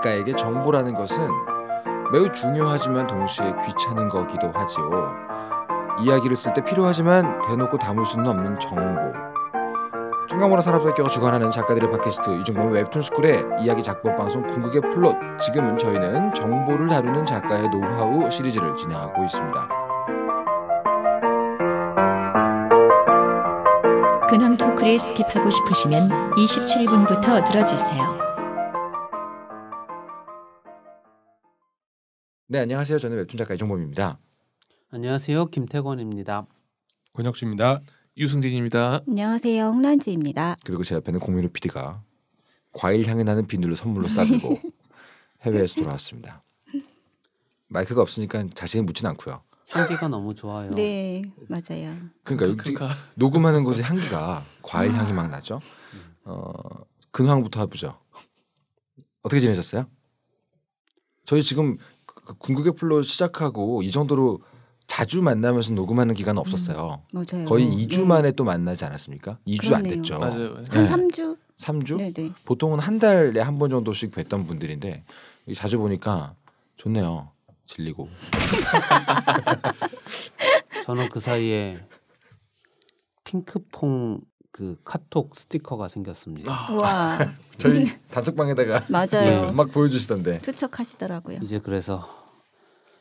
작가에게 정보라는 것은 매우 중요하지만 동시에 귀찮은 거기도 하지요. 이야기를 쓸 때 필요하지만 대놓고 담을 수는 없는 정보. 청강문화 산업학교 주관하는 작가들의 팟캐스트 이종범 웹툰 스쿨의 이야기 작법 방송 궁극의 플롯 지금은 저희는 정보를 다루는 작가의 노하우 시리즈를 진행하고 있습니다. 근황 토크를 스킵하고 싶으시면 27분부터 들어주세요. 네, 안녕하세요. 저는 웹툰 작가 이종범입니다. 안녕하세요. 김태권입니다. 권혁주입니다. 유승진입니다. 안녕하세요. 홍란지입니다. 그리고 제 옆에는 공민우 PD가 과일 향이 나는 비들로 선물로 싸들고 해외에서 돌아왔습니다. 마이크가 없으니까 자세히 묻진 않고요. 향기가 너무 좋아요. 네, 맞아요. 그러니까 여기 그러니까. 녹음하는 곳의 향기가 과일 향이 막 나죠. 어, 근황부터 해보죠. 어떻게 지내셨어요? 저희 지금 그 궁극의 플로 시작하고 이 정도로 자주 만나면서 녹음하는 기간은 없었어요. 음, 맞아요. 거의 2주 네. 예. 만에 또 만나지 않았습니까? 2주 그러네요. 안 됐죠. 맞아요. 한 3주? 예. 3주? 네네. 보통은 한 달에 한 번 정도씩 뵀던 분들인데 자주 보니까 좋네요. 질리고. 저는 그 사이에 핑크퐁 그 카톡 스티커가 생겼습니다. 아. 와. 저희 단톡방에다가 맞아요. 네, 막 보여주시던데. 투척하시더라고요. 이제 그래서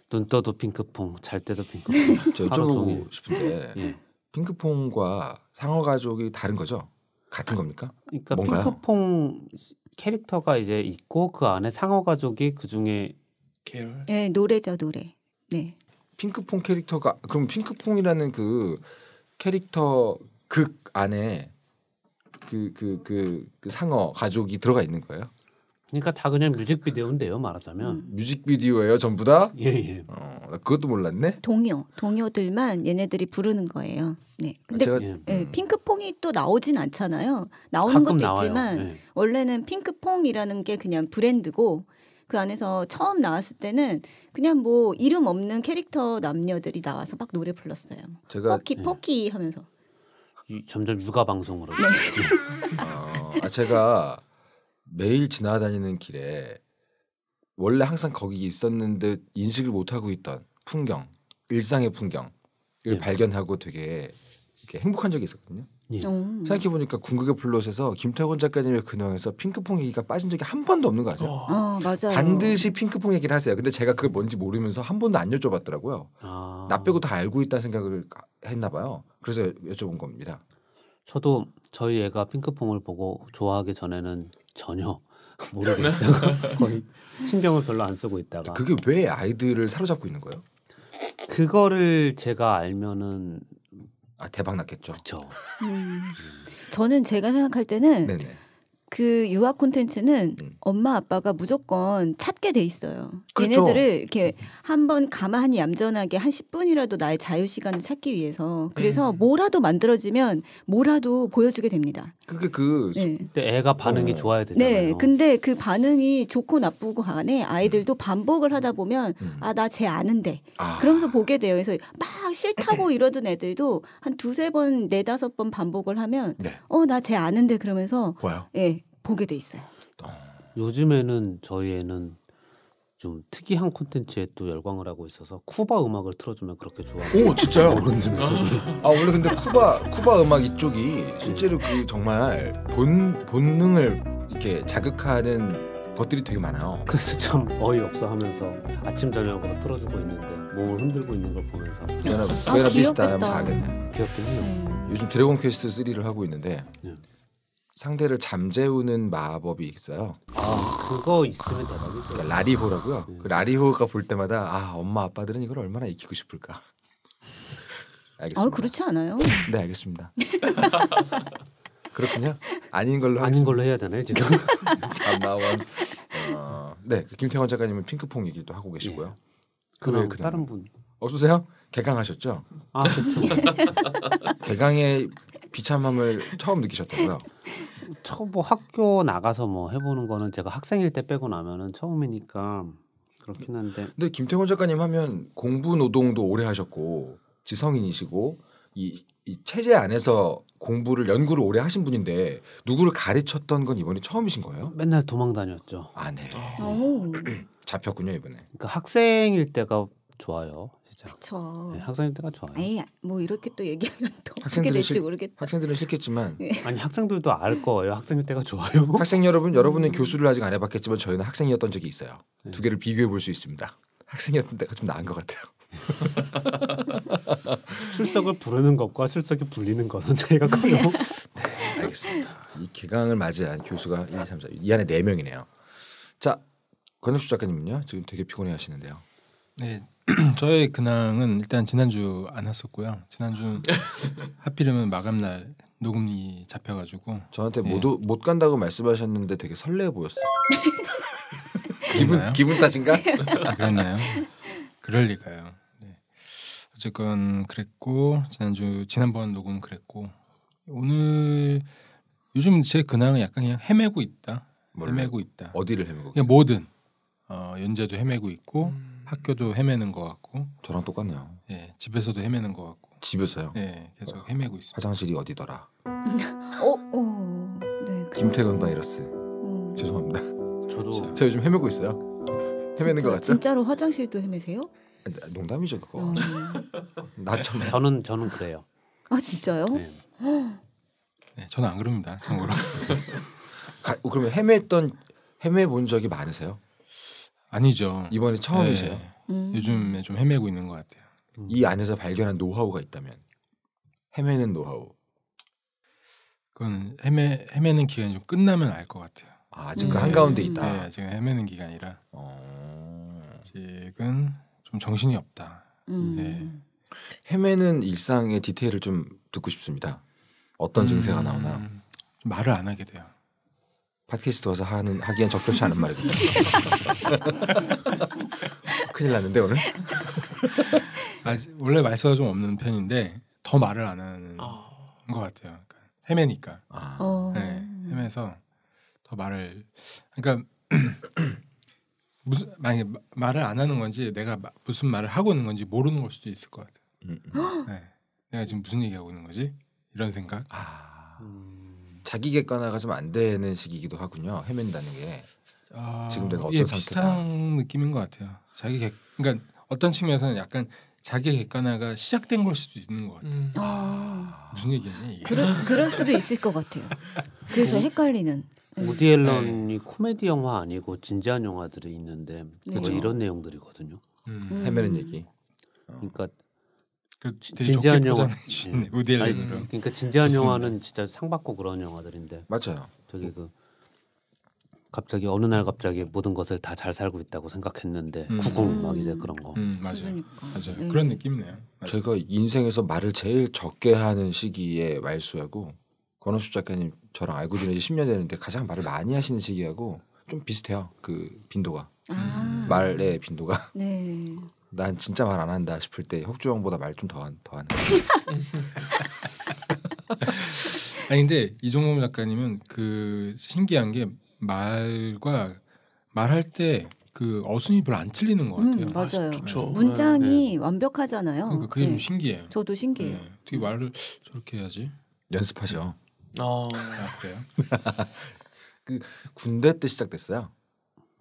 눈 떠도 핑크퐁, 잘 때도 핑크퐁. 저 여쭤보고 싶은데 예. 핑크퐁과 상어 가족이 다른 거죠? 같은 겁니까? 그러니까 뭔가요? 핑크퐁 캐릭터가 이제 있고 그 안에 상어 가족이 그 중에 캐롤. 네 예, 노래죠 노래. 네. 핑크퐁 캐릭터가 그럼 핑크퐁이라는 그 캐릭터 극 안에 그 그, 그, 그 상어 가족이 들어가 있는 거예요? 그러니까 다 그냥 뮤직비디오인데요, 말하자면. 음. 뮤직비디오예요, 전부 다. 예, 예. 어, 그것도 몰랐네. 동요, 동요들만 얘네들이 부르는 거예요. 네. 근데 제가, 예. 예, 음. 핑크퐁이 또 나오진 않잖아요. 나오는 것도 나와요. 있지만 예. 원래는 핑크퐁이라는 게 그냥 브랜드고 그 안에서 처음 나왔을 때는 그냥 뭐 이름 없는 캐릭터 남녀들이 나와서 막 노래 불렀어요. 제가 포키 예. 포키 하면서. 이, 점점 육아 방송으로. 네. 어, 제가 매일 지나다니는 길에 원래 항상 거기 있었는데 인식을 못 하고 있던 풍경, 일상의 풍경을 예. 발견하고 되게 이렇게 행복한 적이 있었거든요. 예. 어. 생각해 보니까 궁극의 플롯에서 김태곤 작가님의 근황에서 핑크퐁 얘기가 빠진 적이 한 번도 없는 거 아세요? 어. 어, 맞아요. 반드시 핑크퐁 얘기를 하세요. 근데 제가 그걸 뭔지 모르면서 한 번도 안 여쭤봤더라고요. 아. 나 빼고 다 알고 있다는 생각을 했나 봐요. 그래서 여쭤본 겁니다. 저도 저희 애가 핑크퐁을 보고 좋아하기 전에는 전혀 모르고 다 네. 거의 네. 신경을 별로 안 쓰고 있다가 그게 왜 아이들을 사로잡고 있는 거예요? 그거를 제가 알면은 아 대박 났겠죠. 그렇죠. 음. 저는 제가 생각할 때는 네네. 그 유아 콘텐츠는 음. 엄마 아빠가 무조건 찾게 돼 있어요. 그렇죠. 얘네들을 이렇게 한 번 가만히 얌전하게 한 10분이라도 나의 자유 시간을 찾기 위해서 그래서 음. 뭐라도 만들어지면 뭐라도 보여주게 됩니다. 그게 그 네. 애가 반응이 어. 좋아야 되잖아요. 네, 근데 그 반응이 좋고 나쁘고 간에 아이들도 음. 반복을 하다 보면 음. 아나 쟤 아는데 아. 그러면서 보게 돼요. 그래서 막 싫다고 이러던 애들도 한 두세 번 네다섯 번 반복을 하면 네. 어나 쟤 아는데 그러면서 뭐요? 예. 보게 돼 있어요. 요즘에는 저희 애는 좀 특이한 콘텐츠에 또 열광을 하고 있어서 쿠바 음악을 틀어주면 그렇게 좋아. 오 진짜요? 네. 네. 아 원래 근데 쿠바 쿠바 음악 이쪽이 실제로 그 정말 본 본능을 이렇게 자극하는 것들이 되게 많아요. 그래서 참 어이없어 하면서 아침 저녁으로 틀어주고 있는데 몸을 흔들고 있는 걸 보면서 내가 아, 내 비슷하면 가겠네. 귀엽긴 요 네. 요즘 드래곤 퀘스트 3를 하고 있는데 음. 상대를 잠재우는 마법이 있어요. 아 그 그거 있으면 대박이죠. 그러니까 라리호라고요. 음. 그 라리호가 볼 때마다 아 엄마 아빠들은 이걸 얼마나 익히고 싶을까. 아, 알겠습니다. 아 그렇지 않아요. 네 알겠습니다. 그렇군요. 아닌 걸로 아닌 걸로 해야 되나요 지금? 잠나원. 어, 네, 그 김태원 작가님은 핑크퐁 얘기도 하고 계시고요. 예. 그 그럼 다른 분 없으세요? 개강하셨죠? 아 그렇죠. 개강의 비참함을 처음 느끼셨다고요? 처음 뭐 학교 나가서 뭐 해보는 거는 제가 학생일 때 빼고 나면은 처음이니까 그렇긴 한데. 근데 김태훈 작가님 하면 공부 노동도 오래 하셨고 지성인이시고 이, 이 체제 안에서 공부를 연구를 오래 하신 분인데 누구를 가르쳤던 건 이번이 처음이신 거예요? 맨날 도망 다녔죠. 아 네. 잡혔군요 이번에. 그러니까 학생일 때가 좋아요. 진짜. 그렇죠. 네, 학생일 때가 좋아요. 에뭐 이렇게 또 얘기하면 또 어떻게 될지 모르겠다. 학생들은 싫겠지만 네. 아니 학생들도 알 거예요. 학생일 때가 좋아요. 학생 여러분, 여러분은 음. 교수를 아직 안 해봤겠지만 저희는 학생이었던 적이 있어요. 네. 두 개를 비교해 볼 수 있습니다. 학생이었던 때가 좀 나은 것 같아요. 출석을 부르는 것과 출석이 불리는 것은 차이가 커요. 네, 네 알겠습니다. 이 개강을 맞이한 교수가 1, 2, 3, 4, 이 안에 4명이네요. 자, 권혁수 작가님은요? 지금 되게 피곤해 하시는데요. 네, 저의 근황은 일단 지난주 안 왔었고요. 지난주 하필이면 마감날 녹음이 잡혀가지고 저한테 예. 못, 간다고 말씀하셨는데 되게 설레 보였어. 기분 기분 탓인가? 아, 그랬나요? 그럴 리가요. 네. 어쨌건 그랬고 지난주 지난번 녹음 그랬고 오늘 요즘 제 근황은 약간 그냥 헤매고 있다. 헤매고 있다. 어디를 헤매고? 그냥 뭐든 어, 연재도 헤매고 있고. 음. 학교도 헤매는 것 같고 저랑 똑같네요. 예, 집에서도 헤매는 것 같고 집에서요? 예, 계속 어, 헤매고 있어요. 화장실이 어디더라? 어, 어, 네. 김태건 바이러스. 음. 죄송합니다. 저도 제가 요즘 헤매고 있어요. 헤매는 것 같죠? 진짜로 화장실도 헤매세요? 아, 농담이죠 그거. 아, 네. 나처 저는 저는 그래요. 아 진짜요? 네. 네 저는 안 그럽니다. 참고로. 가, 그러면 헤맸던 헤매 본 적이 많으세요? 아니죠. 이번에 처음이세요? 네. 음. 요즘에 좀 헤매고 있는 것 같아요. 이 안에서 발견한 노하우가 있다면 헤매는 노하우. 그건 헤매 헤매는 기간이 좀 끝나면 알 것 같아요. 아, 아직 음. 한 가운데 있다. 네, 지금 헤매는 기간이라 어... 아직은 좀 정신이 없다. 음. 네. 헤매는 일상의 디테일을 좀 듣고 싶습니다. 어떤 증세가 음. 나오나 말을 안 하게 돼요. 팟캐스트 와서 하는 하기엔 적절치 않은 말이군요. 큰일 났는데 오늘. 아, 원래 말수가 좀 없는 편인데 더 말을 안 하는 어. 것 같아요. 그러니까 헤매니까. 아. 어. 네, 헤매서 더 말을 그러니까 무슨 만약 말을 안 하는 건지 내가 마, 무슨 말을 하고 있는 건지 모르는 걸 수도 있을 것 같아요. 음, 음. 네. 내가 지금 무슨 얘기하고 있는 거지? 이런 생각. 아. 음. 자기 객관화가 좀 안 되는 시기이기도 하군요. 헤맨다는 게 아, 지금 내가 어떤 예, 상태다. 비슷한 느낌인 것 같아요. 자기 객, 그러니까 어떤 측면에서는 약간 자기 객관화가 시작된 걸 수도 있는 것 같아요. 음. 아, 아. 무슨 얘기냐 그런 그럴 수도 있을 것 같아요. 그래서 헷갈리는. 네. 우디 앨런이 네. 코미디 영화 아니고 진지한 영화들이 있는데 네. 뭐 그렇죠. 이런 내용들이거든요. 음. 헤매는 얘기. 그러니까 그 진지한 영화 음. 우디 앨 음. 그러니까 진지한 좋습니다. 영화는 진짜 상 받고 그런 영화들인데 맞아요. 저기 그 갑자기 어느 날 갑자기 모든 것을 다 잘 살고 있다고 생각했는데 음. 구공 음. 막 이제 그런 거. 음, 맞아요. 그러니까. 맞아요. 네. 그런 느낌이네요. 맞아요. 제가 인생에서 말을 제일 적게 하는 시기에 말수하고 권호수 작가님 저랑 알고 지낸 지 10년 되는데 가장 말을 많이 하시는 시기하고 좀 비슷해요. 그 빈도가. 아. 말의 빈도가. 네. 난 진짜 말 안 한다 싶을 때 혁주형보다 말 좀 더 더 하는. 아니 근데 이종범 작가님은 그 신기한 게 말과 말할 때 그 어순이 별로 안 틀리는 것 음, 같아요. 음, 맞아요. 아, 좋죠. 문장이 네. 완벽하잖아요. 그러니까 그게 네. 좀 신기해요. 저도 신기해요. 네. 어떻게 말을 저렇게 해야지? 연습하죠. 어... 아. 아 그래요? 그 군대 때 시작됐어요.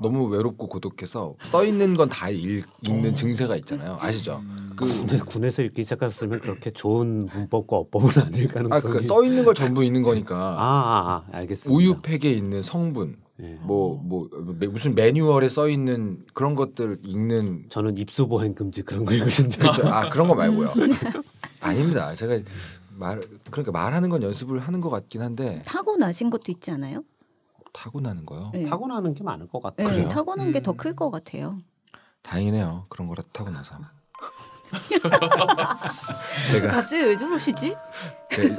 너무 외롭고 고독해서 써 있는 건 다 읽는 어. 증세가 있잖아요. 아시죠? 그 군에, 아, 군에서 읽기 시작했으면 그렇게 좋은 문법과 어법은 안 읽가는 아, 그러니까 써 있는 걸 전부 읽는 거니까. 아, 아, 아 알겠습니다. 우유팩에 있는 성분, 뭐뭐 예. 뭐, 뭐 무슨 매뉴얼에 써 있는 그런 것들 읽는. 저는 입수보행 금지 그런 거 읽으신 적. 그죠아 그런 거 말고요. 아닙니다. 제가 말 그러니까 말하는 건 연습을 하는 것 같긴 한데. 타고 나신 것도 있지 않아요? 타고나는 거요. 네. 타고나는 게 많을 것 같아요. 네, 타고난 음. 게더 클 것 같아요. 다행이네요. 그런 거라 타고나서. 제가 갑자기 왜 저러시지? 네, 음.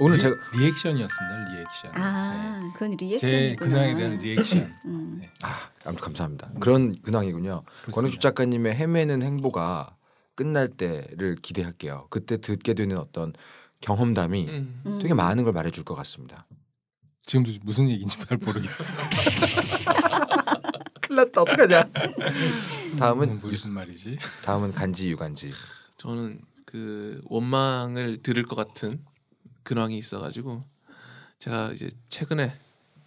오늘 리, 제가 리액션이었습니다. 리액션. 아, 네. 그건 리액션제 근황에 대한 리액션. 음. 네. 아, 아무튼 감사합니다. 그런 근황이군요. 권은주 작가님의 헤매는 행보가 끝날 때를 기대할게요. 그때 듣게 되는 어떤 경험담이 음. 음. 되게 많은 걸 말해줄 것 같습니다. 지금도 무슨 얘기인지 잘 모르겠어. 큰일 났다. 어떡하냐. 다음은 음, 무슨 말이지? 다음은 간지 유간지. 저는 그 원망을 들을 것 같은 근황이 있어가지고 제가 이제 최근에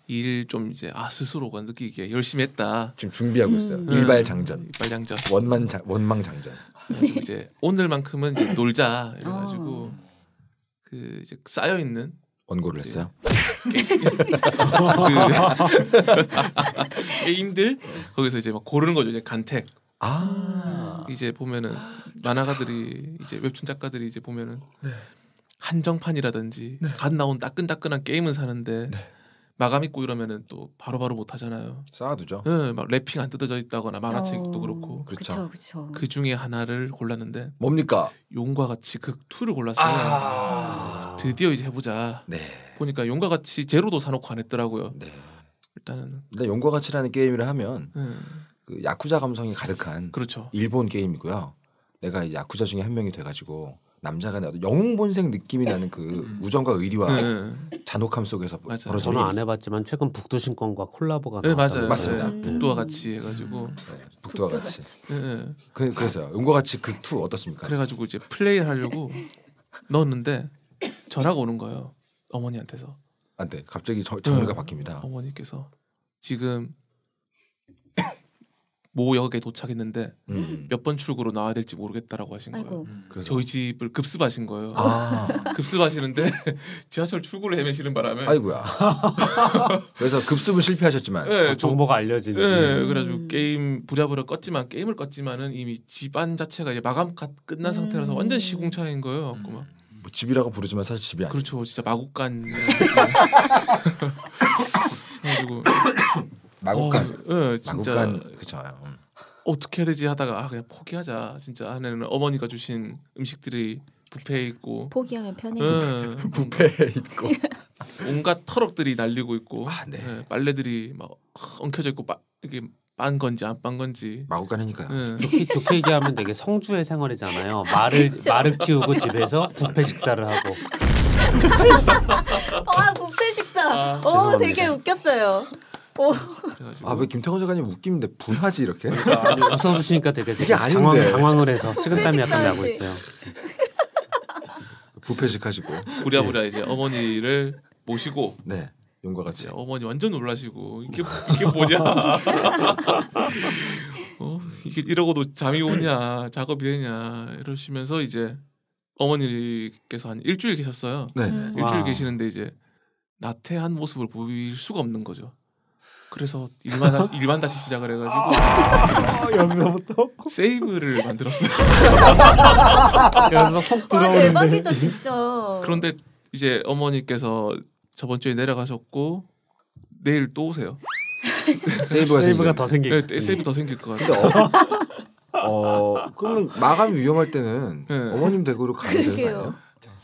일 좀 이제 아 스스로가 느끼기에 열심히 했다. 지금 준비하고 있어요. 음. 일발장전. 일발장전. 원만 자, 원망장전. 아, 이제 오늘만큼은 이제 놀자 이래가지고 아. 그 이제 쌓여 있는 원고를 했어요. 그 게임들 거기서 이제 막 고르는 거죠. 이제 간택. 아 이제 보면은 아, 만화가들이 이제 웹툰 작가들이 이제 보면은 네. 한정판이라든지 네. 갓 나온 따끈따끈한 게임은 사는데 네. 마감 있고 이러면은 또 바로바로 못 하잖아요. 쌓아두죠. 네, 막 랩핑 안 뜯어져 있다거나 만화책도 어... 그렇고. 그렇죠. 그쵸, 그 중에 하나를 골랐는데 뭡니까? 용과 같이 극투를 골랐어요. 아... 드디어 이제 해보자. 네. 보니까 용과 같이 제로도 사놓고 안 했더라고요. 네. 일단은. 일단 용과 같이라는 게임을 하면 네. 그 야쿠자 감성이 가득한 그렇죠. 일본 게임이고요. 내가 이제 야쿠자 중에 한 명이 돼가지고 남자가 나도 영웅 본색 느낌이 나는 그 음. 우정과 의리와 네. 잔혹함 속에서 벌어져. 저는 안 해봤지만 최근 북두 신권과 콜라보가 네, 맞아요. 맞습니다. 네. 북두와 같이 해가지고 네, 북두와 같이. 네. 네. 그, 래서요 음과 같이 극투 그 어떻습니까? 그래가지고 이제 플레이 하려고 넣었는데 전화가 오는 거예요 어머니한테서. 안돼 아, 네. 갑자기 저, 장르가 바뀝니다. 어머니께서 지금 모역에 도착했는데 음. 음. 몇번 출구로 나와야 될지 모르겠다라고 하신 거예요. 아이고. 음, 저희 집을 급습하신 거예요. 아. 급습하시는데 지하철 출구를 헤매시는 바람에 아이고야. 그래서 급습은 실패하셨지만 네, 정보가 알려지 네, 음. 그래가지고 게임 부랴부랴 껐지만 게임을 껐지만은 이미 집안 자체가 이제 마감 끝난 음. 상태라서 완전 시공차인 거예요. 음. 뭐 집이라고 부르지만 사실 집이 아니에요. 그렇죠, 진짜 마구간. 그래고 마구간. 어, 예, 어, 진짜. 마구간 그죠. 음. 어떻게 해야 되지 하다가 아 그냥 포기하자. 진짜 하는 아, 어머니가 주신 음식들이 부패해 있고 포기하면 편해. 예, 부패 있고 온갖 터럭들이 날리고 있고 아, 네. 예, 빨래들이 막 엉켜져 있고 막 이게 빤 건지 안빤 건지 마구간이니까요. 예. 좋게, 좋게 얘기하면 되게 성주의 생활이잖아요. 말을 말을 키우고 집에서 부패 식사를 하고. 와 부패 어, 식사. 아, 오 어, 죄송합니다. 되게 웃겼어요. 어. 아왜 김태건 작가님 웃기는데 분하지 이렇게? 그러니까 웃어주시니까 되게 이게 아닌데 당황, 을 해서 네, 식은땀이 약간 나고 있어요. 부패식하시고 부랴부랴 네. 이제 어머니를 모시고 네. 용과 같이 어머니 완전 놀라시고 이게 이게 뭐냐 어, 이게 이러고도 잠이 오냐 작업이 되냐 이러시면서 이제 어머니께서 한 일주일 계셨어요. 네. 음. 일주일 와. 계시는데 이제 나태한 모습을 보일 수가 없는 거죠. 그래서 일반 다시, 일반 다시 시작을 해가지고 아, 여기서부터 세이브를 만들었어요. 그래서 속 아, 들어오는데. 대박이다 진짜. 그런데 이제 어머니께서 저번 주에 내려가셨고 내일 또 오세요. 세이브가, 세이브가 더 생길. 네, 세이브 더 생길 것 같아요. 어, 어, 그러면 마감 위험할 때는 네. 어머님 댁으로 가야 되나요?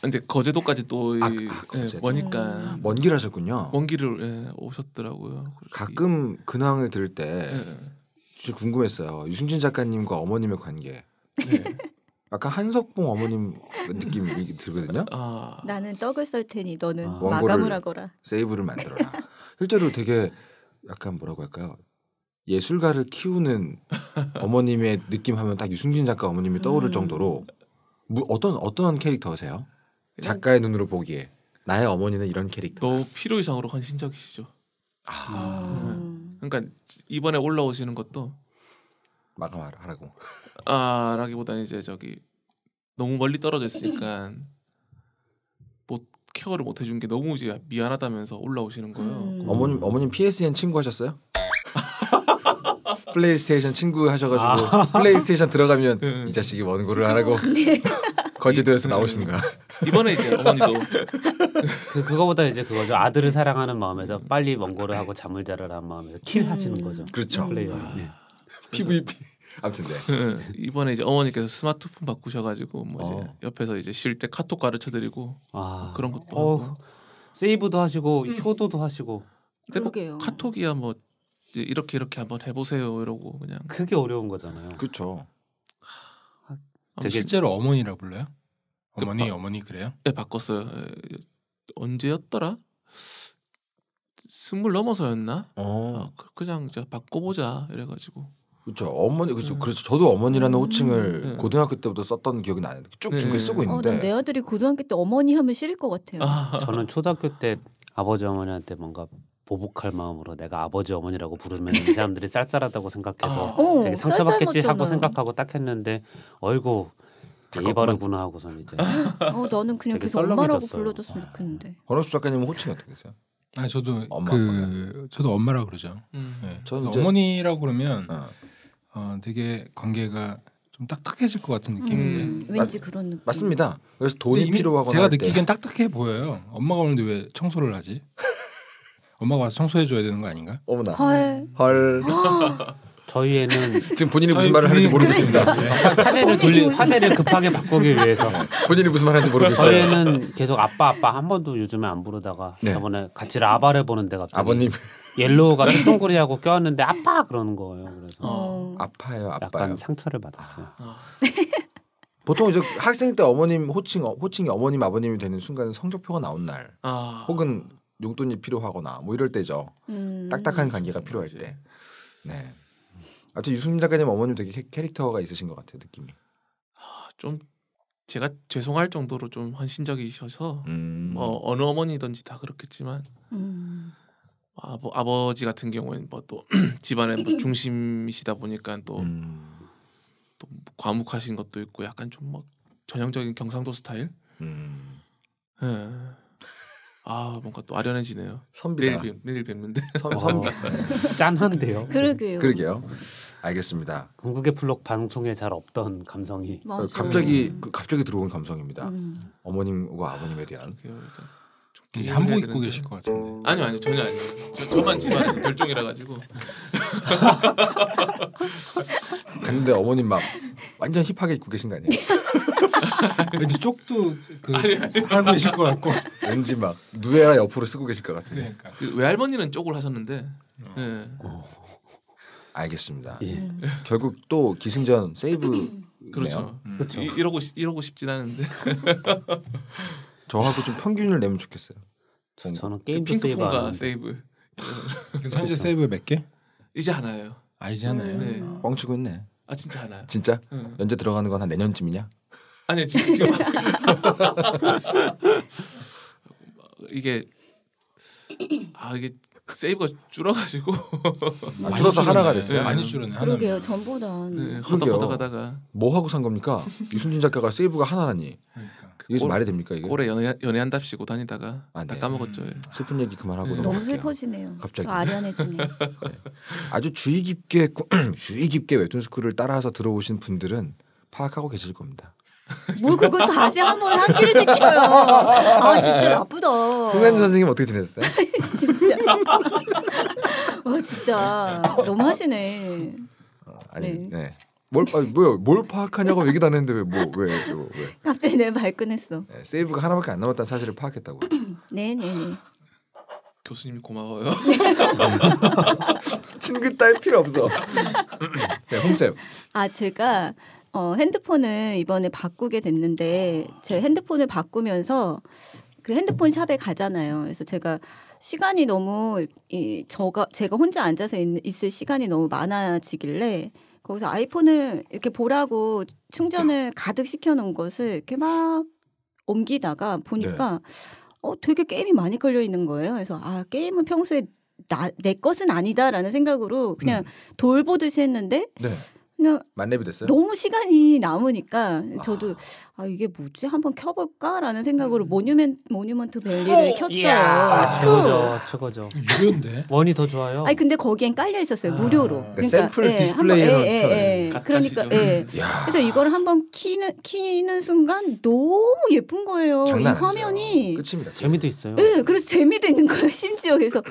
근데 거제도까지 또 아, 아, 거제도. 예, 머니까 음. 먼길 하셨군요. 먼 길을 예, 오셨더라고요. 가끔 근황을 들을 때 예, 예. 진짜 궁금했어요. 유승진 작가님과 어머님의 관계. 네. 약간 한석봉 어머님 느낌이 들거든요. 아. 나는 떡을 썰 테니 너는 아. 마감을 하거라. 세이브를 만들어라. 실제로 되게 약간 뭐라고 할까요? 예술가를 키우는 어머님의 느낌 하면 딱 유승진 작가 어머님이 떠오를 음. 정도로 무, 어떤 어떤 캐릭터세요? 음. 작가의 눈으로 보기에 나의 어머니는 이런 캐릭터. 너 필요 이상으로 한 신작이시죠. 아. 네. 그러니까 이번에 올라오시는 것도 마감하라고. 아라기보다는 이제 저기 너무 멀리 떨어져 있으니까 못 케어를 못 해준 게 너무 이제 미안하다면서 올라오시는 거예요. 음. 음. 어머님 어머님 PSN 친구 하셨어요? 플레이스테이션 친구 하셔가지고 아. 플레이스테이션 들어가면 이 자식이 원고를 하라고. 네. 거제도에서 나오시는가? 음. 이번에 이제 어머니도 그, 그거보다 이제 그거죠. 아들을 사랑하는 마음에서 빨리 원고를 하고 잠을 자라는 마음에서 킬 하시는 음. 거죠. 그렇죠. 플레이어. 아. 네. PVP. 아무튼 네. 이번에 이제 어머니께서 스마트폰 바꾸셔가지고 뭐 이제 어. 옆에서 이제 쉴 때 카톡 가르쳐드리고 아. 그런 것도 어. 하고 세이브도 하시고 음. 효도도 하시고. 뭐 그러게요. 뭐 카톡이야 뭐 이렇게 이렇게 한번 해보세요 이러고 그냥. 그게 어려운 거잖아요. 그렇죠. 아, 뭐 되게 실제로 어머니라 불러요? 그 어머니 바... 어머니 그래요? 네 바꿨어요. 언제였더라? 스물 넘어서였나? 어. 아, 그, 그냥 이제 바꿔보자 이래가지고. 그렇죠. 어머니 그래서, 네. 그래서 저도 어머니라는 음. 호칭을 네. 고등학교 때부터 썼던 기억이 나요. 쭉 지금 네. 쓰고 어, 있는데. 어, 내 아들이 고등학교 때 어머니 하면 싫을 것 같아요. 아. 저는 초등학교 때 아버지 어머니한테 뭔가 보복할 마음으로 내가 아버지 어머니라고 부르면 이 사람들이 쌀쌀하다고 생각해서 아. 되게 상처받겠지 하고 생각하고 딱 했는데 얼이예 바르구나 하고선 이제 어 너는 그냥 계속 엄마라고 졌어요. 불러줬으면 좋겠는데 아, 권호수 작가님은 호칭이 어떻게 되세요? 아 저도 그 엄마. 저도 엄마라 그러죠. 음. 네. 저 어머니라고 그러면 어. 어. 되게 관계가 좀 딱딱해질 것 같은 느낌인데 음. 왠지 그런 느낌 맞습니다. 그래서 돈이 필요하거나 제가 느끼기엔 딱딱해 보여요. 엄마가 오는데 왜 청소를 하지? 엄마가 와서 청소해줘야 되는 거 아닌가? 어머나. 헐. 헐. 저희 애는 지금 본인이 무슨 말을 하는지 모르겠습니다. 네. 화제를 돌리 화제를 급하게 바꾸기 위해서 본인이 무슨 말하는지 모르겠어요. 저희 애는 계속 아빠 아빠 한 번도 요즘에 안 부르다가 네. 저번에 같이 라바를 보는데 갑자기 아버님 옐로우가 똥구리하고 껴왔는데 아빠 그러는 거예요. 그래서 어. 아파요, 아빠 약간 상처를 받았어요. 어. 보통 이제 학생 때 어머님 호칭 호칭이 어머님 아버님이 되는 순간은 성적표가 나온 날 어. 혹은 용돈이 필요하거나 뭐 이럴 때죠. 음. 딱딱한 관계가 음, 필요할 때. 네. 아무튼 유승민 작가님 어머님 되게 캐릭터가 있으신 것 같아요 느낌이. 아, 좀 제가 죄송할 정도로 좀 헌신적이셔서 음. 뭐 어느 어머니든지 다 그렇겠지만 음. 뭐 아버 아버지 같은 경우에는 뭐또 집안의 뭐 중심이시다 보니까 또또 음. 또 과묵하신 것도 있고 약간 좀 뭐 전형적인 경상도 스타일. 음. 예. 아 뭔가 또 아련해지네요. 선비다. 내일, 뵙, 내일 뵙는데 선, 선... 어. 짠한데요. 그러게요. 그러게요. 알겠습니다. 한국의 블록 방송에 잘 없던 감성이 맞아요. 갑자기 그 갑자기 들어온 감성입니다. 음. 어머님과 아버님에 대한. 그러게요, 그 한복 입고 계실 것 같은데. 아니요 아니요 전혀 아니에요. 저, 저만 집안에서 별종이라 가지고. 갔는데 어머님 막 완전 힙하게 입고 계신 거 아니에요? 왠지 쪽도 그 아니, 아니. 하고 계실 것 같고. 왠지 막 누에라 옆으로 쓰고 계실 것같은데 그러니까. 그 외할머니는 쪽을 하셨는데. 어. 네. 예. 오. 어. 알겠습니다. 예. 결국 또 기승전 세이브. 그렇죠. 음. 그렇죠. 이, 러고 이러고 싶진 않은데. 저하고 좀 평균을 내면 좋겠어요. 전, 저는 게임도 세이브 안 세이브. 현재 세이브 몇 개? 이제 하나요. 아 이제 하나요. 네. 뻥치고 있네. 아 진짜 하나요. 진짜? 응. 연재 들어가는 건 한 내년쯤이냐? 아니 지금 지금 이게 아 이게 세이브가 줄어가지고 아, 줄어서 하나가 됐어요. 네. 많이 줄었네. 그러게요. 전보다 네, 허덕허덕하다가 뭐 하고 산 겁니까? 유순진 작가가 세이브가 하나라니. 그 이게 말이 됩니까 이게? 올해 연애 연애한답시고 다니다가 아, 네. 까먹었죠. 음. 슬픈 얘기 그만하고 네. 너무 슬퍼지네요. 갑자기 아련해지네. 네. 아주 주의 깊게 주의 깊게 웹툰 스쿨을 따라서 들어오신 분들은 파악하고 계실 겁니다. 뭐 그걸 다시 한번 한기를 시켜요. 아 진짜 나쁘다. 후엔 선생님 어떻게 지냈어요? 진짜. 와 아, 진짜 너무 하시네. 어, 아니 네. 네. 뭘, 아, 뭐야, 뭘 파악하냐고 얘기다 했는데 왜, 뭐, 왜, 왜. 왜. 갑자기 내 발끈했어. 네, 세이브가 하나밖에 안 남았다는 사실을 파악했다고. 네네 네, 교수님 이 고마워요. 친구 딸 필요 없어. 네, 홍쌤. 아 제가 어, 핸드폰을 이번에 바꾸게 됐는데 제 핸드폰을 바꾸면서 그 핸드폰 샵에 가잖아요. 그래서 제가 시간이 너무 이 저가 제가 혼자 앉아서 있, 있을 시간이 너무 많아지길래 거기서 아이폰을 이렇게 보라고 충전을 가득 시켜놓은 것을 이렇게 막 옮기다가 보니까 네. 어 되게 게임이 많이 걸려 있는 거예요. 그래서 아 게임은 평소에 나, 내 것은 아니다라는 생각으로 그냥 음. 돌보듯이 했는데 네. 네. 만렙이 됐어요? 너무 시간이 남으니까 저도 아, 아 이게 뭐지 한번 켜볼까라는 생각으로 음. 모뉴멘 모뉴먼트 벨리를 네. 켰어요. 이 최고죠, 최고죠. 유료인데 원이 더 좋아요. 아니 근데 거기엔 깔려 있었어요 아. 무료로. 그러니까, 그러니까 샘플 예, 디스플레이로. 예, 예, 예, 그러니까, 예. 그러니까 예. 그래서 이걸 한번 키는 키는 순간 너무 예쁜 거예요. 이 화면이 끝입니다. 재미도 있어요. 예, 그래서 재미도 있는 거예요 심지어 그래서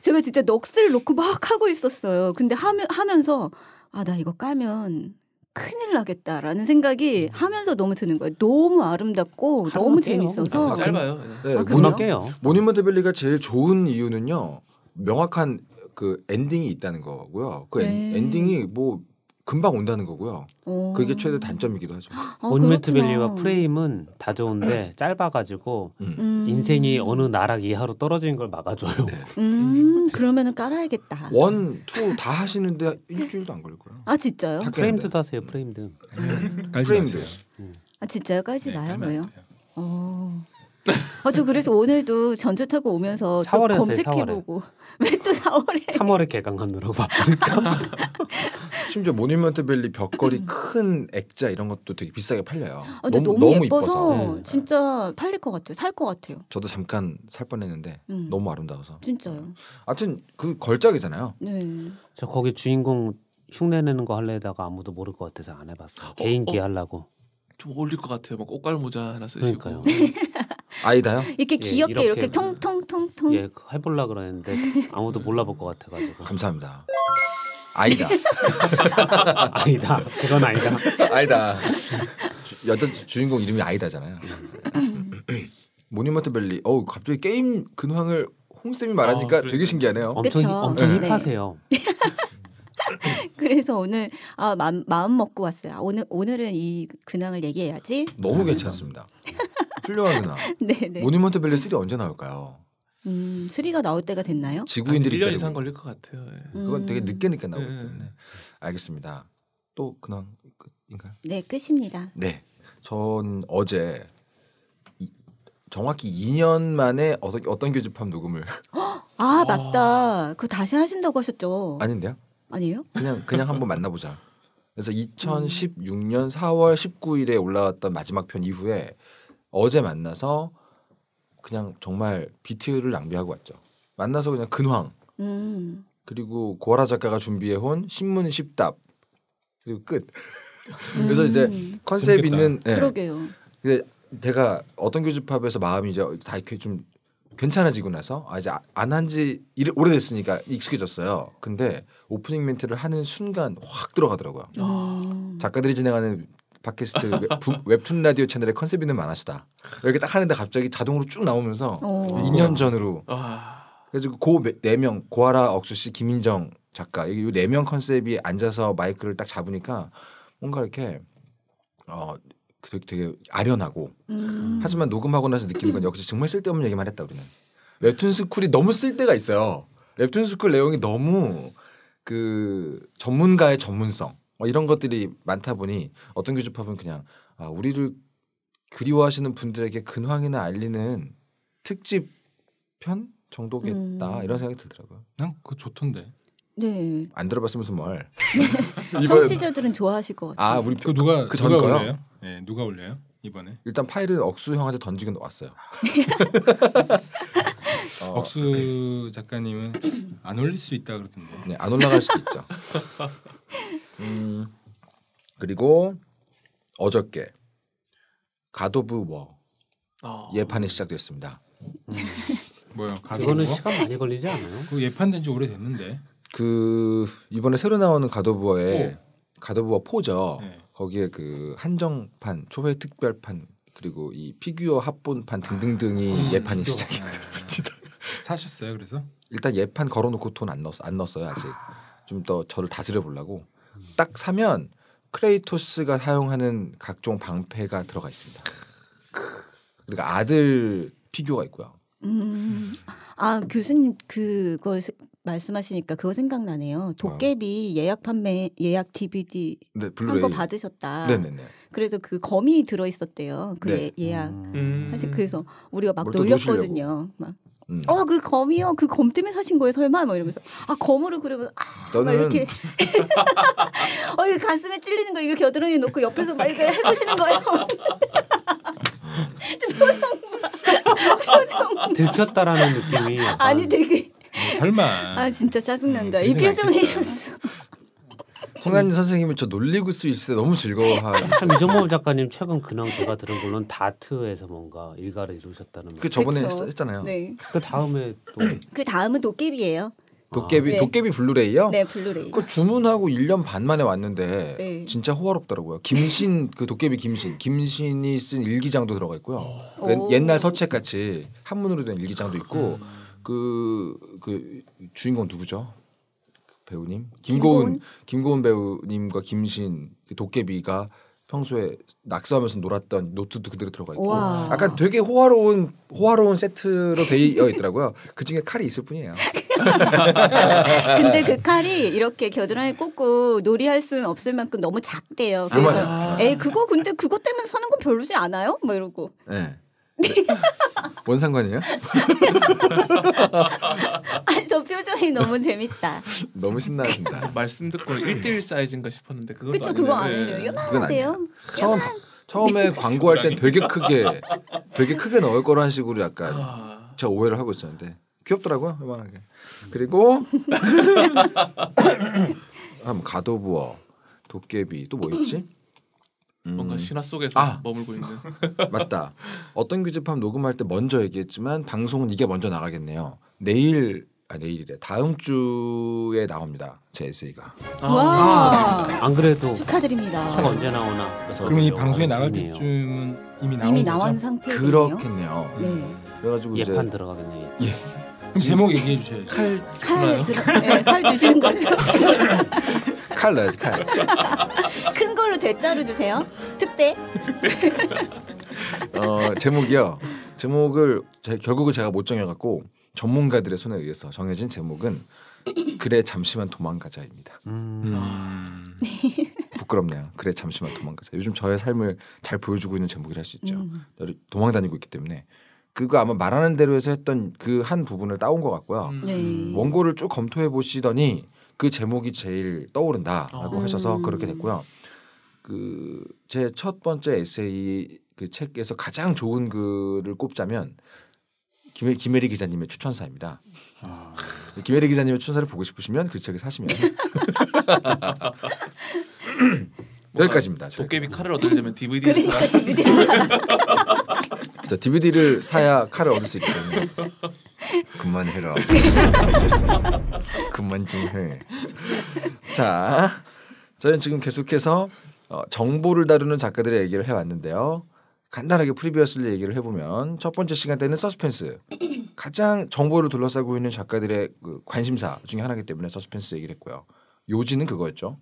제가 진짜 넋을 놓고 막 하고 있었어요. 근데 하면 하면서 아, 나 이거 까면 큰일 나겠다라는 생각이 음. 하면서 너무 드는 거예요. 너무 아름답고 아, 너무 재밌어서 아, 짧아요. 음. 네, 아, 금방 깨요. 모니먼트 벨리가 제일 좋은 이유는요. 명확한 그 엔딩이 있다는 거고요. 그 네. 엔딩이 뭐 금방 온다는 거고요. 오. 그게 최대 단점이기도 하죠. 아, 모니멘 밸류와 프레임은 다 좋은데 음. 짧아가지고 음. 음. 인생이 어느 나락 이하로 떨어지는 걸 막아줘요. 네. 음, 그러면은 깔아야겠다. 원, 투 다 하시는데 일주일도 안 걸릴거예요 아 진짜요? 프레임드도 하세요. 프레임드. 프레임드. 아 진짜요? 까지 네, 나요? 왜요? 어. 아, 저 그래서 오늘도 전주 타고 오면서 검색해보고. 왜또 4월에? 3월에 개강하느라고 바쁘니까. 심지어 모니먼트 밸리 벽걸이 큰 액자 이런 것도 되게 비싸게 팔려요. 아, 너무, 너무, 너무, 예뻐서, 예뻐서. 네. 진짜 팔릴 것 같아요. 살 것 같아요. 저도 잠깐 살 뻔했는데 음. 너무 아름다워서. 진짜요. 네. 아무튼 그 걸작이잖아요. 네. 저 거기 주인공 흉내 내는 거 할래다가 아무도 모를 것 같아서 안 해봤어요. 개인기 어, 어. 하려고. 좀 어울릴 것 같아요. 막 옷갈 모자 하나 쓰시고. 그러니까요. 네. 아이다요? 이렇게 예, 귀엽게 이렇게, 이렇게 통통통통. 예, 해볼라 그러는데 아무도 몰라볼 것 같아가지고. 감사합니다. 아이다. 아이다. 그건 아니다. 아이다. 주, 여자 주인공 이름이 아이다잖아요. 모니먼트 벨리. 어우 갑자기 게임 근황을 홍 쌤이 말하니까 아, 되게 신기하네요. 엄청 그쵸? 엄청 네. 힙하세요. 네. 그래서 오늘 아, 마, 마음 먹고 왔어요. 아, 오늘 오늘은 이 근황을 얘기해야지. 너무 괜찮습니다. 훌륭한 근황. 네네. 모니먼트 밸류 3 언제 나올까요? 음, 3가 나올 때가 됐나요? 지구인들이 1년 이상 걸릴 것 같아요. 예. 그건 되게 음. 늦게 늦게 나오기 예. 때문에 알겠습니다. 또 근황 끝인가요? 네 끝입니다. 네, 전 어제 이, 정확히 2년 만에 어 어떤 교집합 녹음을 아, 아 맞다. 그 다시 하신다고 하셨죠? 아닌데요? 아니에요? 그냥 그냥 한번 만나보자. 그래서 2016년 4월 19일에 올라왔던 마지막 편 이후에 어제 만나서 그냥 정말 비트를 낭비하고 왔죠. 만나서 그냥 근황. 음. 그리고 고아라 작가가 준비해 온 신문 10답. 그리고 끝. 그래서 음. 이제 컨셉 재밌겠다. 있는 네. 그러게요. 근데 제가 어떤 교집합에서 마음이 이제 다 이렇게 좀 괜찮아지고 나서 아 이제 안 한 지 오래됐으니까 익숙해졌어요. 근데 오프닝 멘트를 하는 순간 확 들어가더라고요. 아. 작가들이 진행하는 팟캐스트 웹툰 라디오 채널의 컨셉이 는많화시다 이렇게 딱 하는데 갑자기 자동으로 쭉 나오면서 오. 어. 2년 전으로. 아. 그래서 고네명 네 고아라 억수 씨 김인정 작가 여이네명 컨셉이 앉아서 마이크를 딱 잡으니까 뭔가 이렇게 어그 되게, 되게 아련하고 음. 하지만 녹음하고 나서 느끼는 건 역시 정말 쓸데없는 얘기만 했다 우리는 웹툰 스쿨이 너무 쓸데가 있어요 웹툰 스쿨 내용이 너무 그 전문가의 전문성 뭐 이런 것들이 많다 보니 어떤 교주팝은 그냥 아, 우리를 그리워하시는 분들에게 근황이나 알리는 특집 편 정도겠다 음. 이런 생각이 들더라고요. 그냥 그거 좋던데. 네. 안 들어봤으면서 뭘? 청취자들은 좋아하실 것 같아요. 아, 우리 그 누가 그 전거요? 네, 누가 올려요? 이번에? 일단 파일은 억수 형한테 던지긴 왔어요. 어, 억수 작가님은 안 올릴 수 있다 그러던데. 네, 안 올라갈 수도 있죠. 음, 그리고 어저께 가도브 워 어. 예판이 시작됐습니다. 음. 뭐요? 그거는 시간 많이 걸리지 않아요? 그 예판된 지 오래됐는데. 그 이번에 새로 나오는 가도브워의 가도브워 포죠. 네. 거기에 그 한정판, 초회 특별판 그리고 이 피규어 합본판 등등등이 아, 예판이 피규어. 시작이 네. 됐습니다. 사셨어요? 그래서 일단 예판 걸어놓고 돈 안 넣었 안 넣었어요 아직. 좀 더 저를 다스려 보려고 음. 딱 사면 크레이토스가 사용하는 각종 방패가 들어가 있습니다. 그리고 아들 피규어가 있고요. 음. 아 교수님 그걸 말씀하시니까 그거 생각나네요. 어. 도깨비 예약 판매 예약 DVD 네, 한거 받으셨다. 네네네. 그래서 그 검이 들어 있었대요. 그 네. 예, 예약 음. 사실 그래서 우리가 막 놀렸거든요. 막 음. 어, 그 검이요? 그 검 때문에 사신 거예요, 설마? 뭐 이러면서. 아, 검으로 그러면, 아, 막 이렇게. 어, 이 가슴에 찔리는 거, 이거 겨드랑이 놓고 옆에서 막 이거 해보시는 거예요. 음. 표정 봐. 표정 들켰다라는 느낌이. 약간... 아니, 되게. 뭐 설마. 아 진짜 짜증난다. 음, 이 표정이셨어. 홍한 선생님을 저 놀리고 수 있어 너무 즐거워하고. 아, 참 이정모 작가님 최근 근황 제가 들은 걸로는 다트에서 뭔가 일가를 이루셨다는. 그 저번에 그쵸? 했잖아요. 네. 그 다음에 또. 그 다음은 도깨비예요. 도깨비 아, 네. 도깨비 블루레이요? 네, 블루레이. 그 주문하고 1년 반 만에 왔는데 네. 진짜 호화롭더라고요. 김신 그 도깨비 김신, 김신이 쓴 일기장도 들어가 있고요. 오. 옛날 서책 같이 한문으로 된 일기장도 있고 아. 그, 그 주인공 누구죠? 그 배우님 김고은 김고은 배우님과 김신 그 도깨비가 평소에 낙서하면서 놀았던 노트도 그대로 들어가 있고 와. 약간 되게 호화로운 호화로운 세트로 되어 있더라고요. 그 중에 칼이 있을 뿐이에요. 근데 그 칼이 이렇게 겨드랑이 꽂고 놀이할 수는 없을 만큼 너무 작대요. 아, 그래서 아. 에이 그거 근데 그것 때문에 사는 건 별로지 않아요? 뭐 이러고. 네. 네. 뭔 상관이에요? 아저 표정이 너무 재밌다. 너무 신나신다. 말씀 듣고 1대1 사이즈인가 싶었는데 그건 그쵸, 그거 아니에요. 요만한데요. 예. 처음 처음에 네. 광고할 땐 되게 크게 되게 크게 넣을 거란 식으로 약간 아. 제가 오해를 하고 있었는데 귀엽더라고요. 요만하게. 그리고 한 가도부어 도깨비 또 뭐 있지? 뭔가 음. 신화 속에서 아! 머물고 있는 맞다 어떤 규제팜 녹음할 때 먼저 얘기했지만 방송은 이게 먼저 나가겠네요 내일 아 내일이래 다음 주에 나옵니다 제 에세이가 아. 안 그래도 축하드립니다 책 언제 나오나 그러면이 방송에 나갈 재밌네요. 때쯤은 이미 나온 이미 나온 상태 그렇겠네요 네. 음. 그래가지고 이제 예판 들어가겠네 예. 그럼 제목 얘기해 주셔야죠. 칼, 칼, 들어, 예, 네, 칼 주시는 거예요. 칼 넣어야지 칼. 큰 걸로 대자로 주세요. 특대. 어 제목이요. 제목을 제, 결국은 제가 못 정해갖고 전문가들의 손에 의해서 정해진 제목은 그래 잠시만 도망가자입니다. 음. 음. 네. 부끄럽네요. 그래 잠시만 도망가자. 요즘 저의 삶을 잘 보여주고 있는 제목이라 할 수 있죠. 음. 도망 다니고 있기 때문에 그거 아마 말하는 대로 해서 했던 그 한 부분을 따온 것 같고요. 음. 네. 원고를 쭉 검토해 보시더니 그 제목이 제일 떠오른다라고 아. 하셔서 그렇게 됐고요. 그 제 첫 번째 에세이 그 책에서 가장 좋은 글을 꼽자면 김 김혜리 기자님의 추천사입니다. 아. 그 김혜리 기자님의 추천사를 보고 싶으시면 그 책을 사시면 여기까지입니다. 도깨비 칼을 얻으려면 DVD를 그러니까 사야. DVD를 사야 칼을 얻을 수 있기 때문 그만해라. 그만 좀 해. 자, 저희는 지금 계속해서 어, 정보를 다루는 작가들의 얘기를 해왔는데요. 간단하게 프리비어스를 얘기를 해보면 첫 번째 시간 때는 서스펜스 가장 정보를 둘러싸고 있는 작가들의 그 관심사 중에 하나이기 때문에 서스펜스 얘기를 했고요. 요지는 그거였죠.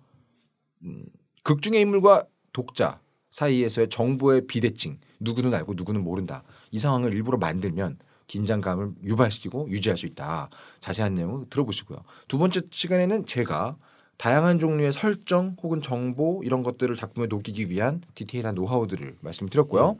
음, 극 중의 인물과 독자 사이에서의 정보의 비대칭 누구는 알고 누구는 모른다 이 상황을 일부러 만들면 긴장감을 유발시키고 유지할 수 있다. 자세한 내용은 들어보시고요. 두 번째 시간에는 제가 다양한 종류의 설정 혹은 정보 이런 것들을 작품에 녹이기 위한 디테일한 노하우들을 말씀드렸고요.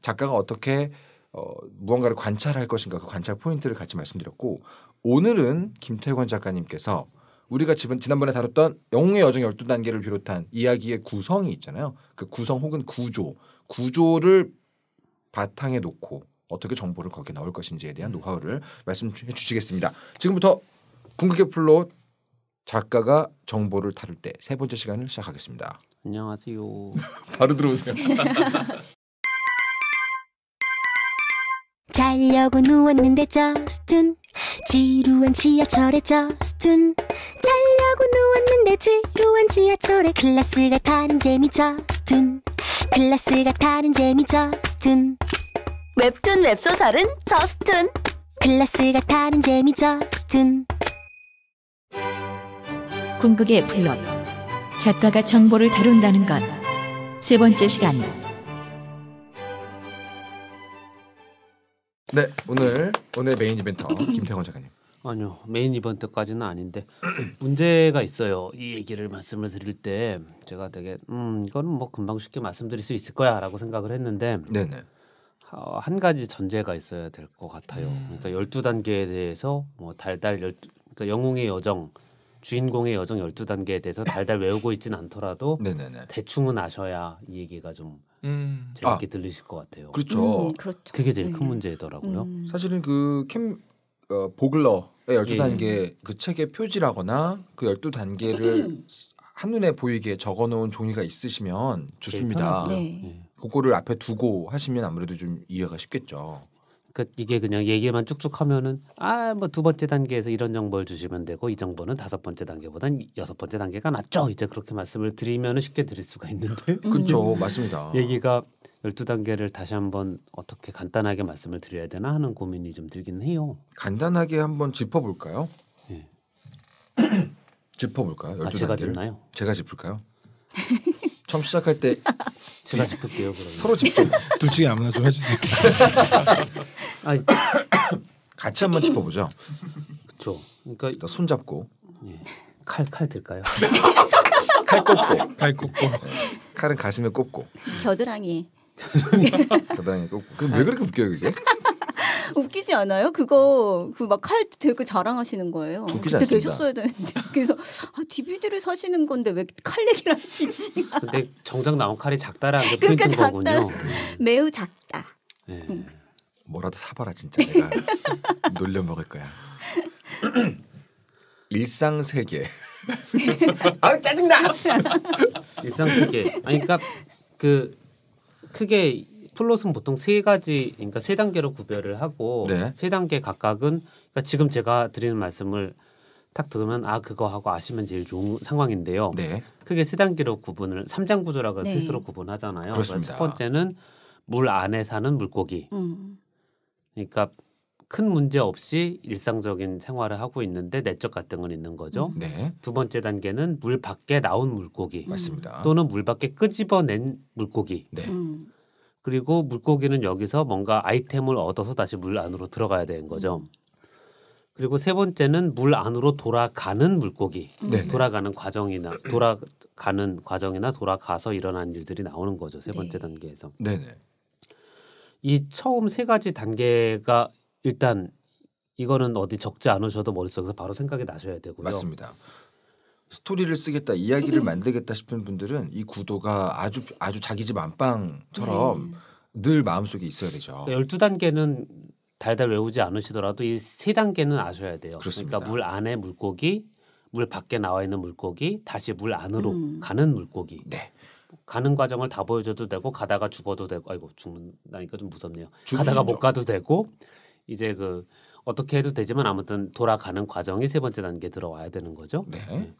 작가가 어떻게 어, 무언가를 관찰할 것인가 그 관찰 포인트를 같이 말씀드렸고 오늘은 김태관 작가님께서 우리가 지난번에 다뤘던 영웅의 여정 12단계를 비롯한 이야기의 구성이 있잖아요. 그 구성 혹은 구조, 구조를 바탕에 놓고 어떻게 정보를 거기에 넣을 것인지에 대한 음. 노하우를 말씀해 주시겠습니다. 지금부터 궁극의 플로 작가가 정보를 다룰 때 세 번째 시간을 시작하겠습니다. 안녕하세요. 바로 들어오세요. 자려고 누웠는데 저스툰 지루한 지하철에 저스툰 자려고 누웠는데 지루한 지하철에 클래스가 다른 재미 저스툰 클래스가 다른 재미 저스툰 웹툰 웹소설은 저스툰 글라스가 타는 재미 저스툰 궁극의 플롯 작가가 정보를 다룬다는 것세 번째 시간 네 오늘 오늘 메인 이벤트 김태원 작가님 아니요 메인 이벤트까지는 아닌데 문제가 있어요 이 얘기를 말씀을 드릴 때 제가 되게 음 이거는 뭐 금방 쉽게 말씀드릴 수 있을 거야라고 생각을 했는데 네네 어, 한 가지 전제가 있어야 될 것 같아요. 음. 그러니까 열두 단계에 대해서 뭐 달달 열 그러니까 영웅의 여정 주인공의 여정 열두 단계에 대해서 달달 외우고 있지는 않더라도 네네네. 대충은 아셔야 이 얘기가 좀 음. 재밌게 아. 들리실 것 같아요. 그렇죠. 음, 그렇죠. 그게 제일 네. 큰 문제더라고요. 음. 사실은 그 캠 어, 보글러의 열두 예. 단계 예. 그 책의 표지라거나 그 열두 단계를 한눈에 보이게 적어놓은 종이가 있으시면 좋습니다. 네. 예. 그거를 앞에 두고 하시면 아무래도 좀 이해가 쉽겠죠. 그 이게 그냥 얘기만 쭉쭉 하면은 아 뭐 두 번째 단계에서 이런 정보를 주시면 되고 이 정보는 다섯 번째 단계보단 여섯 번째 단계가 낫죠 이제 그렇게 말씀을 드리면 쉽게 드릴 수가 있는데 그렇죠 맞습니다 얘기가 열두 단계를 다시 한번 어떻게 간단하게 말씀을 드려야 되나 하는 고민이 좀 들긴 해요 간단하게 한번 짚어볼까요 예 짚어볼까요 아, 제가 짚나요 제가 짚을까요 처음 시작할 때 제가 짚을게요. 그러면. 서로 짚고둘 중에 아무나 좀 해주세요. 같이 한번 짚어보죠. 그쵸 그러니까, 그러손 잡고 예. 칼칼 들까요? 칼 꼽고 칼 꼽고 네. 칼은 가슴에 꼽고 겨드랑이 겨드랑이 꼽고 그왜 그렇게 웃겨요 그게 웃기지 않아요? 그거 그 막칼 되게 자랑하시는 거예요. 웃기지 그때 계셨어야 되는데 그래서 아, DVD를 사시는 건데 왜 칼 얘기를 하시지? 근데 정작 나온 칼이 작다라는 게 그러니까 포인트인 거군요. 매우 작다. 네. 응. 뭐라도 사봐라 진짜 내가 놀려 먹을 거야. 일상 세계. 아 짜증나. 일상 세계. 아니 그러니까 그 크게 플롯은 보통 세 가지, 그러니까 세 단계로 구별을 하고 네. 세 단계 각각은 그러니까 지금 제가 드리는 말씀을 탁 들으면 아 그거 하고 아시면 제일 좋은 상황인데요. 네. 크게 세 단계로 구분을 삼장 구조라고 네. 스스로 구분하잖아요. 그렇니다첫 번째는 물 안에 사는 물고기. 음. 그러니까 큰 문제 없이 일상적인 생활을 하고 있는데 내적 갈등은 있는 거죠. 음. 네. 두 번째 단계는 물 밖에 나온 물고기. 맞습니다. 또는 물 밖에 끄집어낸 물고기. 네. 음. 그리고 물고기는 여기서 뭔가 아이템을 얻어서 다시 물 안으로 들어가야 되는 거죠. 음. 그리고 세 번째는 물 안으로 돌아가는 물고기, 음. 돌아가는 과정이나 돌아가는 과정이나 돌아가서 일어난 일들이 나오는 거죠. 세 번째 네. 단계에서. 네이 처음 세 가지 단계가 일단 이거는 어디 적지 않으셔도 머릿속에서 바로 생각이 나셔야 되고요. 맞습니다. 스토리를 쓰겠다, 이야기를 만들겠다 싶은 분들은 이 구도가 아주 아주 자기 집 안방처럼 네. 늘 마음속에 있어야 되죠. 1 2 단계는 달달 외우지 않으시더라도 이 세 단계는 아셔야 돼요. 그러니까 그렇습니다. 그러니까 물 안에 물고기, 물 밖에 나와 있는 물고기, 다시 물 안으로 음. 가는 물고기. 네. 가는 과정을 다 보여줘도 되고 가다가 죽어도 되고 아이고 죽는다니까 좀 무섭네요. 가다가 못 가도 되고 이제 그 어떻게 해도 되지만 아무튼 돌아가는 과정이 세 번째 단계 들어와야 되는 거죠. 네. 네.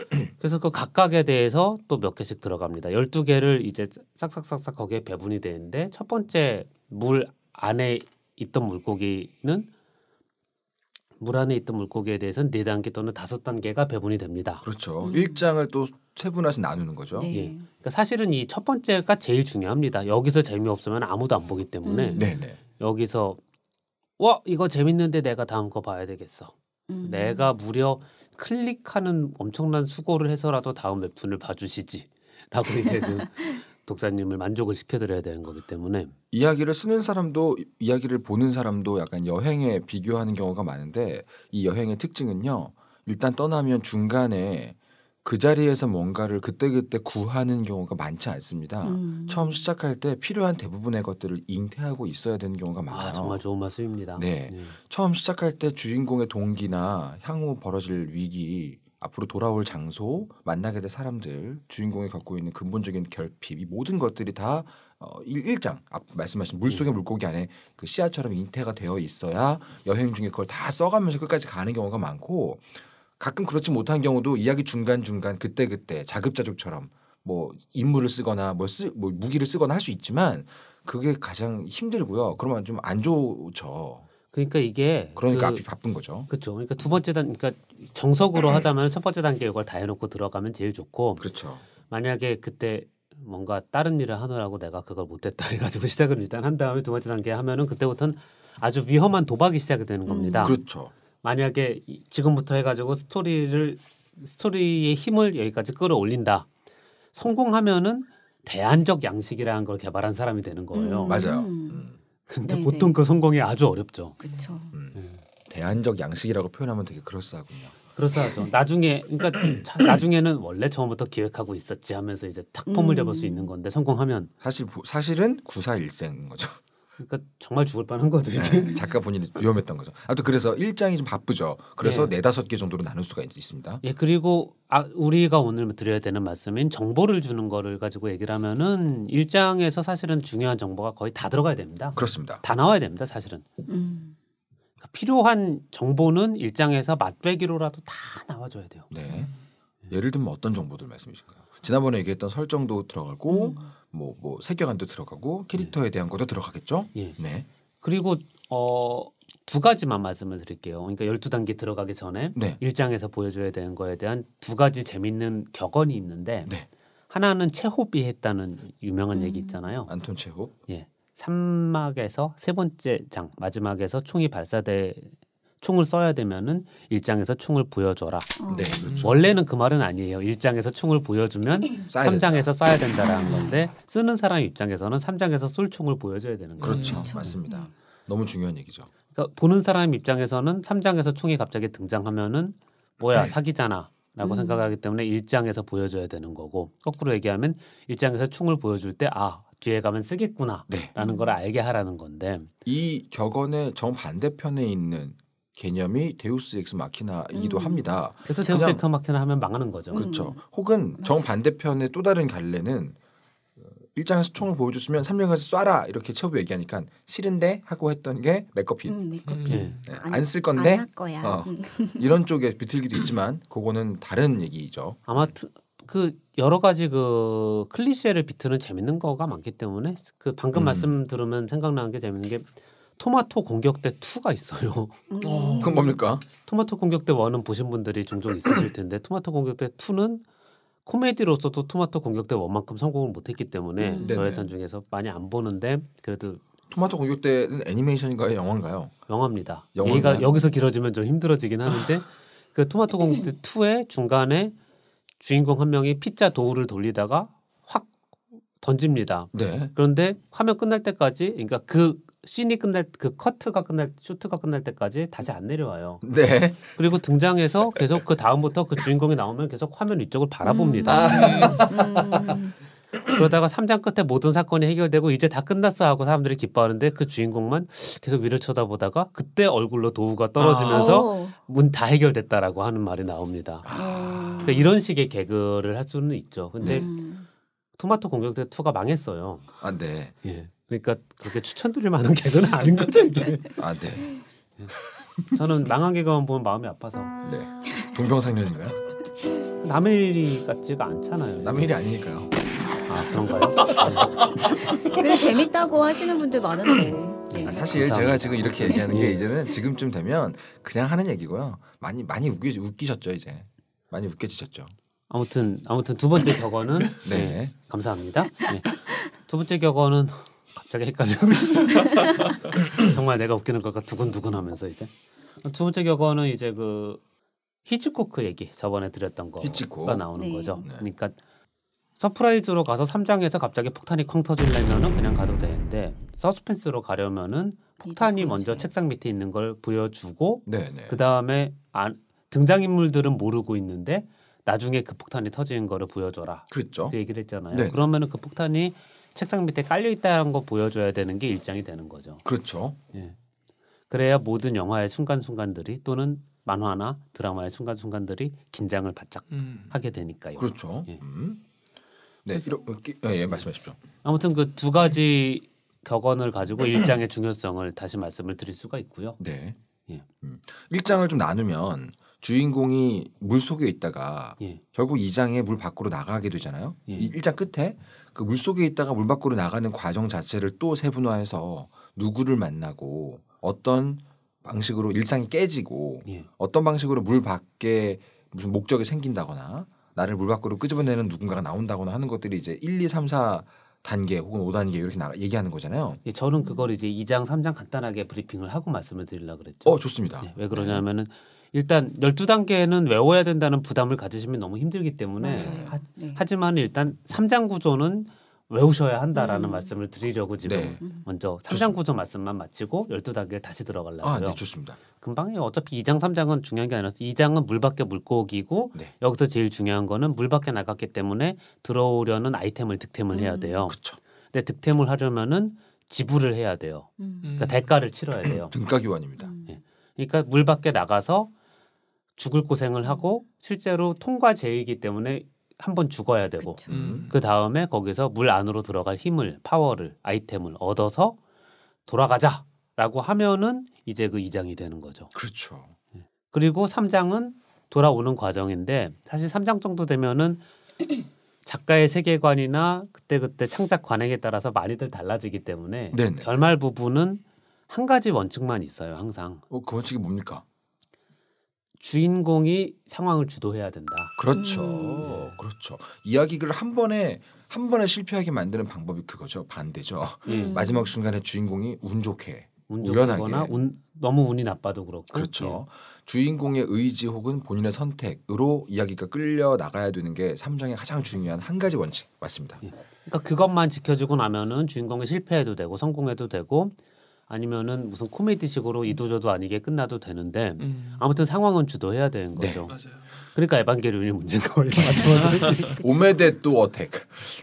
그래서 그 각각에 대해서 또 몇 개씩 들어갑니다. 12개를 이제 싹싹싹싹 거기에 배분이 되는데 첫 번째 물 안에 있던 물고기는 물 안에 있던 물고기에 대해서는 4 단계 또는 5 단계가 배분이 됩니다. 그렇죠. 음. 장을또 세분화해서 나누는 거죠. 네. 예. 그러니까 사실은 이 첫 번째가 제일 중요합니다. 여기서 재미없으면 아무도 안 보기 때문에 음. 여기서 와 어, 이거 재밌는데 내가 다음 거 봐야 되겠어. 음. 내가 무려 클릭하는 엄청난 수고를 해서라도 다음 웹툰을 봐주시지라고 이제 그 독자님을 만족을 시켜드려야 되는 거기 때문에 이야기를 쓰는 사람도 이야기를 보는 사람도 약간 여행에 비교하는 경우가 많은데 이 여행의 특징은요 일단 떠나면 중간에 그 자리에서 뭔가를 그때그때 구하는 경우가 많지 않습니다. 음. 처음 시작할 때 필요한 대부분의 것들을 잉태하고 있어야 되는 경우가 아, 많아요. 아, 정말 좋은 말씀입니다. 네. 네. 처음 시작할 때 주인공의 동기나 향후 벌어질 위기, 앞으로 돌아올 장소, 만나게 될 사람들, 주인공이 갖고 있는 근본적인 결핍, 이 모든 것들이 다 어, 일장 앞 말씀하신 물속의 음. 물고기 안에 그 씨앗처럼 잉태가 되어 있어야 여행 중에 그걸 다 써가면서 끝까지 가는 경우가 많고 가끔 그렇지 못한 경우도 이야기 중간 중간 그때 그때 자급자족처럼 뭐 인물을 쓰거나 뭐, 쓰, 뭐 무기를 쓰거나 할 수 있지만 그게 가장 힘들고요. 그러면 좀 안 좋죠. 그러니까 이게 그러니까 그, 앞이 바쁜 거죠. 그렇죠. 그러니까 두 번째 단 그러니까 정석으로 음. 하자면 첫 번째 단계 이걸 다 해놓고 들어가면 제일 좋고. 그렇죠. 만약에 그때 뭔가 다른 일을 하느라고 내가 그걸 못했다 해가지고 시작을 일단 한 다음에 두 번째 단계 하면은 그때부터는 아주 위험한 도박이 시작이 되는 음, 겁니다. 음, 그렇죠. 만약에 지금부터 해가지고 스토리를 스토리의 힘을 여기까지 끌어올린다. 성공하면은 대안적 양식이라는 걸 개발한 사람이 되는 거예요. 음. 맞아요. 음. 음. 근데 네 보통 네. 그 성공이 아주 어렵죠. 그렇죠. 음. 대안적 양식이라고 표현하면 되게 그럴싸하군요. 그렇죠. 나중에 그러니까 나중에는 원래 처음부터 기획하고 있었지 하면서 이제 탁 폼을 잡을 수 음. 있는 건데 성공하면 사실 사실은 구사일생인 거죠. 그러니까 정말 죽을 뻔한 거죠 네, 이 작가 본인이 위험했던 거죠. 아무튼 그래서 일장이 좀 바쁘죠. 그래서 네, 네 다섯 개 정도로 나눌 수가 있습니다. 예 그리고 아, 우리가 오늘 드려야 되는 말씀인 정보를 주는 거를 가지고 얘기를 하면은 일장에서 사실은 중요한 정보가 거의 다 들어가야 됩니다. 그렇습니다. 다 나와야 됩니다 사실은. 음. 그러니까 필요한 정보는 일장에서 맛배기로라도 다 나와줘야 돼요. 네. 예를 들면 어떤 정보들 말씀이신가요? 지난번에 얘기했던 설정도 들어가고. 음. 뭐, 뭐 세계관도 들어가고 예. 캐릭터에 대한 것도 들어가겠죠. 예. 네. 그리고 어, 두 가지만 말씀을 드릴게요. 그러니까 열두 단계 들어가기 전에 네. 일장에서 보여줘야 되는 거에 대한 두 가지 재밌는 격언이 있는데 네. 하나는 체호비 했다는 유명한 음. 얘기 있잖아요. 안톤 체홉. 예. 삼막에서 세 번째 장 마지막에서 총이 발사될 총을 써야 되면은 일장에서 총을 보여줘라. 어. 네, 그렇죠. 원래는 그 말은 아니에요. 일장에서 총을 보여주면 삼장에서 써야 된다라는 건데 쓰는 사람 입장에서는 삼장에서쏠 총을 보여줘야 되는 거예요. 그렇죠. 그 맞습니다. 음, 음. 너무 중요한 얘기죠. 그러니까 보는 사람 입장에서는 삼장에서 총이 갑자기 등장하면은 뭐야 네. 사기잖아. 라고 음. 생각하기 때문에 일장에서 보여줘야 되는 거고 거꾸로 얘기하면 일장에서 총을 보여줄 때 아 뒤에 가면 쓰겠구나라는 네. 걸 알게 하라는 건데 이 격언의 정 반대편에 있는 개념이 데우스 엑스 마키나이기도 음. 합니다. 그래서 데우스 엑스 마키나 하면 망하는 거죠. 그렇죠. 음. 혹은 정 반대편의 또 다른 갈래는 어, 일장에서 총을 보여줬으면 3명에서 쏴라 이렇게 채우고 얘기하니까 싫은데 하고 했던 게 맥커피. 음, 음. 예. 네. 안쓸 건데 안 어, 음. 이런 쪽에 비틀기도 있지만 그거는 다른 얘기죠. 아마 트, 그 여러 가지 그 클리셰를 비트는 재밌는 거가 많기 때문에 그 방금 음. 말씀 들으면 생각나는 게 재밌는 게 토마토 공격대 2가 있어요. 음. 어, 음. 그건 뭡니까? 토마토 공격대 1은 보신 분들이 종종 있으실 텐데 토마토 공격대 2는 코미디로서도 토마토 공격대 1만큼 성공을 못했기 때문에 음. 저 예산 중에서 많이 안 보는데 그래도 토마토 공격대는 애니메이션인가요? 영화인가요? 영화입니다. 영화가 여기서 길어지면 좀 힘들어지긴 하는데 아. 그 토마토 공격대 2의 중간에 주인공 한 명이 피자 도우를 돌리다가 확 던집니다. 네. 그런데 화면 끝날 때까지 그러니까 그 씬이 끝날 그 커트가 끝날 쇼트가 끝날 때까지 다시 안 내려와요. 네. 그리고 등장해서 계속 그 다음부터 그 주인공이 나오면 계속 화면 위쪽을 바라봅니다. 음. 아. 음. 그러다가 3장 끝에 모든 사건이 해결되고 이제 다 끝났어 하고 사람들이 기뻐하는데 그 주인공만 계속 위를 쳐다보다가 그때 얼굴로 도우가 떨어지면서 아. 문다 해결됐다라고 하는 말이 나옵니다. 아. 그러니까 이런 식의 개그를 할 수는 있죠. 근데 음. 토마토 공격대 2가 망했어요. 아, 네. 예. 그러니까 그렇게 추천드릴 만한 개그는 아닌 거죠 이게. 아 네. 예. 저는 망한 개그만 보면 마음이 아파서. 네. 동병상련인가요? 남 일이 같지가 않잖아요. 남 일이 아니니까요. 아 그런가요? 그래 네. 재밌다고 하시는 분들 많은데. 아, 네. 사실 감사합니다. 제가 지금 이렇게 얘기하는 게 예. 이제는 지금쯤 되면 그냥 하는 얘기고요. 많이 많이 웃기, 웃기셨죠 이제. 많이 웃겨지셨죠. 아무튼 아무튼 두 번째 격언은 네. 네. 감사합니다. 네. 두 번째 격언은 갑자기 헷갈리 정말 내가 웃기는 걸까 두근두근하면서 이제 두 번째 격언은 이제 그 히치코크 얘기 저번에 드렸던 거가 히치코. 나오는 네. 거죠. 네. 그러니까 서프라이즈로 가서 3장에서 갑자기 폭탄이 쾅 터지려면은 그냥 가도 되는데 서스펜스로 가려면은 폭탄이 먼저 책상 밑에 있는 걸 보여주고 네, 네. 그 다음에 등장 인물들은 모르고 있는데 나중에 그 폭탄이 터진 거를 보여줘라. 그랬죠. 그 얘기를 했잖아요. 네 그러면은 그 폭탄이 책상 밑에 깔려 있다는 거 보여줘야 되는 게 일장이 되는 거죠. 그렇죠. 예. 그래야 모든 영화의 순간순간들이 또는 만화나 드라마의 순간순간들이 긴장을 바짝 음. 하게 되니까요. 그렇죠. 예. 음. 네, 이렇게 예, 예, 말씀하십시오. 아무튼 그 두 가지 격언을 가지고 일장의 중요성을 다시 말씀을 드릴 수가 있고요. 네. 예. 음. 일장을 좀 나누면 주인공이 물 속에 있다가 예. 결국 이장에물 밖으로 나가게 되잖아요. 예. 일장 끝에 그 물속에 있다가 물 밖으로 나가는 과정 자체를 또 세분화해서 누구를 만나고 어떤 방식으로 일상이 깨지고 예. 어떤 방식으로 물 밖에 무슨 목적이 생긴다거나 나를 물 밖으로 끄집어내는 누군가가 나온다거나 하는 것들이 이제 1, 2, 3, 4 단계 혹은 5단계 이렇게 나 얘기하는 거잖아요. 예, 저는 그걸 이제 2장, 3장 간단하게 브리핑을 하고 말씀을 드리려고 그랬죠. 어, 좋습니다. 예, 왜 그러냐면은 네. 일단 열두 단계는 외워야 된다는 부담을 가지시면 너무 힘들기 때문에 하, 네. 지만 일단 삼장 구조는 외우셔야 한다라는 음. 말씀을 드리려고 지금 네. 먼저 삼장 구조 말씀만 마치고 열두 단계를 다시 들어가려고요. 아, 네, 좋습니다. 금방에 어차피 이장삼장은 중요한 게 아니라서 이장은 물밖에 물고기고 네. 여기서 제일 중요한 거는 물밖에 나갔기 때문에 들어오려는 아이템을 득템을 음. 해야 돼요. 그쵸. 근데 득템을 하려면은 지불을 해야 돼요. 음. 그러니까 대가를 치러야 돼요. 등가 교환입니다. 네. 예. 그러니까 물밖에 나가서 죽을 고생을 하고 실제로 통과 제이기 때문에 한 번 죽어야 되고 음. 그 다음에 거기서 물 안으로 들어갈 힘을 파워를 아이템을 얻어서 돌아가자라고 하면은 이제 그이장이 되는 거죠. 그렇죠. 예. 그리고 3장은 돌아오는 과정인데 사실 3장 정도 되면은 작가의 세계관이나 그때그때 창작 관행에 따라서 많이들 달라지기 때문에 네네. 결말 부분은 한 가지 원칙만 있어요 항상. 어, 그 원칙이 뭡니까? 주인공이 상황을 주도해야 된다. 그렇죠. 음. 네. 그렇죠. 이야기를 한 번에 한 번에 실패하게 만드는 방법이 그거죠. 반대죠. 예. 음. 마지막 순간에 주인공이 운 좋게 운우연하나 운, 너무 운이 나빠도 그렇고 그렇죠. 예. 주인공의 의지 혹은 본인의 선택으로 이야기가 끌려 나가야 되는 게삼장의 가장 중요한 한 가지 원칙 맞습니다. 예. 그러니까 그것만 지켜주고 나면은 주인공이 실패해도 되고 성공해도 되고 아니면은 무슨 코미디식으로 음. 이도저도 아니게 끝나도 되는데 음. 아무튼 상황은 주도해야 되는 네. 거죠. 네. 그러니까 에반게리온이 문제인 거예요. 오메데 또 어택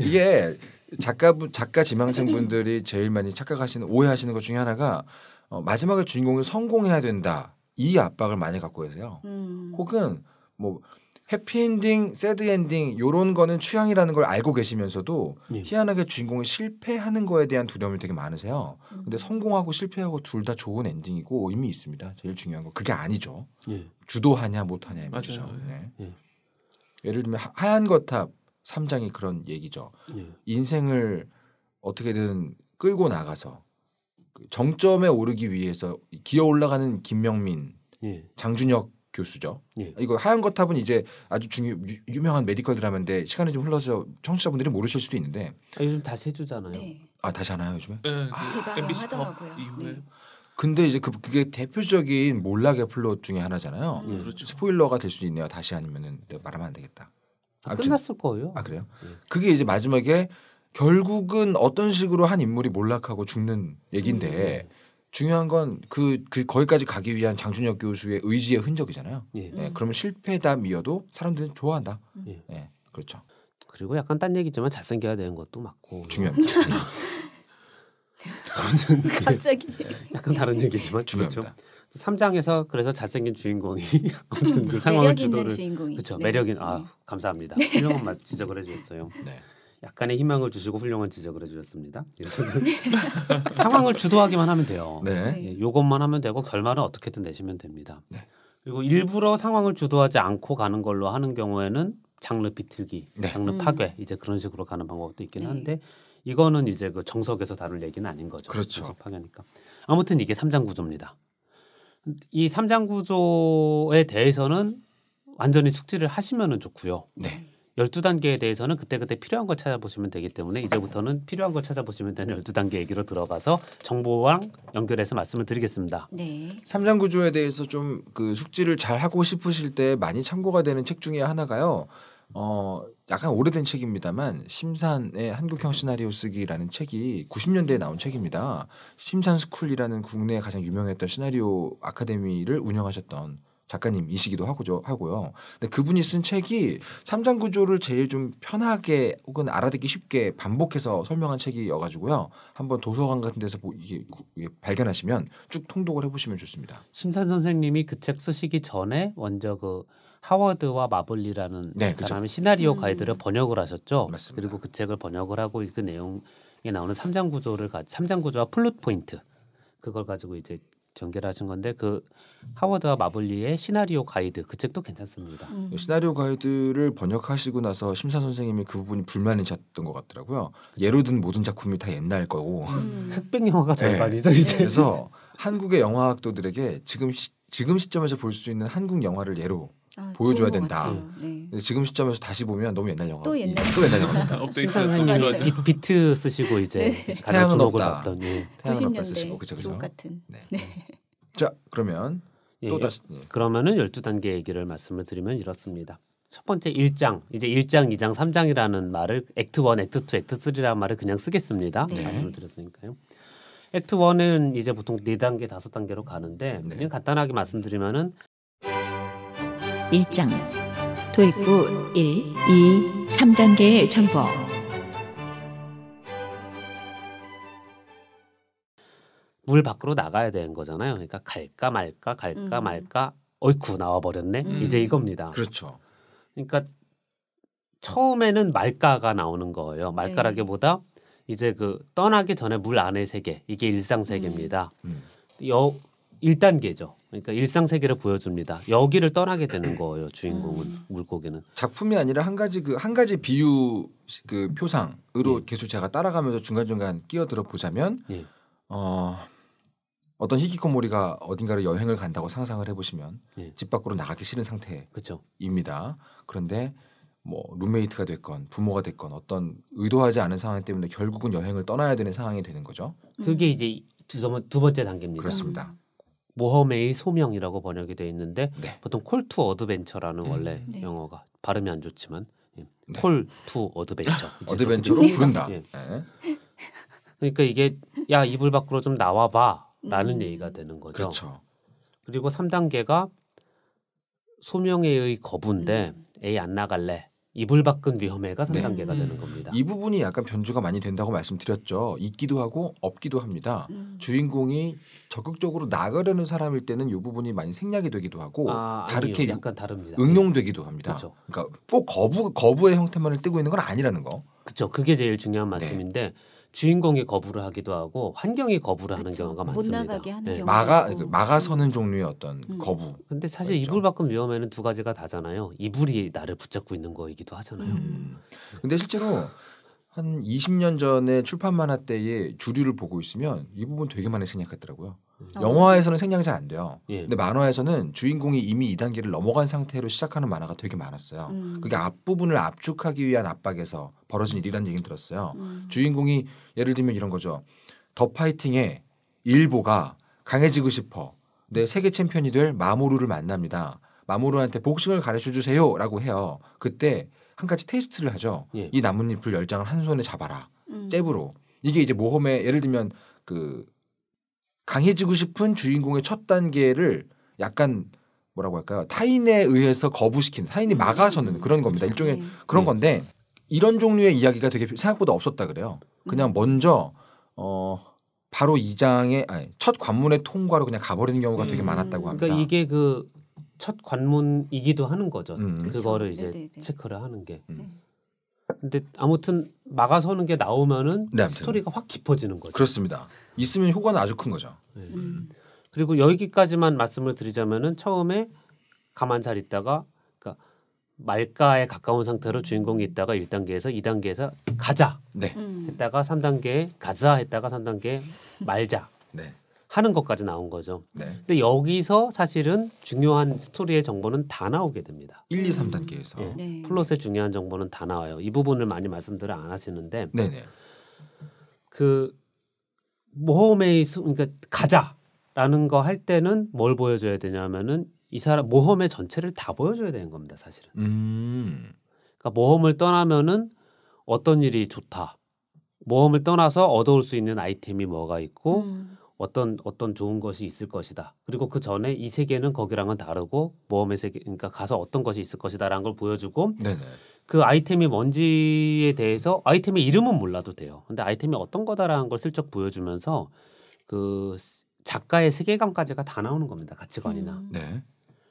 예. 이게 작가 작가 지망생분들이 제일 많이 착각하시는 오해하시는 것 중에 하나가 어, 마지막에 주인공이 성공해야 된다 이 압박을 많이 갖고 계세요. 음. 혹은 뭐 해피엔딩, 새드엔딩 요런 거는 취향이라는 걸 알고 계시면서도 예. 희한하게 주인공이 실패하는 거에 대한 두려움이 되게 많으세요. 음. 근데 성공하고 실패하고 둘 다 좋은 엔딩이고 의미 있습니다. 제일 중요한 건 그게 아니죠. 예. 주도하냐 못하냐 이거죠. 예. 네. 예. 예를 들면 하얀 거탑 3장이 그런 얘기죠. 예. 인생을 어떻게든 끌고 나가서 그 정점에 오르기 위해서 기어 올라가는 김명민, 예. 장준혁 교수죠. 예. 이거 하얀 거탑은 이제 아주 중요 유, 명한 메디컬 드라마인데 시간이 좀 흘러서 청취자분들이 모르실 수도 있는데 아, 요즘 다시 해주잖아요. 네. 아 다시 하나요 요즘에? 네, 네. 아, MBC 하더라고요. 이후에. 네. 근데 이제 그, 그게 대표적인 몰락의 플롯 중에 하나잖아요. 음, 음 그렇죠. 스포일러가 될 수 있네요. 다시 아니면은 말하면 안 되겠다. 아, 끝났을 거예요. 아 그래요? 예. 그게 이제 마지막에 결국은 어떤 식으로 한 인물이 몰락하고 죽는 얘기데 음. 네. 중요한 건 그 그 거기까지 가기 위한 장준혁 교수의 의지의 흔적이잖아요. 예. 네, 그러면 실패담이어도 사람들은 좋아한다. 예. 네, 그렇죠. 그리고 약간 딴 얘기지만 잘생겨야 되는 것도 맞고 중요합니다. 예. 갑자기 약간 다른 얘기지만 그렇죠. 중요합니다. 그렇죠. 3장에서 그래서 잘생긴 주인공이 아무튼 그 상황을 주도를 주인공이. 그렇죠. 네. 매력인 아 네. 감사합니다. 네. 훌륭한 말 지적을 해주셨어요. 네. 약간의 희망을 주시고 훌륭한 지적을 해주셨습니다. 예, 네. 상황을 주도하기만 하면 돼요. 네. 예, 요것만 하면 되고 결말은 어떻게든 내시면 됩니다. 네. 그리고 일부러 상황을 주도하지 않고 가는 걸로 하는 경우에는 장르 비틀기, 네. 장르 음. 파괴 이제 그런 식으로 가는 방법도 있긴 네. 한데 이거는 이제 그 정석에서 다룰 얘기는 아닌 거죠. 그렇죠. 파괴니까. 아무튼 이게 삼장 구조입니다. 이 삼장 구조에 대해서는 완전히 숙지를 하시면 좋고요. 네. 열두 단계에 대해서는 그때그때 필요한 걸 찾아보시면 되기 때문에 이제부터는 필요한 걸 찾아보시면 되는 열두 단계 얘기로 들어가서 정보왕 연결해서 말씀을 드리겠습니다. 네. 삼장 구조에 대해서 좀 그 숙지를 잘 하고 싶으실 때 많이 참고가 되는 책 중에 하나가요. 어 약간 오래된 책입니다만 심산의 한국형 시나리오 쓰기라는 책이 90년대에 나온 책입니다. 심산 스쿨이라는 국내에 가장 유명했던 시나리오 아카데미를 운영하셨던 작가님이시기도 하고죠, 하고요. 근데 그분이 쓴 책이 3장 구조를 제일 좀 편하게 혹은 알아듣기 쉽게 반복해서 설명한 책이어가지고요. 한번 도서관 같은 데서 뭐 이게, 이게 발견하시면 쭉 통독을 해보시면 좋습니다. 심산 선생님이 그 책 쓰시기 전에 먼저 그 하워드와 마블리라는 네, 사람이 그쵸. 시나리오 음. 가이드를 음. 번역을 하셨죠. 맞습니다. 그리고 그 책을 번역을 하고 그 내용에 나오는 3장 구조를 3장 구조와 플롯 포인트 그걸 가지고 이제 연결하신 건데 그 하워드와 마블리의 시나리오 가이드 그 책도 괜찮습니다. 음. 그 시나리오 가이드를 번역하시고 나서 심사 선생님이 그 부분이 불만이셨던 것 같더라고요. 그쵸? 예로 든 모든 작품이 다 옛날 거고 음. 흑백 영화가 전반이죠 네. 이제. 그래서 한국의 영화학도들에게 지금 시, 지금 시점에서 볼 수 있는 한국 영화를 예로 아, 보여줘야 된다. 네. 지금 시점에서 다시 보면 너무 옛날 영화. 또 옛날, 또 옛날 영화입니다. 업데이트 비트 쓰시고 이제 네. 가장 주목을 받던 예. 90년대 쓰시고 그쵸, 그쵸? 같은. 네. 네. 네. 자 그러면 예, 또 예. 다시 예. 그러면은 열두 단계 얘기를 말씀을 드리면 이렇습니다. 첫 번째 일장 이제 일장이장삼장이라는 말을 액트 원, 액트 투, 액트 쓰라는 말을 그냥 쓰겠습니다. 네. 말씀을 드렸으니까요. 액트 원은 이제 보통 네단계 다 단계로 가는데 네. 그냥 간단하게 말씀드리면은 일장 도입부 일, 이, 삼단계의 정보 물 밖으로 나가야 되는 거잖아요. 그러니까 갈까 말까 갈까 음. 말까 어이쿠 나와 버렸네. 음. 이제 이겁니다. 그렇죠. 그러니까 처음에는 말까가 나오는 거예요. 말까라기보다 네. 이제 그 떠나기 전에 물 안의 세계 이게 일상 세계입니다. 음. 음. 여 1단계죠. 그러니까 일상 세계를 보여줍니다. 여기를 떠나게 되는 거예요. 주인공은 음. 물고기는 작품이 아니라 한 가지 그 한 가지 비유 그 표상으로 예. 계속 제가 따라가면서 중간 중간 끼어들어 보자면 예. 어. 어떤 히키코모리가 어딘가로 여행을 간다고 상상을 해보시면 예. 집 밖으로 나가기 싫은 상태입니다. 그쵸. 그런데 뭐 룸메이트가 됐건 부모가 됐건 어떤 의도하지 않은 상황 때문에 결국은 여행을 떠나야 되는 상황이 되는 거죠. 그게 이제 두 번째 단계입니다. 그렇습니다. 모험의 소명이라고 번역이 돼 있는데 네. 보통 콜투 어드벤처라는 음. 원래 네. 영어가 발음이 안 좋지만 예. 네. 콜투 어드벤처 어드벤처로 부른다. 예. 네. 그러니까 이게 야 이불 밖으로 좀 나와봐 라는 음. 얘기가 되는 거죠. 그렇죠. 그리고 3단계가 소명의 거부인데 음. 에이 안 나갈래. 이불 밖은 위험해가 3단계가 네. 되는 음. 겁니다. 이 부분이 약간 변주가 많이 된다고 말씀드렸죠. 있기도 하고 없기도 합니다. 음. 주인공이 적극적으로 나가려는 사람일 때는 이 부분이 많이 생략이 되기도 하고 아, 다르게 약간 다릅니다. 응용되기도 네. 합니다. 그렇죠. 그러니까 꼭 거부 거부의 형태만을 띠고 있는 건 아니라는 거. 그렇죠. 그게 제일 중요한 말씀인데 네. 주인공이 거부를 하기도 하고 환경이 거부를 하는 그쵸. 경우가 많습니다. 못 나가게 하는 네. 마가 막아서는 그러니까 음. 종류의 어떤 음. 거부. 근데 사실 그렇죠. 이불 밖은 위험에는 두 가지가 다잖아요. 이불이 나를 붙잡고 있는 거이기도 하잖아요. 음. 음. 근데 실제로 한 20년 전에 출판 만화 때의 주류를 보고 있으면 이 부분 되게 많이 생략했더라고요. 아, 영화에서는 생략이 잘 안 돼요. 예. 근데 만화에서는 주인공이 이미 2단계를 넘어간 상태로 시작하는 만화가 되게 많았어요. 음. 그게 앞부분을 압축하기 위한 압박에서 벌어진 일이라는 얘기는 들었어요. 음. 주인공이 예를 들면 이런 거죠. 더 파이팅에 일보가 강해지고 싶어. 내 세계 챔피언이 될 마모루를 만납니다. 마모루한테 복싱을 가르쳐 주세요라고 해요. 그때 한 가지 테스트를 하죠. 예. 이 나뭇잎을 열 장을 한 손에 잡아라. 음. 잽으로. 이게 이제 모험에 예를 들면 그 강해지고 싶은 주인공의 첫 단계를 약간 뭐라고 할까요? 타인에 의해서 거부시킨 타인이 음. 막아서는 그런 겁니다. 그렇죠. 일종의 네. 그런 네. 건데 이런 종류의 이야기가 되게 생각보다 없었다 그래요. 그냥 음. 먼저 어 바로 이장의 아니, 첫 관문의 통과로 그냥 가버리는 경우가 되게 음. 많았다고 합니다. 그러니까 이게 그 첫 관문이기도 하는 거죠. 음. 그거를 이제 네네네. 네, 체크를 하는 게. 음. 근데 아무튼 막아서는 게 나오면은 네, 스토리가 확 깊어지는 거죠. 그렇습니다. 있으면 효과는 아주 큰 거죠. 네. 음. 그리고 여기까지만 말씀을 드리자면은 처음에 가만 잘 있다가 그러니까 말가에 가까운 상태로 주인공이 있다가 1단계에서 2단계에서 가자 네. 음. 했다가 3단계에 가자 했다가 3단계에 말자 네. 하는 것까지 나온 거죠. 네. 근데 여기서 사실은 중요한 스토리의 정보는 다 나오게 됩니다. 1, 2, 3단계에서 네. 예. 네. 플롯의 중요한 정보는 다 나와요. 이 부분을 많이 말씀들을 안 하시는데 네네. 네. 그 모험의 그러니까 가자라는 거 할 때는 뭘 보여줘야 되냐면은 이 사람 모험의 전체를 다 보여줘야 되는 겁니다. 사실은. 음. 그러니까 모험을 떠나면은 어떤 일이 좋다. 모험을 떠나서 얻어올 수 있는 아이템이 뭐가 있고 음. 어떤 어떤 좋은 것이 있을 것이다. 그리고 그 전에 이 세계는 거기랑은 다르고 모험의 세계 그러니까 가서 어떤 것이 있을 것이다라는 걸 보여주고 네네. 그 아이템이 뭔지에 대해서 아이템의 이름은 몰라도 돼요. 근데 아이템이 어떤 거다라는 걸 슬쩍 보여주면서 그 작가의 세계관까지가 다 나오는 겁니다. 가치관이나. 음. 네.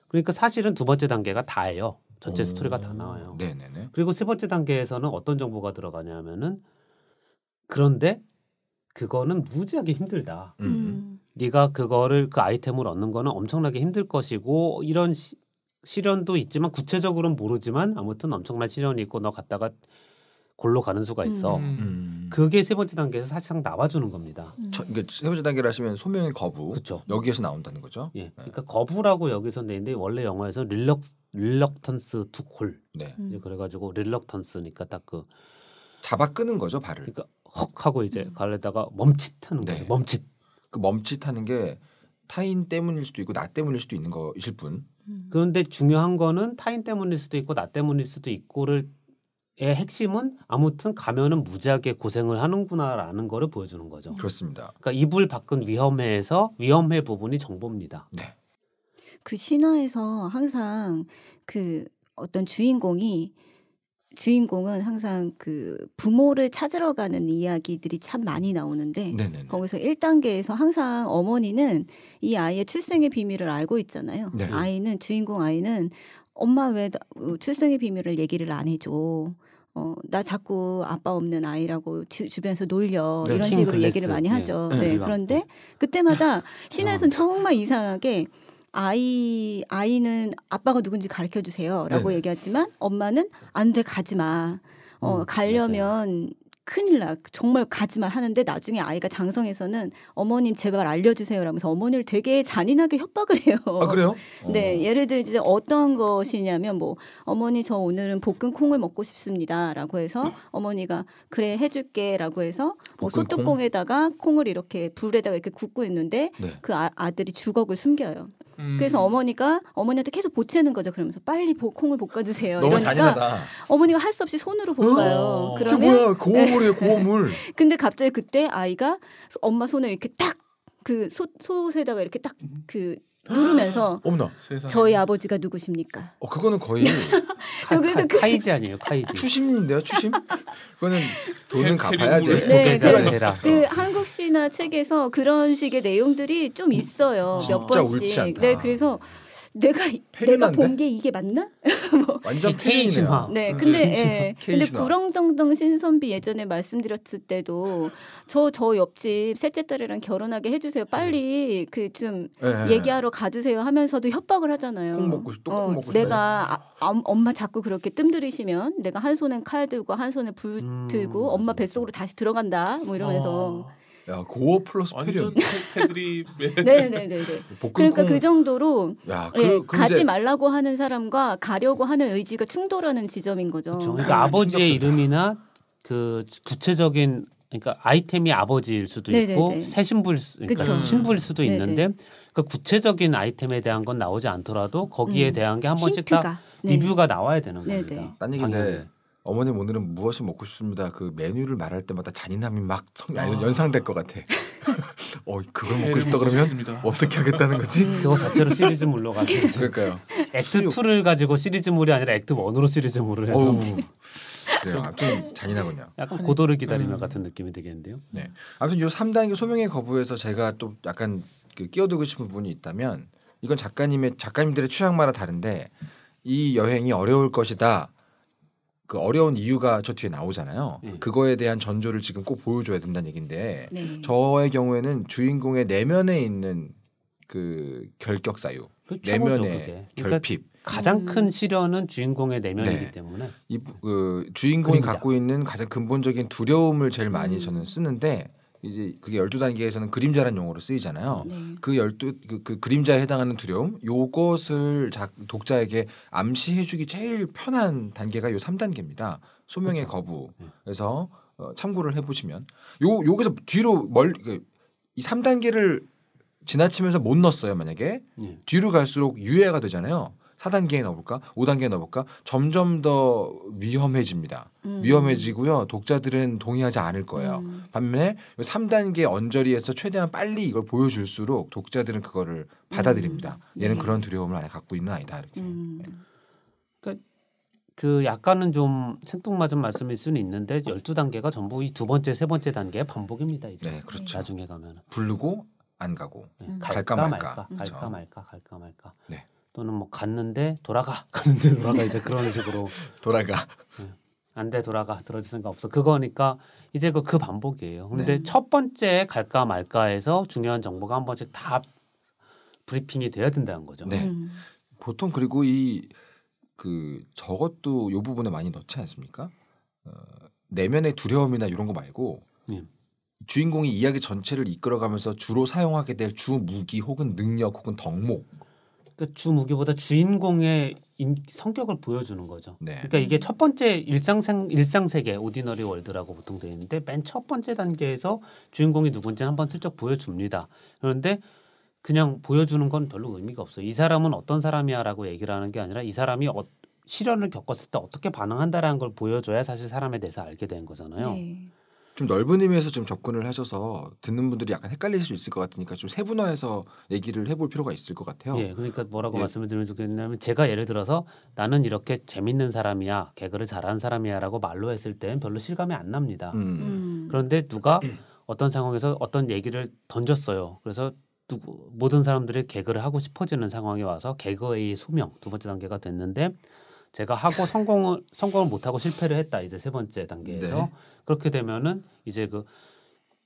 그러니까 사실은 두 번째 단계가 다예요. 전체 오. 스토리가 다 나와요. 네네네. 그리고 세 번째 단계에서는 어떤 정보가 들어가냐면은 그런데 그거는 무지하게 힘들다. 음. 네가 그거를 그 아이템을 얻는 거는 엄청나게 힘들 것이고 이런 시, 시련도 있지만 구체적으로는 모르지만 아무튼 엄청난 시련이 있고 너 갔다가 골로 가는 수가 음. 있어. 음. 음. 그게 세 번째 단계에서 사실상 나와주는 겁니다. 음. 저, 그러니까 세 번째 단계를 하시면 소명의 거부. 그쵸. 여기에서 나온다는 거죠. 예. 네. 그러니까 거부라고 여기서 내는데 원래 영어에서 릴럭 릴럭턴스 투콜. 네. 그래가지고 릴럭턴스니까 딱 그 잡아 끄는 거죠 발을. 그러니까 헉 하고 이제 음. 갈래다가 멈칫하는 거예요. 네. 멈칫. 그 멈칫하는 게 타인 때문일 수도 있고 나 때문일 수도 있는 거이실 뿐. 음. 그런데 중요한 거는 타인 때문일 수도 있고 나 때문일 수도 있고를 의 핵심은 아무튼 가면은 무지하게 고생을 하는구나라는 거를 보여주는 거죠. 그렇습니다. 그러니까 이불 밖은 위험해에서 위험해 부분이 정보입니다. 네. 그 신화에서 항상 그 어떤 주인공이 주인공은 항상 그 부모를 찾으러 가는 이야기들이 참 많이 나오는데 네네네. 거기서 1단계에서 항상 어머니는 이 아이의 출생의 비밀을 알고 있잖아요. 네. 아이는 주인공 아이는 엄마 왜 어, 출생의 비밀을 얘기를 안 해줘. 어, 나 자꾸 아빠 없는 아이라고 주, 주변에서 놀려 네, 이런 식으로 얘기를 많이 네. 하죠. 네, 네. 그런데 그때마다 신화에서는 아. 정말 이상하게 아이 아이는 아빠가 누군지 가르쳐 주세요라고 네. 얘기하지만 엄마는 안 돼 가지 마. 어 음, 가려면 맞아요. 큰일 나. 정말 가지만 하는데 나중에 아이가 장성해서는 어머님 제발 알려주세요 라면서 어머니를 되게 잔인하게 협박을 해요. 아, 그래요? 네. 어. 예를 들어 이제 어떤 것이냐면 뭐 어머니 저 오늘은 볶은 콩을 먹고 싶습니다 라고 해서 어머니가 그래 해줄게 라고 해서 뭐 소뚜껑에다가 콩? 콩을 이렇게 불에다가 이렇게 굽고 있는데 네. 그 아, 아들이 주걱을 숨겨요. 음. 그래서 어머니가 어머니한테 계속 보채는 거죠. 그러면서 빨리 보, 콩을 볶아주세요. 너무 이러니까 잔인하다. 어머니가 할 수 없이 손으로 볶아요. 어. 그러면 뭐야 고어물이에요 네. 고어물. 근데 갑자기 그때 아이가 엄마 손을 이렇게 딱 그 솥에다가 이렇게 딱그 누르면서 어머나 세상에. 저희 아버지가 누구십니까? 어 그거는 거의 저그서 그 카이지 아니에요 카이지 추심인데요 추심? 그거는 돈은 갚아야지 네, 그, 그 한국 시나 책에서 그런 식의 내용들이 좀 있어요 몇 번씩 네 그래서 내가 내가 본 게 이게 맞나? 뭐. 완전 K 신화. 네, 근데 예, 근데 구렁덩덩 신선비 예전에 말씀드렸을 때도 저저 저 옆집 셋째 딸이랑 결혼하게 해주세요. 빨리 그좀 예, 예, 예. 얘기하러 가주세요 하면서도 협박을 하잖아요. 콩 먹고 싶, 또콩 어, 먹고 싶. 내가 아, 엄마 자꾸 그렇게 뜸들이시면 내가 한 손엔 칼 들고 한 손에 불 음, 들고 엄마 뱃속으로 다시 들어간다 뭐 이러면서. 어. 야, 고어 플러스 패렴. 패드립. 네네네네. 그러니까 그 정도로 야, 예, 그, 예, 가지 말라고 하는 사람과 가려고 하는 의지가 충돌하는 지점인 거죠. 그렇 그러니까 야, 아버지의 충격적이다. 이름이나 그 구체적인 그러니까 아이템이 아버지일 수도 네네네. 있고 새신부일 수, 그러니까 신부일 수도 네네. 있는데 그 구체적인 아이템에 대한 건 나오지 않더라도 거기에 음. 대한 게 한 번씩 다 네. 리뷰가 네. 나와야 되는 겁니다. 딴 얘기인데 어머님 오늘은 무엇이 먹고 싶습니다. 그 메뉴를 말할 때마다 잔인함이 막 성, 아. 연상될 것 같아. 어 그걸 먹고 싶다 그러면 싶습니다. 어떻게 하겠다는 거지? 그거 자체로 시리즈물로 가죠. 그러니까요. 액트 투를 가지고 시리즈물이 아니라 액트 원으로 시리즈물을 해서. 그래요. 아무튼 잔인하군요. 약간 고도를 기다리며 음. 같은 느낌이 되겠는데요. 네. 아무튼 요 3단계 소명의 거부에서 제가 또 약간 그 끼어들고 싶은 부분이 있다면 이건 작가님의 작가님들의 취향마다 다른데 이 여행이 어려울 것이다. 그 어려운 이유가 저 뒤에 나오잖아요. 네. 그거에 대한 전조를 지금 꼭 보여줘야 된다는 얘기인데 네. 저의 경우에는 주인공의 내면에 있는 그 결격 사유, 내면의 그러니까 결핍. 그러니까 가장 큰 시련은 음. 주인공의 내면이기 네. 때문에 이 그 주인공이 그림자. 갖고 있는 가장 근본적인 두려움을 제일 많이 음. 저는 쓰는데 이제 그게 열두 단계에서는 그림자란 용어로 쓰이잖아요. 네. 그 열두 그, 그 그림자에 해당하는 두려움 요것을 자, 독자에게 암시해 주기 제일 편한 단계가 요 삼단계입니다 소명의 그렇죠. 거부. 네. 그래서 어, 참고를 해 보시면 요 요기서 뒤로 멀이 그 삼단계를 지나치면서 못 넣었어요 만약에 네. 뒤로 갈수록 유예가 되잖아요 4단계에 넣어볼까? 5단계에 넣어볼까? 점점 더 위험해집니다. 음. 위험해지고요. 독자들은 동의하지 않을 거예요. 음. 반면에 3단계 언저리에서 최대한 빨리 이걸 보여줄수록 독자들은 그거를 음. 받아들입니다. 얘는 네. 그런 두려움을 안에 갖고 있는 아이다. 이렇게. 음. 네. 그러니까 그 약간은 좀 생뚱맞은 말씀일 수는 있는데 12단계가 전부 이 두 번째, 세 번째 단계의 반복입니다. 이제 네, 그렇죠. 나중에 가면 부르고 안 가고 네, 갈까, 갈까, 말까, 말까, 그렇죠. 갈까, 말까, 갈까 말까. 네. 또는 뭐 갔는데 돌아가 갔는데 돌아가 이제 그런 식으로 돌아가 예. 안돼 돌아가 들어줄 생각 없어 그거니까 이제 그, 그 반복이에요 근데 네. 첫 번째 갈까 말까에서 중요한 정보가 한 번씩 다 브리핑이 돼야 된다는 거죠 네. 음. 보통 그리고 이 그 저것도 요 부분에 많이 넣지 않습니까 어, 내면의 두려움이나 이런 거 말고 네. 주인공이 이야기 전체를 이끌어가면서 주로 사용하게 될 주 무기 혹은 능력 혹은 덕목 그러니까 주무기보다 주인공의 인, 성격을 보여주는 거죠. 네. 그러니까 이게 첫 번째 일상생 일상 세계 오디너리 월드라고 보통 되어 있는데 맨 첫 번째 단계에서 주인공이 누군지 한번 슬쩍 보여줍니다. 그런데 그냥 보여주는 건 별로 의미가 없어요. 이 사람은 어떤 사람이야라고 얘기를 하는 게 아니라 이 사람이 어, 시련을 겪었을 때 어떻게 반응한다라는 걸 보여줘야 사실 사람에 대해서 알게 되는 거잖아요. 네. 좀 넓은 의미에서 좀 접근을 하셔서 듣는 분들이 약간 헷갈릴 수 있을 것 같으니까 좀 세분화해서 얘기를 해볼 필요가 있을 것 같아요. 예, 그러니까 뭐라고 예. 말씀을 드리면 좋겠냐면 제가 예를 들어서 나는 이렇게 재밌는 사람이야, 개그를 잘하는 사람이야라고 말로 했을 땐 별로 실감이 안 납니다. 음. 음. 그런데 누가 어떤 상황에서 어떤 얘기를 던졌어요. 그래서 누구, 모든 사람들이 개그를 하고 싶어지는 상황에 와서 개그의 소명 두 번째 단계가 됐는데 제가 하고 성공을 성공을 못하고 실패를 했다 이제 세 번째 단계에서. 네. 그렇게 되면은 이제 그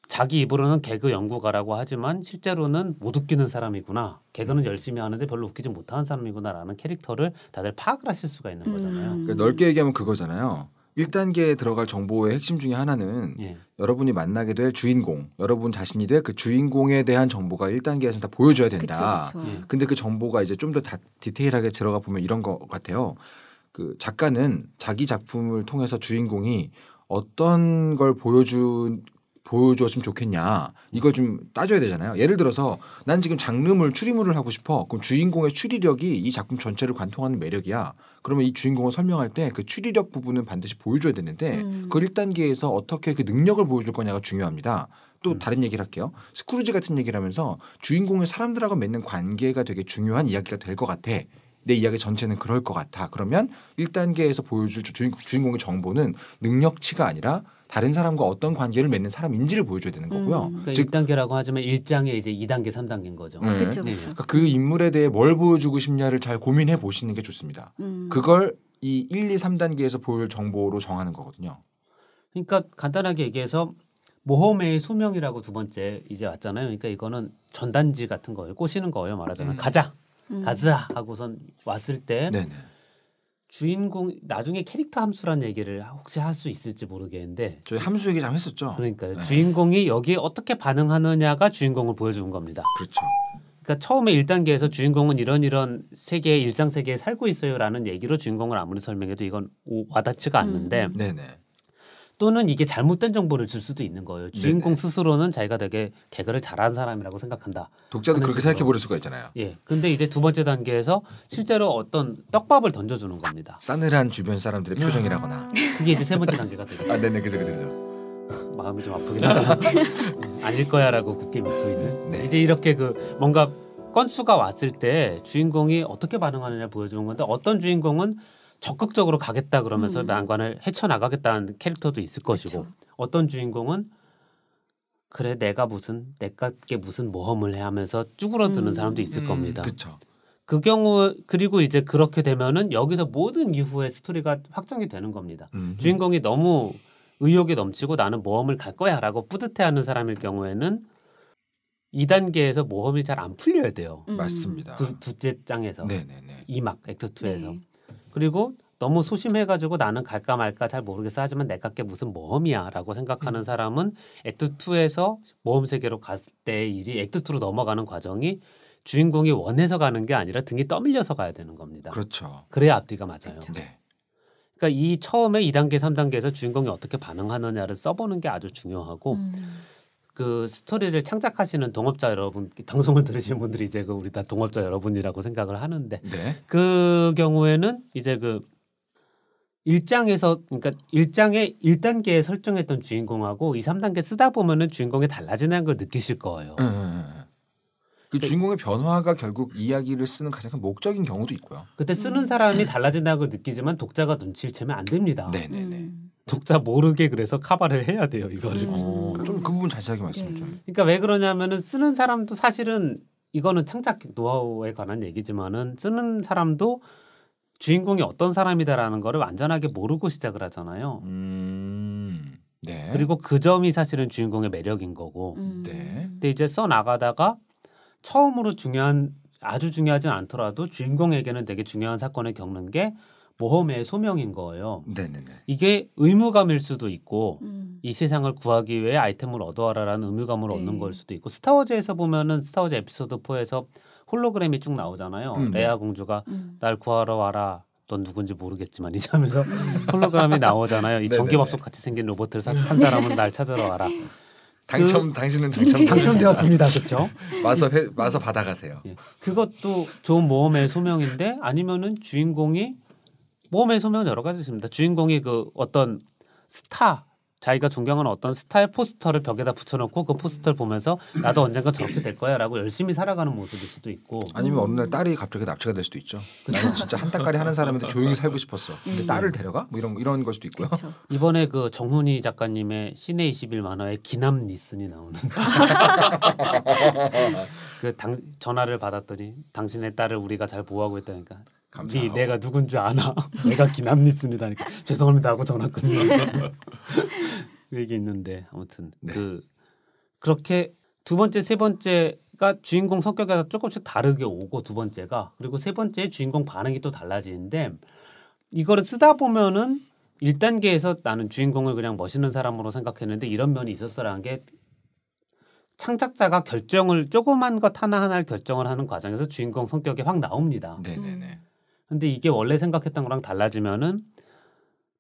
자기 입으로는 개그 연구가라고 하지만 실제로는 못 웃기는 사람이구나. 개그는 음. 열심히 하는데 별로 웃기지 못하는 사람이구나라는 캐릭터를 다들 파악을 하실 수가 있는 음. 거잖아요. 그러니까 넓게 얘기하면 그거잖아요. 1단계에 들어갈 정보의 핵심 중의 하나는 예. 여러분이 만나게 될 주인공, 여러분 자신이 될 그 주인공에 대한 정보가 1단계에서 는다 보여줘야 된다. 그쵸, 그쵸. 예. 근데 그 정보가 이제 좀 더 다 디테일하게 들어가 보면 이런 것 같아요. 그 작가는 자기 작품을 통해서 주인공이 어떤 걸보여주 보여줬으면 좋겠냐 이걸 좀 따져야 되잖아요. 예를 들어서 난 지금 장르물 추리물을 하고 싶어. 그럼 주인공의 추리력이 이 작품 전체를 관통하는 매력이야. 그러면 이 주인공을 설명할 때 그 추리력 부분은 반드시 보여줘야 되는데 음. 그 1단계에서 어떻게 그 능력을 보여줄 거냐가 중요합니다. 또 음. 다른 얘기를 할게요. 스크루지 같은 얘기를 하면서 주인공의 사람들하고 맺는 관계가 되게 중요한 이야기가 될 것 같아. 내 이야기 전체는 그럴 것 같아. 그러면 1단계에서 보여줄 주인, 주인공의 정보는 능력치가 아니라 다른 사람과 어떤 관계를 맺는 사람인지를 보여줘야 되는 거고요. 음. 그러니까 즉 1단계라고 하지만 1장에 이제 2단계, 3단계인 거죠. 네. 그쵸, 그쵸. 네. 그러니까 그 인물에 대해 뭘 보여주고 싶냐를 잘 고민해 보시는 게 좋습니다. 음. 그걸 이 1, 2, 3단계에서 보여줄 정보로 정하는 거거든요. 그러니까 간단하게 얘기해서 모험의 소명이라고 두 번째 이제 왔잖아요. 그러니까 이거는 전단지 같은 거예요. 꼬시는 거예요. 말하자면 음. 가자. 음. 가자 하고선 왔을 때 네네. 주인공 나중에 캐릭터 함수란 얘기를 혹시 할 수 있을지 모르겠는데 저희 함수 얘기 좀 했었죠. 그러니까요. 네. 주인공이 여기에 어떻게 반응하느냐가 주인공을 보여주는 겁니다. 그렇죠. 그러니까 처음에 1단계에서 주인공은 이런 이런 세계 일상 세계에 살고 있어요라는 얘기로 주인공을 아무리 설명해도 이건 와닿지가 않는데 음. 네네. 또는 이게 잘못된 정보를 줄 수도 있는 거예요. 네. 주인공 네네. 스스로는 자기가 되게 개그를 잘하는 사람이라고 생각한다. 독자도 그렇게 생각해 버릴 수가 있잖아요. 예. 근데 이제 두 번째 단계에서 실제로 어떤 떡밥을 던져 주는 겁니다. 싸늘한 주변 사람들의 표정이라거나. 아. 그게 이제 세 번째 단계가 되죠. 아, 네, 네. 그죠, 그죠, 그죠. 마음이 좀 아프긴 하죠. 음, 아닐 거야라고 굳게 믿고 있는. 네. 이제 이렇게 그 뭔가 건수가 왔을 때 주인공이 어떻게 반응하느냐 보여주는 건데 어떤 주인공은 적극적으로 가겠다 그러면서 음. 난관을 헤쳐나가겠다는 캐릭터도 있을 것이고 어떤 주인공은 그래 내가 무슨 내가게 무슨 모험을 해 하면서 쭈그러드는 음. 사람도 있을 음. 겁니다. 그쵸. 그 경우 그리고 이제 그렇게 되면은 여기서 모든 이후의 스토리가 확정이 되는 겁니다. 음. 주인공이 너무 의욕이 넘치고 나는 모험을 갈 거야라고 뿌듯해하는 사람일 경우에는 2단계에서 모험이 잘 안 풀려야 돼요. 맞습니다. 두, 째 장에서 네네네. 2막 액트 2에서 네. 그리고 너무 소심해가지고 나는 갈까 말까 잘 모르겠어 하지만 내깎게 무슨 모험이야라고 생각하는 음. 사람은 액트 2에서 모험 세계로 갔을 때의 일이 액트 2로 넘어가는 과정이 주인공이 원해서 가는 게 아니라 등이 떠밀려서 가야 되는 겁니다. 그렇죠. 그래야 앞뒤가 맞아요. 네. 그러니까 이 처음에 2단계, 3단계에서 주인공이 어떻게 반응하느냐를 써보는 게 아주 중요하고 음. 그 스토리를 창작하시는 동업자 여러분 방송을 들으시는 분들이 이제 그 우리 다 동업자 여러분이라고 생각을 하는데 네. 그 경우에는 이제 그 일장에서 그러니까 일장의 일단계에 설정했던 주인공하고 이 삼단계 쓰다 보면은 주인공이 달라지는 걸 느끼실 거예요. 음. 그 주인공의 변화가 결국 이야기를 쓰는 가장 큰 목적인 경우도 있고요. 그때 쓰는 음. 사람이 달라진다고 느끼지만 독자가 눈치를 채면 안 됩니다. 네네네. 네, 네. 음. 독자 모르게 그래서 카바를 해야 돼요 이거를. 어, 음. 어, 그 부분 자세하게 말씀 좀. 네. 그러니까 왜 그러냐면은 쓰는 사람도 사실은 이거는 창작 노하우에 관한 얘기지만은 쓰는 사람도 주인공이 어떤 사람이다라는 거를 완전하게 모르고 시작을 하잖아요. 음, 네. 그리고 그 점이 사실은 주인공의 매력인 거고. 음. 네. 근데 이제 써 나가다가 처음으로 중요한 아주 중요하진 않더라도 주인공에게는 되게 중요한 사건을 겪는 게 모험의 소명인 거예요. 네네네. 이게 의무감일 수도 있고 음. 이 세상을 구하기 위해 아이템을 얻어와라라는 의무감을 네. 얻는 걸 수도 있고 스타워즈에서 보면은 스타워즈 에피소드 4에서 홀로그램이 쭉 나오잖아요. 음. 네. 레아 공주가 음. 날 구하러 와라. 넌 누군지 모르겠지만 이제 하면서 음. 홀로그램이 나오잖아요. 이 전기밥솥 같이 생긴 로봇을 산 사람은 날 찾으러 와라. 당첨 그, 당신은 당첨 당첨되었습니다. 그렇죠? 와서 회, 와서 받아가세요. 예. 그것도 좋은 모험의 소명인데 아니면은 주인공이 모험의 소명은 여러 가지 있습니다. 주인공이 그 어떤 스타 자기가 존경하는 어떤 스타의 포스터를 벽에다 붙여놓고 그 포스터를 보면서 나도 언젠가 저렇게 될 거야라고 열심히 살아가는 모습일 수도 있고 아니면 어느 날 딸이 갑자기 납치가 될 수도 있죠. 나는 진짜 한타까리 하는 사람한테 음. 조용히 살고 싶었어. 근데 음. 딸을 데려가? 뭐 이런 이런 걸 수도 있고요. 그쵸. 이번에 그 정훈이 작가님의 시내 21 만화에 기남 니슨이 나오는 그 당, 전화를 받았더니 당신의 딸을 우리가 잘 보호하고 있다니까 감사하네 내가 누군 줄 아나? 내가 기남니스입니다니까 죄송합니다 하고 전화 끊는 그 얘기 있는데 아무튼 네. 그 그렇게 두 번째 세 번째가 주인공 성격에서 조금씩 다르게 오고 두 번째가 그리고 세 번째 주인공 반응이 또 달라지는데 이거를 쓰다 보면은 일단계에서 나는 주인공을 그냥 멋있는 사람으로 생각했는데 이런 면이 있었어라는 게 창작자가 결정을 조그만 것 하나하나를 결정을 하는 과정에서 주인공 성격이 확 나옵니다. 네네네. 네, 네. 근데 이게 원래 생각했던 거랑 달라지면은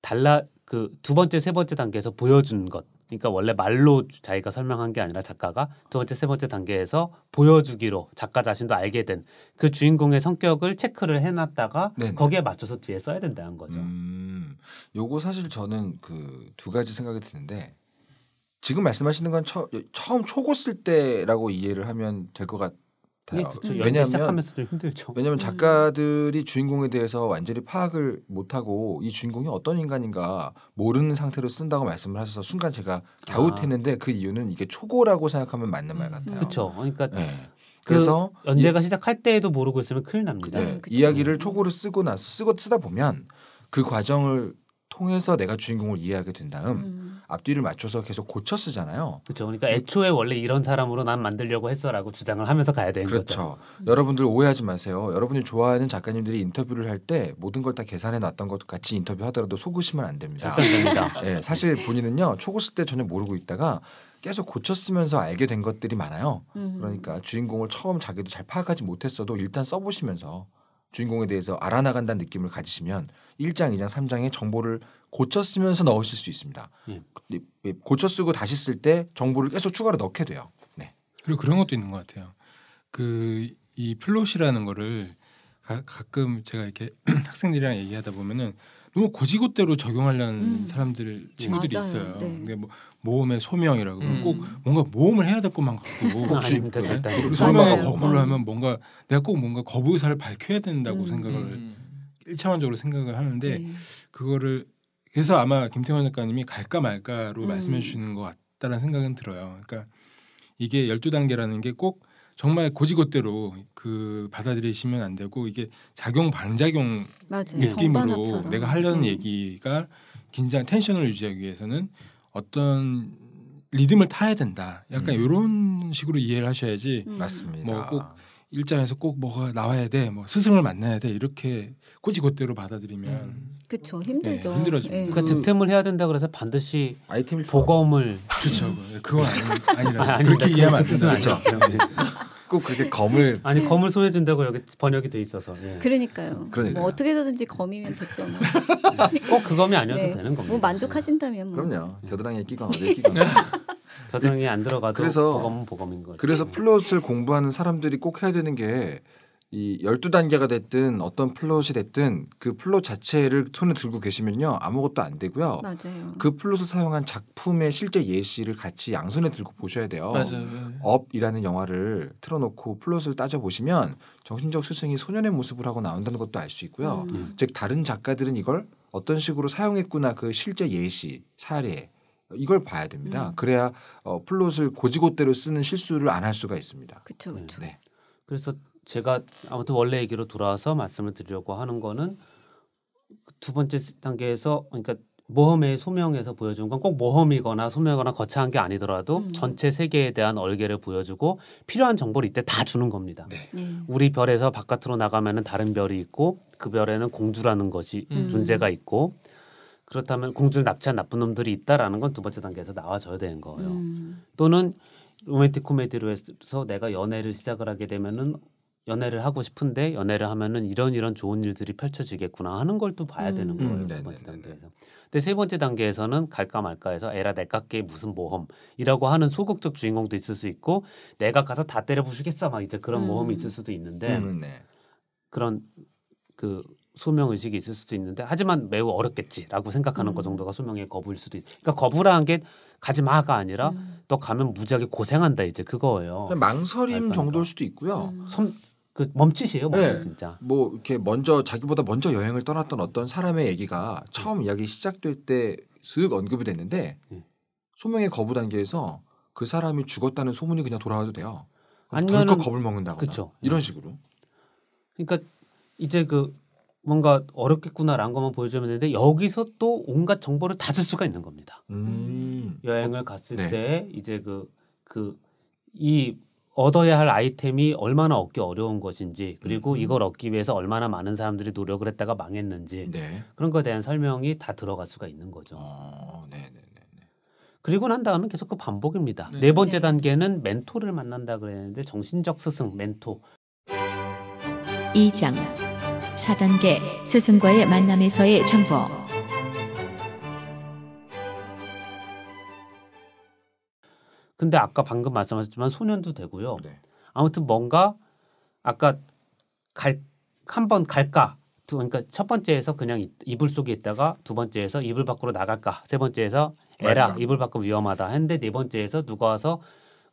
달라 그 두 번째 세 번째 단계에서 보여준 것 그러니까 원래 말로 자기가 설명한 게 아니라 작가가 두 번째 세 번째 단계에서 보여주기로 작가 자신도 알게 된 그 주인공의 성격을 체크를 해놨다가 네네. 거기에 맞춰서 뒤에 써야 된다는 거죠. 음, 요거 사실 저는 그 두 가지 생각이 드는데 지금 말씀하시는 건 처, 처음 초고 쓸 때라고 이해를 하면 될 것 같. 아요 같아요. 예, 왜냐하면 왜냐하면 작가들이 주인공에 대해서 완전히 파악을 못하고 이 주인공이 어떤 인간인가 모르는 상태로 쓴다고 말씀을 하셔서 순간 제가 갸웃했는데 아. 그 이유는 이게 초고라고 생각하면 맞는 말 같아요. 그렇죠. 그러니까 네. 그래서 연재가 이, 시작할 때에도 모르고 있으면 큰일 납니다. 네, 이야기를 초고를 쓰고 나서 쓰고 쓰다 보면 그 과정을 통해서 내가 주인공을 이해하게 된 다음 음. 앞뒤를 맞춰서 계속 고쳐 쓰잖아요. 그렇죠. 그러니까 애초에 원래 이런 사람으로 난 만들려고 했어라고 주장을 하면서 가야 되는 그렇죠. 거죠. 그렇죠. 여러분들 오해하지 마세요. 여러분이 좋아하는 작가님들이 인터뷰를 할 때 모든 걸 다 계산해 놨던 것 같이 인터뷰하더라도 속으시면 안 됩니다. 네, 사실 본인은요 초고수 때 전혀 모르고 있다가 계속 고쳤으면서 알게 된 것들이 많아요. 음. 그러니까 주인공을 처음 자기도 잘 파악하지 못했어도 일단 써보시면서 주인공에 대해서 알아나간다는 느낌을 가지시면 1장, 2장, 3장의 정보를 고쳐 쓰면서 넣으실 수 있습니다. 음. 예. 예, 고쳐 쓰고 다시 쓸 때 정보를 계속 추가로 넣게 돼요. 네. 그리고 그런 것도 있는 것 같아요. 그 이 플롯이라는 거를 가, 끔 제가 이렇게 학생들이랑 얘기하다 보면은 너무 고지고대로 적용하려는 음. 사람들 친구들이 맞아요. 있어요. 네. 근데 뭐 모험의 소명이라고 음. 꼭 뭔가 모험을 해야 될 것만 갖고 소명과 거꾸로 하면 뭔가 내가 꼭 뭔가 거부 의사를 밝혀야 된다고 음. 생각을 음. 일차원적으로 생각을 하는데 네. 그거를 그래서 아마 김태환 작가님이 갈까 말까로 음. 말씀해 주시는 것같다는 생각은 들어요. 그러니까 이게 열두 단계라는 게 꼭 정말 고지고대로 그 받아들이시면 안 되고 이게 작용 반작용 맞아요. 느낌으로 내가 하려는 네. 얘기가 긴장 텐션을 유지하기 위해서는 어떤 리듬을 타야 된다. 약간 음. 이런 식으로 이해를 하셔야지. 음. 맞습니다. 뭐꼭 일장에서 꼭 뭐가 나와야 돼, 뭐 스승을 만나야 돼 이렇게 꼬지곳대로 받아들이면 음. 그렇죠 힘들죠. 네, 힘들어집니다. 네. 그러니까 득템을 해야 된다 그래서 반드시 아이템 보검을 그렇죠. 그건 아니, 아니라 아니, 그렇게 이해하면 안되죠꼭 네. 그렇게 검을 아니 검을 손에 준다고 여기 번역이 돼 있어서 예. 그러니까요. 뭐 그러니까뭐 어떻게든지 검이면 됐죠. 뭐. 예. 꼭 그검이 아니어도 네. 되는 겁니다. 뭐 만족하신다면 뭐. 그럼요. 겨드랑이에 끼건 어디에 끼건 겨냥이 안 들어가도 그래서, 보검은 보검인 거죠. 그래서 플롯을 공부하는 사람들이 꼭 해야 되는 게 이 12단계가 됐든 어떤 플롯이 됐든 그 플롯 자체를 손에 들고 계시면요. 아무것도 안 되고요. 맞아요. 그 플롯을 사용한 작품의 실제 예시를 같이 양손에 들고 보셔야 돼요. 맞아요. 업이라는 영화를 틀어놓고 플롯을 따져보시면 정신적 스승이 소년의 모습을 하고 나온다는 것도 알 수 있고요. 음. 즉 다른 작가들은 이걸 어떤 식으로 사용했구나 그 실제 예시 사례 이걸 봐야 됩니다. 음. 그래야 어, 플롯을 고지고대로 쓰는 실수를 안 할 수가 있습니다. 그렇죠, 그렇죠. 네. 그래서 제가 아무튼 원래 얘기로 돌아와서 말씀을 드리려고 하는 거는 두 번째 단계에서 그러니까 모험의 소명에서 보여준 건 꼭 모험이거나 소명이거나 거창한 게 아니더라도 음. 전체 세계에 대한 얼개를 보여주고 필요한 정보를 이때 다 주는 겁니다. 네. 음. 우리 별에서 바깥으로 나가면은 다른 별이 있고 그 별에는 공주라는 것이 음. 존재가 있고 그렇다면 공주를 납치한 나쁜 놈들이 있다라는 건 두 번째 단계에서 나와줘야 되는 거예요. 음. 또는 로맨틱 코미디로 해서 내가 연애를 시작을 하게 되면은 연애를 하고 싶은데 연애를 하면은 이런 이런 좋은 일들이 펼쳐지겠구나 하는 걸 또 봐야 음. 되는 거예요. 음, 두 네, 번째 네, 네, 단계에서. 근데 세 번째 단계에서는 갈까 말까해서 에라 내깎게 무슨 모험이라고 하는 소극적 주인공도 있을 수 있고 내가 가서 다 때려 부수겠어 막 이제 그런 음. 모험이 있을 수도 있는데 음, 네. 그런 그 소명 의식이 있을 수도 있는데 하지만 매우 어렵겠지라고 생각하는 그 음. 것 정도가 소명의 거부일 수도 있. 그러니까 거부라는 게 가지 마가 아니라 음. 너 가면 무지하게 고생한다 이제 그거예요. 망설임 정도일 수도 있고요. 음. 섬, 그 멈칫이에요, 멈칫 네. 진짜. 뭐 이렇게 먼저 자기보다 먼저 여행을 떠났던 어떤 사람의 얘기가 처음 네. 이야기 시작될 때슥 언급이 됐는데 네. 소명의 거부 단계에서 그 사람이 죽었다는 소문이 그냥 돌아와도 돼요. 아니면 겁을 먹는다거나 그쵸. 이런 네. 식으로. 그러니까 이제 그 뭔가 어렵겠구나라는 것만 보여주면 되는데 여기서 또 온갖 정보를 다 줄 수가 있는 겁니다. 음. 여행을 갔을 네. 때 이제 그 그 이 얻어야 할 아이템이 얼마나 얻기 어려운 것인지 그리고 음. 이걸 얻기 위해서 얼마나 많은 사람들이 노력을 했다가 망했는지 네. 그런 거에 대한 설명이 다 들어갈 수가 있는 거죠. 어, 그리고 난 다음에 계속 그 반복입니다. 네, 네 번째 단계는 멘토를 만난다 그랬는데 정신적 스승 멘토. 이장 4단계 스승과의 만남에서의 정보 근데 아까 방금 말씀하셨지만 소년도 되고요. 네. 아무튼 뭔가 아까 갈 한 번 갈까 두 그러니까 첫 번째에서 그냥 이불 속에 있다가 두 번째에서 이불 밖으로 나갈까 세 번째에서 에라 맞아. 이불 밖은 위험하다 했는데 네 번째에서 누가 와서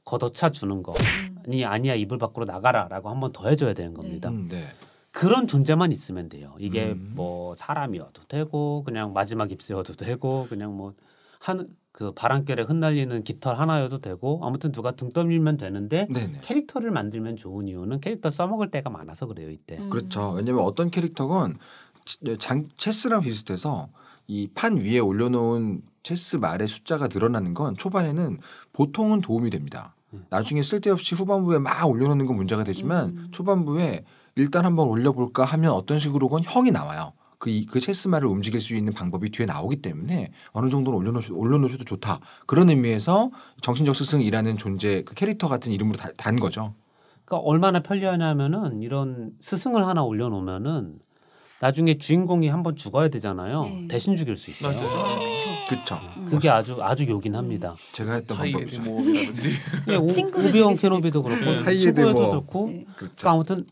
걷어차 주는 거 음. 아니 아니야 이불 밖으로 나가라라고 한 번 더 해줘야 되는 겁니다. 음, 네. 그런 존재만 있으면 돼요. 이게 음. 뭐 사람이어도 되고 그냥 마지막 잎새여도 되고 그냥 뭐 한 그 바람결에 흩날리는 깃털 하나여도 되고 아무튼 누가 등 떠밀면 되는데 네네. 캐릭터를 만들면 좋은 이유는 캐릭터 써먹을 때가 많아서 그래요 이때. 음. 그렇죠. 왜냐면 어떤 캐릭터건 예, 장, 체스랑 비슷해서 이 판 위에 올려놓은 체스 말의 숫자가 늘어나는 건 초반에는 보통은 도움이 됩니다. 음. 나중에 쓸데없이 후반부에 막 올려놓는 건 문제가 되지만 음. 초반부에 일단 한번 올려볼까 하면 어떤 식으로건 형이 나와요. 그, 그 체스마를 움직일 수 있는 방법이 뒤에 나오기 때문에 어느 정도는 올려놓으셔, 올려놓으셔도 좋다. 그런 의미에서 정신적 스승이라는 존재 그 캐릭터 같은 이름으로 다, 단 거죠. 그러니까 얼마나 편리하냐면은 이런 스승을 하나 올려놓으면은 나중에 주인공이 한번 죽어야 되잖아요. 네. 대신 죽일 수 있어요. 그렇죠. 그게 아주 아주 요긴 합니다. 음. 제가 했던 방법이죠. 뭐 네, 오비온 캐노비도 그렇고 친구에도 좋고 네. 그렇죠. 그러니까 아무튼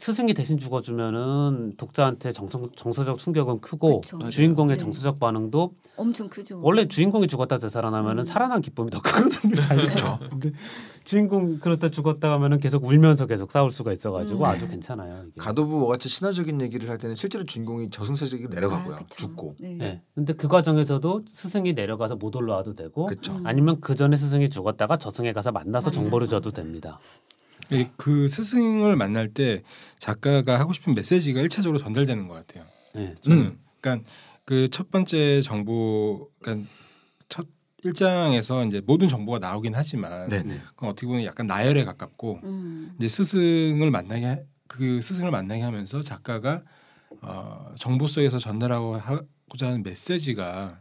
스승이 대신 죽어주면은 독자한테 정성, 정서적 충격은 크고 그쵸. 주인공의 네. 정서적 반응도 엄청 크죠. 원래 주인공이 죽었다 되살아나면은 음. 살아난 기쁨이 더 크거든요. 자기데 그렇죠. 주인공 그렇다 죽었다 하면은 계속 울면서 계속 싸울 수가 있어가지고 음. 아주 괜찮아요. 게 가도부 같이 신화적인 얘기를 할 때는 실제로 주인공이 저승세계로 아, 내려가고요. 아, 죽고. 네. 네. 근데 그 과정에서도 스승이 내려가서 못 올라와도 되고 그쵸. 음. 아니면 그 전에 스승이 죽었다가 저승에 가서 만나서 정보를 줘도 됩니다. 예, 그 스승을 만날 때 작가가 하고 싶은 메시지가 일차적으로 전달되는 것 같아요. 네. 음. 그러니까 그 첫 번째 정보, 그러니까 첫 일장에서 이제 모든 정보가 나오긴 하지만 그 어떻게 보면 약간 나열에 가깝고 음. 이제 스승을 만나게 그 스승을 만나게 하면서 작가가 어, 정보 속에서 전달하고 하고자 하는 메시지가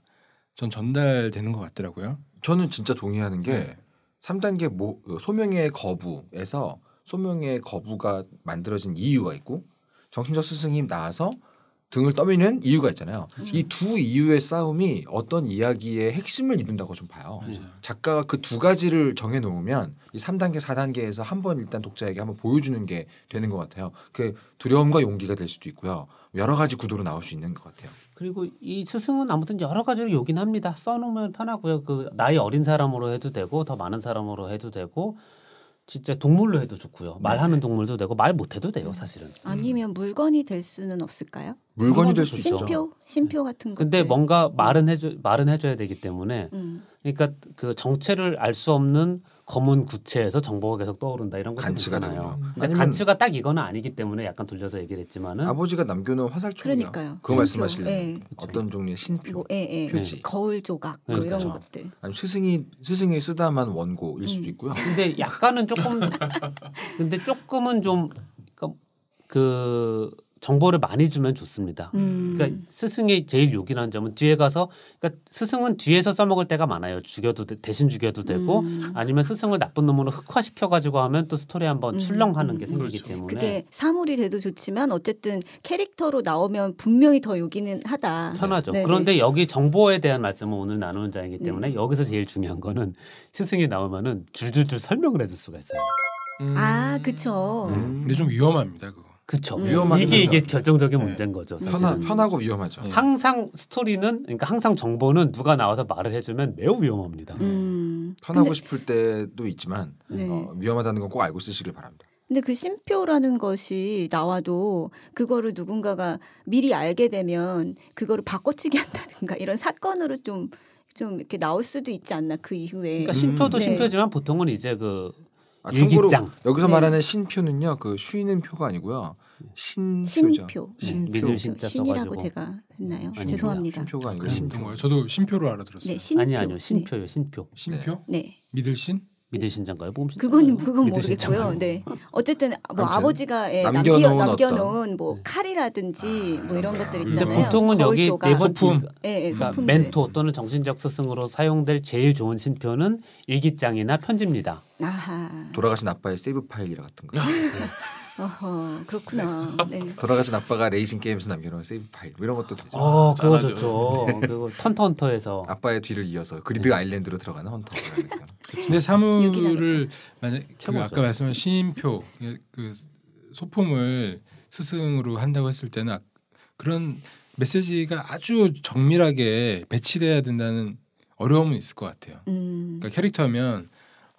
전 전달되는 것 같더라고요. 저는 진짜 동의하는 게 네. 3단계 모, 어, 소명의 거부에서 소명의 거부가 만들어진 이유가 있고 정신적 스승이 나와서 등을 떠미는 이유가 있잖아요. 그렇죠. 이두 이유의 싸움이 어떤 이야기의 핵심을 이룬다고 좀 봐요. 맞아요. 음. 음. 작가가 그 두 가지를 정해놓으면 이 3단계, 4단계에서 한번 일단 독자에게 한번 보여주는 게 되는 것 같아요. 그 두려움과 용기가 될 수도 있고요. 여러 가지 구도로 나올 수 있는 것 같아요. 그리고 이 스승은 아무튼 여러 가지로 요긴합니다. 써놓으면 편하고요. 그 나이 어린 사람으로 해도 되고 더 많은 사람으로 해도 되고 진짜 동물로 해도 좋고요. 네. 말하는 동물도 되고 말 못해도 돼요, 사실은. 아니면 물건이 될 수는 없을까요? 물건이 될 수 있죠. 심표, 심표 같은 거. 근데 뭔가 말은 해줘 말은 해줘야 되기 때문에, 음. 그러니까 그 정체를 알 수 없는 검은 구체에서 정보가 계속 떠오른다 이런 것도 있잖아요. 근데 그러니까 간추가 딱 이거는 아니기 때문에 약간 돌려서 얘기를 했지만은 아버지가 남겨놓은 화살촉이요. 그러니까요. 그 말씀하실래요? 네. 어떤 종류의 신표, 뭐, 예, 예. 표지, 네. 거울 조각 뭐그러니 이런 것들. 아니 스승이 스승이 쓰다만 원고일 수도 음. 있고요. 근데 약간은 조금 근데 조금은 좀그 그러니까 그 정보를 많이 주면 좋습니다. 음. 그러니까 스승이 제일 요긴한 점은 뒤에 가서 그러니까 스승은 뒤에서 써먹을 때가 많아요. 죽여도 되, 대신 죽여도 되고 음. 아니면 스승을 나쁜 놈으로 흑화시켜 가지고 하면 또 스토리 한번 음. 출렁하는 게 음. 생기기 그렇죠. 때문에 그게 사물이 돼도 좋지만 어쨌든 캐릭터로 나오면 분명히 더 요기는 하다. 편하죠. 네, 네 그런데 여기 정보에 대한 말씀은 오늘 나누는 자이기 네. 때문에 네. 여기서 제일 중요한 거는 스승이 나오면은 줄줄줄 설명을 해줄 수가 있어요. 음. 아, 그쵸. 근데 좀 위험합니다. 그거. 그렇죠 음. 위험한 이게 이게 결정적인 네. 문제인 거죠. 사실은. 편하, 고 위험하죠. 네. 네. 항상 스토리는 그러니까 항상 정보는 누가 나와서 말을 해주면 매우 위험합니다. 음. 음. 편하고 싶을 때도 있지만 네. 어, 위험하다는 건 꼭 알고 쓰시길 바랍니다. 근데 그 심표라는 것이 나와도 그거를 누군가가 미리 알게 되면 그거를 바꿔치기 한다든가 이런 사건으로 좀좀 좀 이렇게 나올 수도 있지 않나 그 이후에. 그러니까 심표도 음. 네. 심표지만 보통은 이제 그 아, 일기장. 여기서 네. 말하는 신표는요. 그 쉬는 표가 아니고요. 신표죠. 신표. 네. 신표. 믿을 신자 신이라고 제가 했나요? 아니 죄송합니다. 신표가 아니고 신동. 저도 신표로 알아들었어요. 네, 신표. 아니 아니요. 네. 신표요. 신표. 신표? 네. 믿을 신? 믿으신장가요? 보험신장? 그건 그건 모르겠고요. 네. 어쨌든 뭐 아버지가 예, 남겨 놓은 남겨놓은 뭐 네. 칼이라든지 아, 뭐 이런 아. 것들 있잖아요. 보통은 여기 네 번품, 그 예, 예, 그러니까 멘토 또는 정신적 스승으로 사용될 제일 좋은 신표는 일기장이나 편지입니다. 아하. 돌아가신 아빠의 세이브 파일이라 같은 거. 어허, 그렇구나. 네. 네. 돌아가신 아빠가 레이싱 게임에서 남겨놓은 세이브 파일 뭐 이런 것도 아, 좋죠. 어, 그거 좋죠. 그 턴터 헌터에서 아빠의 뒤를 이어서 그리드 네. 아일랜드로 들어가는 헌터. 근데 사물을 만약 그 아까 말씀한 시인표 예, 그 소품을 스승으로 한다고 했을 때는 아, 그런 메시지가 아주 정밀하게 배치돼야 된다는 어려움은 있을 것 같아요. 음. 그러니까 캐릭터면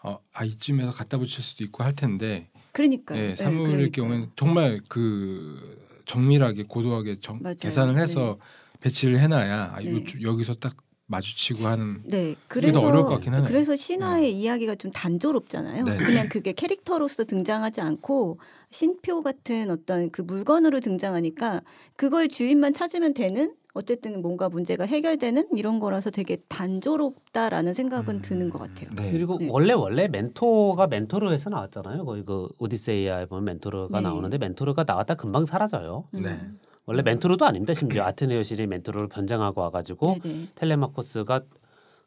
어, 아 이쯤에서 갖다 붙일 수도 있고 할 텐데 그러니까 예, 사물일 예, 네, 그러니까. 경우는 정말 그 정밀하게 고도하게 정, 계산을 해서 네. 배치를 해놔야 아, 네. 요, 여기서 딱 마주치고 하는 네 그래서 어려울 것 같긴 하네요. 그래서 신화의 네. 이야기가 좀 단조롭잖아요. 네. 그냥 그게 캐릭터로서 등장하지 않고 신표 같은 어떤 그 물건으로 등장하니까 그거의 주인만 찾으면 되는 어쨌든 뭔가 문제가 해결되는 이런 거라서 되게 단조롭다라는 생각은 음. 드는 것 같아요. 네. 그리고 네. 원래 원래 멘토가 멘토로해서 나왔잖아요. 거의 그 오디세이아에 보면 멘토로가 네. 나오는데 멘토로가 나왔다 금방 사라져요. 음. 네. 원래 멘토로도 아닙니다. 심지어 아테네오실이멘토로를 변장하고 와가지고 네네. 네. 텔레마코스가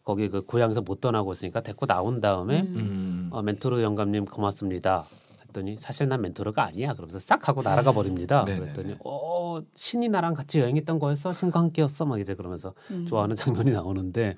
거기 그 고향에서 못 떠나고 있으니까 데리고 나온 다음에 음. 음. 어, 멘토로 영감님 고맙습니다. 그랬더니 사실 난 멘토르가 아니야. 그러면서 싹 하고 날아가 버립니다. 네, 네, 그랬더니 네. 어 신이 나랑 같이 여행했던 거였어 신과 함께였어 막 이제 그러면서 음. 좋아하는 장면이 나오는데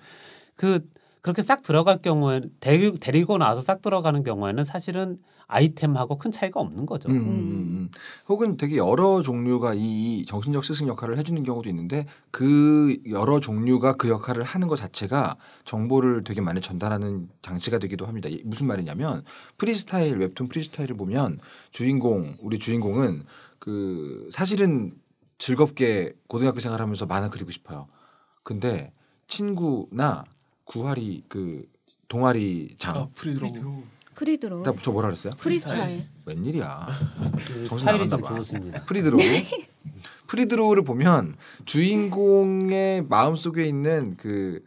그 그렇게 싹 들어갈 경우에 데 데리고 나서 싹 들어가는 경우에는 사실은 아이템하고 큰 차이가 없는 거죠. 음, 음, 음. 음. 혹은 되게 여러 종류가 이 정신적 스승 역할을 해주는 경우도 있는데 그 여러 종류가 그 역할을 하는 것 자체가 정보를 되게 많이 전달하는 장치가 되기도 합니다. 무슨 말이냐면 프리스타일 웹툰 프리스타일을 보면 주인공 우리 주인공은 그 사실은 즐겁게 고등학교 생활하면서 만화 그리고 싶어요. 근데 친구나 구하리 그 동아리 장. 아, 프리드로. 프리드로. 나저 뭐라 그랬어요? 프리스타일. 웬일이야. 정신 그 나간다 프리드로. 프리드로를 보면 주인공의 마음속에 있는 그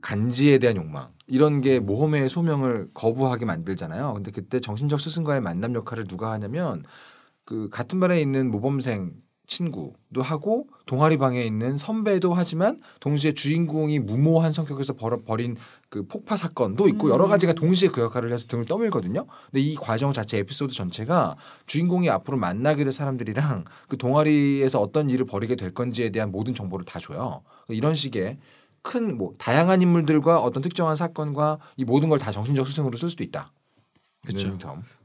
간지에 대한 욕망 이런 게 모험의 소명을 거부하게 만들잖아요. 근데 그때 정신적 스승과의 만남 역할을 누가 하냐면 그 같은 반에 있는 모범생 친구도 하고 동아리 방에 있는 선배도 하지만 동시에 주인공이 무모한 성격에서 벌어, 벌인 그 폭파 사건도 있고 음. 여러 가지가 동시에 그 역할을 해서 등을 떠밀거든요. 근데 이 과정 자체 에피소드 전체가 주인공이 앞으로 만나게 될 사람들이랑 그 동아리에서 어떤 일을 벌이게 될 건지에 대한 모든 정보를 다 줘요. 이런 식의 큰 뭐 다양한 인물들과 어떤 특정한 사건과 이 모든 걸 다 정신적 수승으로 쓸 수도 있다. 그렇죠.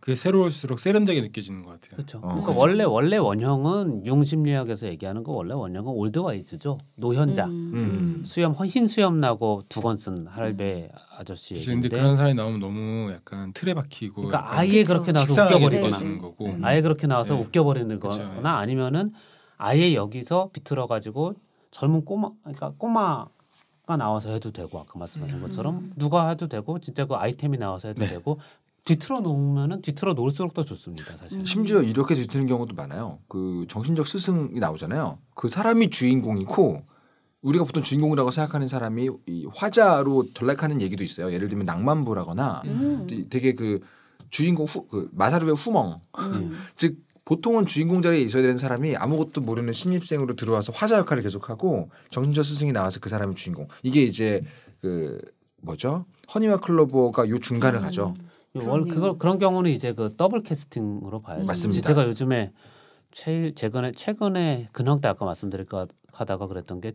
그게 새로울수록 세련되게 느껴지는 것 같아요. 그렇죠. 어. 그러니까 그 원래 원래 원형은 융심리학에서 얘기하는 거 원래 원형은 올드와이즈죠. 노현자 음. 음. 음. 음. 수염 흰 수염 나고 두건 쓴 할배 음. 아저씨. 그런데 그런 사람이 나오면 너무 약간 틀에 박히고. 그러니까 아예 그렇게 나와서 웃겨버리거나, 네. 아예 그렇게 나와서 네. 웃겨버리는 거나 아니면은 아예 여기서 비틀어 가지고 젊은 꼬마 그러니까 꼬마 나와서 해도 되고 아까 말씀하신 것처럼 누가 해도 되고 진짜 그 아이템이 나와서 해도 네. 되고 뒤틀어 놓으면은 뒤틀어 놓을수록 더 좋습니다, 사실. 음. 심지어 이렇게 뒤트는 경우도 많아요. 그 정신적 스승이 나오잖아요. 그 사람이 주인공이고 우리가 보통 주인공이라고 생각하는 사람이 이 화자로 전락하는 얘기도 있어요. 예를 들면 낭만부라거나 음. 되게 그 주인공 후, 그 마사루의 후멍. 음. 즉 보통은 주인공 자리에 있어야 되는 사람이 아무것도 모르는 신입생으로 들어와서 화자 역할을 계속하고 정신적 스승이 나와서 그 사람이 주인공. 이게 이제 그 뭐죠? 허니와 클로버가 요 중간을 음. 가죠. 월 그걸 그런 경우는 이제 그 더블 캐스팅으로 봐야죠. 음. 맞습니다. 제가 요즘에 최 최근에 최근에 근황 때 아까 말씀드릴까 하다가 그랬던 게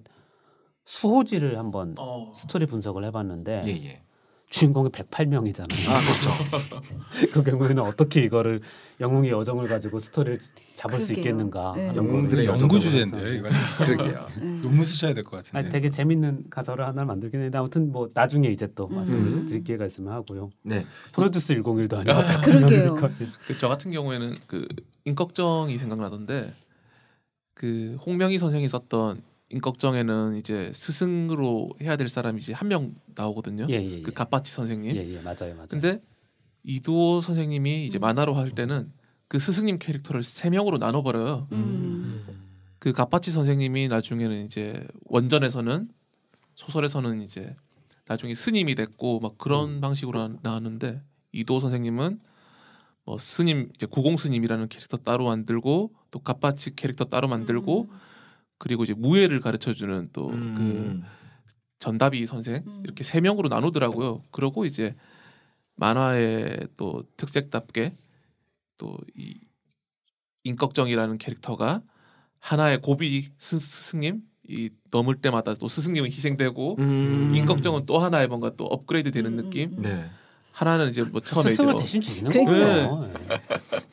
수호지를 한번 어. 스토리 분석을 해봤는데 예, 예. 주인공이 108명이잖아요. 아, 그렇죠. 그 경우에는 어떻게 이거를 영웅의 여정을 가지고 스토리를 잡을 그러게요. 수 있겠는가? 네. 영웅들의 연구 주제인데요, 그러게요. 논문 쓰셔야 될 것 같은데. 아니, 되게 재밌는 가사를 하나 만들긴 했는데 아무튼 뭐 나중에 이제 또 음. 말씀드릴 음. 기회가 있으면 하고요. 네. 프로듀스 101도 아니고. 아, 그러게요. 그저 같은 경우에는 그 인걱정이 생각나던데 그 홍명희 선생이 썼던 인걱정에는 이제 스승으로 해야 될 사람이 이제 한 명 나오거든요. 예, 예, 그 예. 그 갓바치 선생님. 예, 예, 맞아요, 맞아요. 근데 이도 선생님이 이제 만화로 할 때는 그 스승님 캐릭터를 세 명으로 나눠 버려요. 음. 그 갓바치 선생님이 나중에는 이제 원전에서는 소설에서는 이제 나중에 스님이 됐고 막 그런 음. 방식으로 나왔는데 이도 선생님은 뭐 스님 이제 구공 스님이라는 캐릭터 따로 만들고 또 갓바치 캐릭터 따로 만들고 음. 그리고 이제 무예를 가르쳐 주는 또그 음. 전다비 선생 음. 이렇게 세 명으로 나누더라고요. 그러고 이제 만화의 또 특색답게 또 이 인걱정이라는 캐릭터가 하나의 고비 스, 스님 이 넘을 때마다 또 스승님은 희생되고 음. 인걱정은 또 하나의 뭔가 또 업그레이드 되는 음. 느낌. 네. 하나는 이제 뭐 처음에 스승을 이제 뭐 대신 죽이는 그 거예요. 네. 예.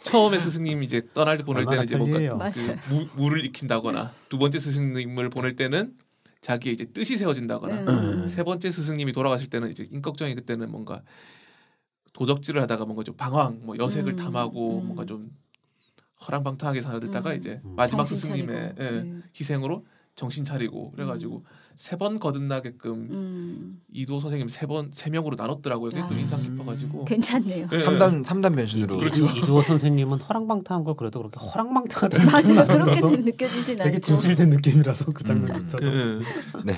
처음에 스승님 이제 떠날 때 보낼 때는 이제 뭔가 그 물을 익힌다거나 두 번째 스승님을 보낼 때는 자기의 이제 뜻이 세워진다거나 네. 음, 세 번째 스승님이 돌아가실 때는 이제 인격적인 그때는 뭔가 도덕질을 하다가 뭔가 좀 방황, 뭐 여색을 음. 담하고 음. 뭔가 좀 허랑방탕하게 살아들다가 음. 이제 마지막 스승님의 예, 네. 희생으로 정신 차리고 그래가지고 음. 세번 거듭나게끔 음. 이도 선생님 세번세 명으로 나눴더라고요. 그게 또 아, 인상 깊어가지고 음, 괜찮네요. 네. 삼단 네. 삼단 변신으로 그렇죠. 이두호 선생님은 허랑방탕한 걸 그래도 그렇게 허랑방탕하 맞아요. 그렇게 느껴지진 않고 되게 진실된 느낌이라서 그장면조차 음. 네. 네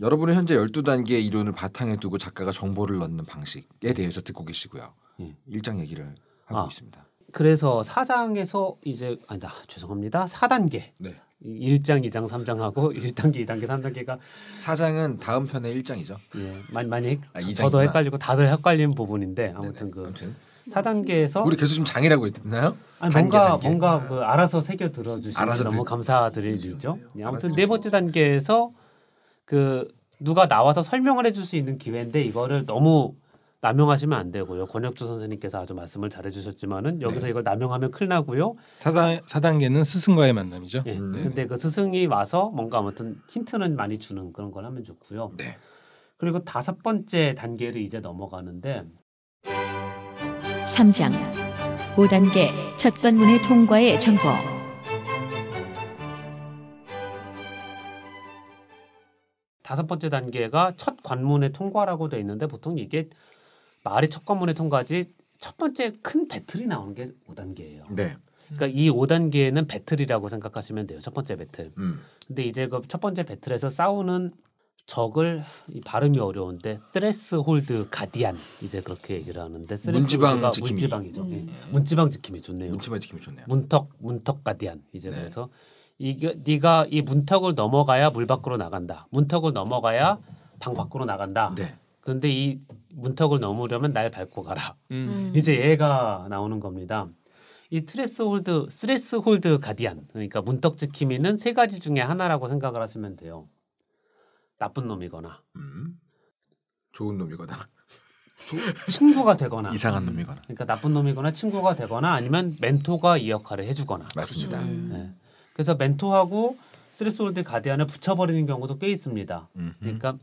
여러분은 현재 1 2단계 이론을 바탕에 두고 작가가 정보를 넣는 방식에 대해서 듣고 계시고요. 음. 예. 1장 얘기를 하고 아. 있습니다. 그래서 사장에서 이제 아니다 죄송합니다 사단계 네. 1장, 2장, 3장하고 1단계, 2단계, 3단계가 사장은 다음 편의 1장이죠. 예, 많이 많이 헷, 아, 저도 헷갈리고 다들 헷갈리는 부분인데 아무튼 네네, 그 아무튼. 4단계에서 우리 계속 지 장이라고 했나요? 아니, 뭔가 단계. 뭔가 그 알아서 새겨 들어 주시면 너무 감사드리죠. 음, 예, 네, 아무튼 네 번째 단계에서 그 누가 나와서 설명을 해줄 수 있는 기회인데 이거를 너무 남용하시면 안 되고요. 권혁주 선생님께서 아주 말씀을 잘해주셨지만은 네. 여기서 네. 이걸 남용하면 큰일 나고요. 사단 계는 스승과의 만남이죠. 예. 음. 근데 그 스승이 와서 뭔가 아무튼 힌트는 많이 주는 그런 걸 하면 좋고요. 네. 그리고 다섯 번째 단계를 이제 넘어가는데 3장 5단계 첫 번문의 통과의 정보 다섯 번째 단계가 첫 관문의 통과라고 돼 있는데 보통 이게 말이 첫 관문에 통과하지 첫 번째 큰 배틀이 나오는 게 5단계예요. 네. 그러니까 이 5단계는 배틀이라고 생각하시면 돼요. 첫 번째 배틀. 음. 근데 이제 그 첫 번째 배틀에서 싸우는 적을 발음이 어려운데 스트레스 홀드 가디안 이제 그렇게 얘기를 하는데 문지방 지킴이 문지방이죠. 음. 예. 문지방 지킴이 좋네요. 문지방 지킴이 좋네요. 문턱 문턱 가디안 이제 네. 그래서 이게 네가 이 문턱을 넘어가야 물 밖으로 나간다. 문턱을 넘어가야 방 밖으로 나간다. 네. 그런데이 문턱을 넘으려면 날 밟고 가라. 음. 음. 이제 얘가 나오는 겁니다. 이 트레스홀드 스레스홀드 트 가디안 그러니까 문턱 지킴이는 세 가지 중에 하나라고 생각을 하시면 돼요. 나쁜 놈이거나 음. 좋은 놈이거나 친구가 되거나 이상한 놈이거나 그러니까 나쁜 놈이거나 친구가 되거나 아니면 멘토가 이 역할을 해주거나 맞습니다. 그렇죠. 네. 음. 그래서 멘토하고 스리솔드 가디언을 붙여버리는 경우도 꽤 있습니다. 음흠. 그러니까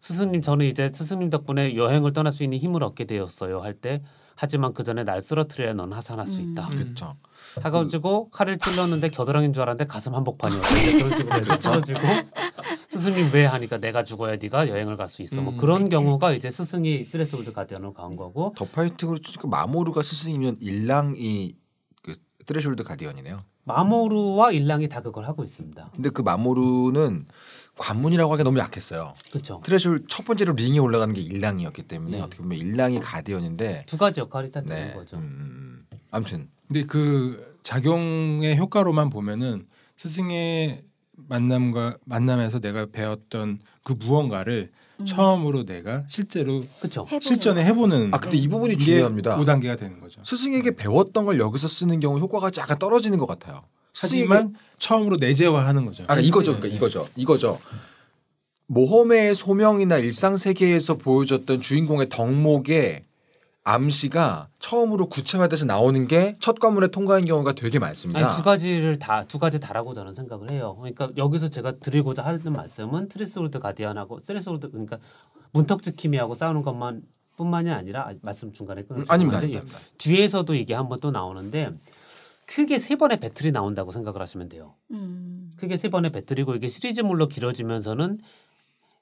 스승님 저는 이제 스승님 덕분에 여행을 떠날 수 있는 힘을 얻게 되었어요 할 때 하지만 그 전에 날 쓰러트려야 넌 하산할 수 음. 있다. 음. 하가지고 그 칼을 찔렀는데 겨드랑인줄 알았는데 가슴 한복판이었어요. 그러지고 스승님 왜 하니까 내가 죽어야 네가 여행을 갈 수 있어. 뭐 음. 그런 음, 경우가 이제 스승이 스레스홀드 가디언으로 간 거고. 더 파이팅으로 치 마모르가 스승이면 일랑이 그 스레스홀드 가디언이네요. 마모루와 일랑이 다 그걸 하고 있습니다. 근데 그 마모루는 관문이라고 하기 너무 약했어요. 그렇죠. 트레쉬홀 첫 번째로 링에 올라가는 게 일랑이었기 때문에 네. 어떻게 보면 일랑이 가디언인데 두 가지 역할이 다 되는 네. 거죠. 음, 음, 음, 아무튼 근데 그 작용의 효과로만 보면은 스승의 만남과 만남에서 내가 배웠던 그 무언가를 음. 처음으로 내가 실제로 그쵸. 실전에 해보는 아 근데 이 부분이 중요합니다. 5단계가 되는 거죠. 스승에게 음. 배웠던 걸 여기서 쓰는 경우 효과가 약간 떨어지는 것 같아요. 하지만 처음으로 내재화하는 거죠. 아 이거죠. 그러니까 네. 이거죠. 이거죠. 모험의 소명이나 일상 세계에서 보여줬던 주인공의 덕목에 암시가 처음으로 구체화돼서 나오는 게첫 관문에 통과한 경우가 되게 많습니다. 아니, 두 가지를 다 두 가지 다라고 저는 생각을 해요. 그러니까 여기서 제가 드리고자 하는 말씀은 트리스홀드 가디안하고 트리스홀드 그러니까 문턱지 키미하고 싸우는 것만 뿐만이 아니라 아, 말씀 중간에 끊었죠. 음, 아닙니다, 아닙니다. 뒤에서도 이게 한 번 또 나오는데 크게 세 번의 배틀이 나온다고 생각을 하시면 돼요. 음. 크게 세 번의 배틀이고 이게 시리즈물로 길어지면서는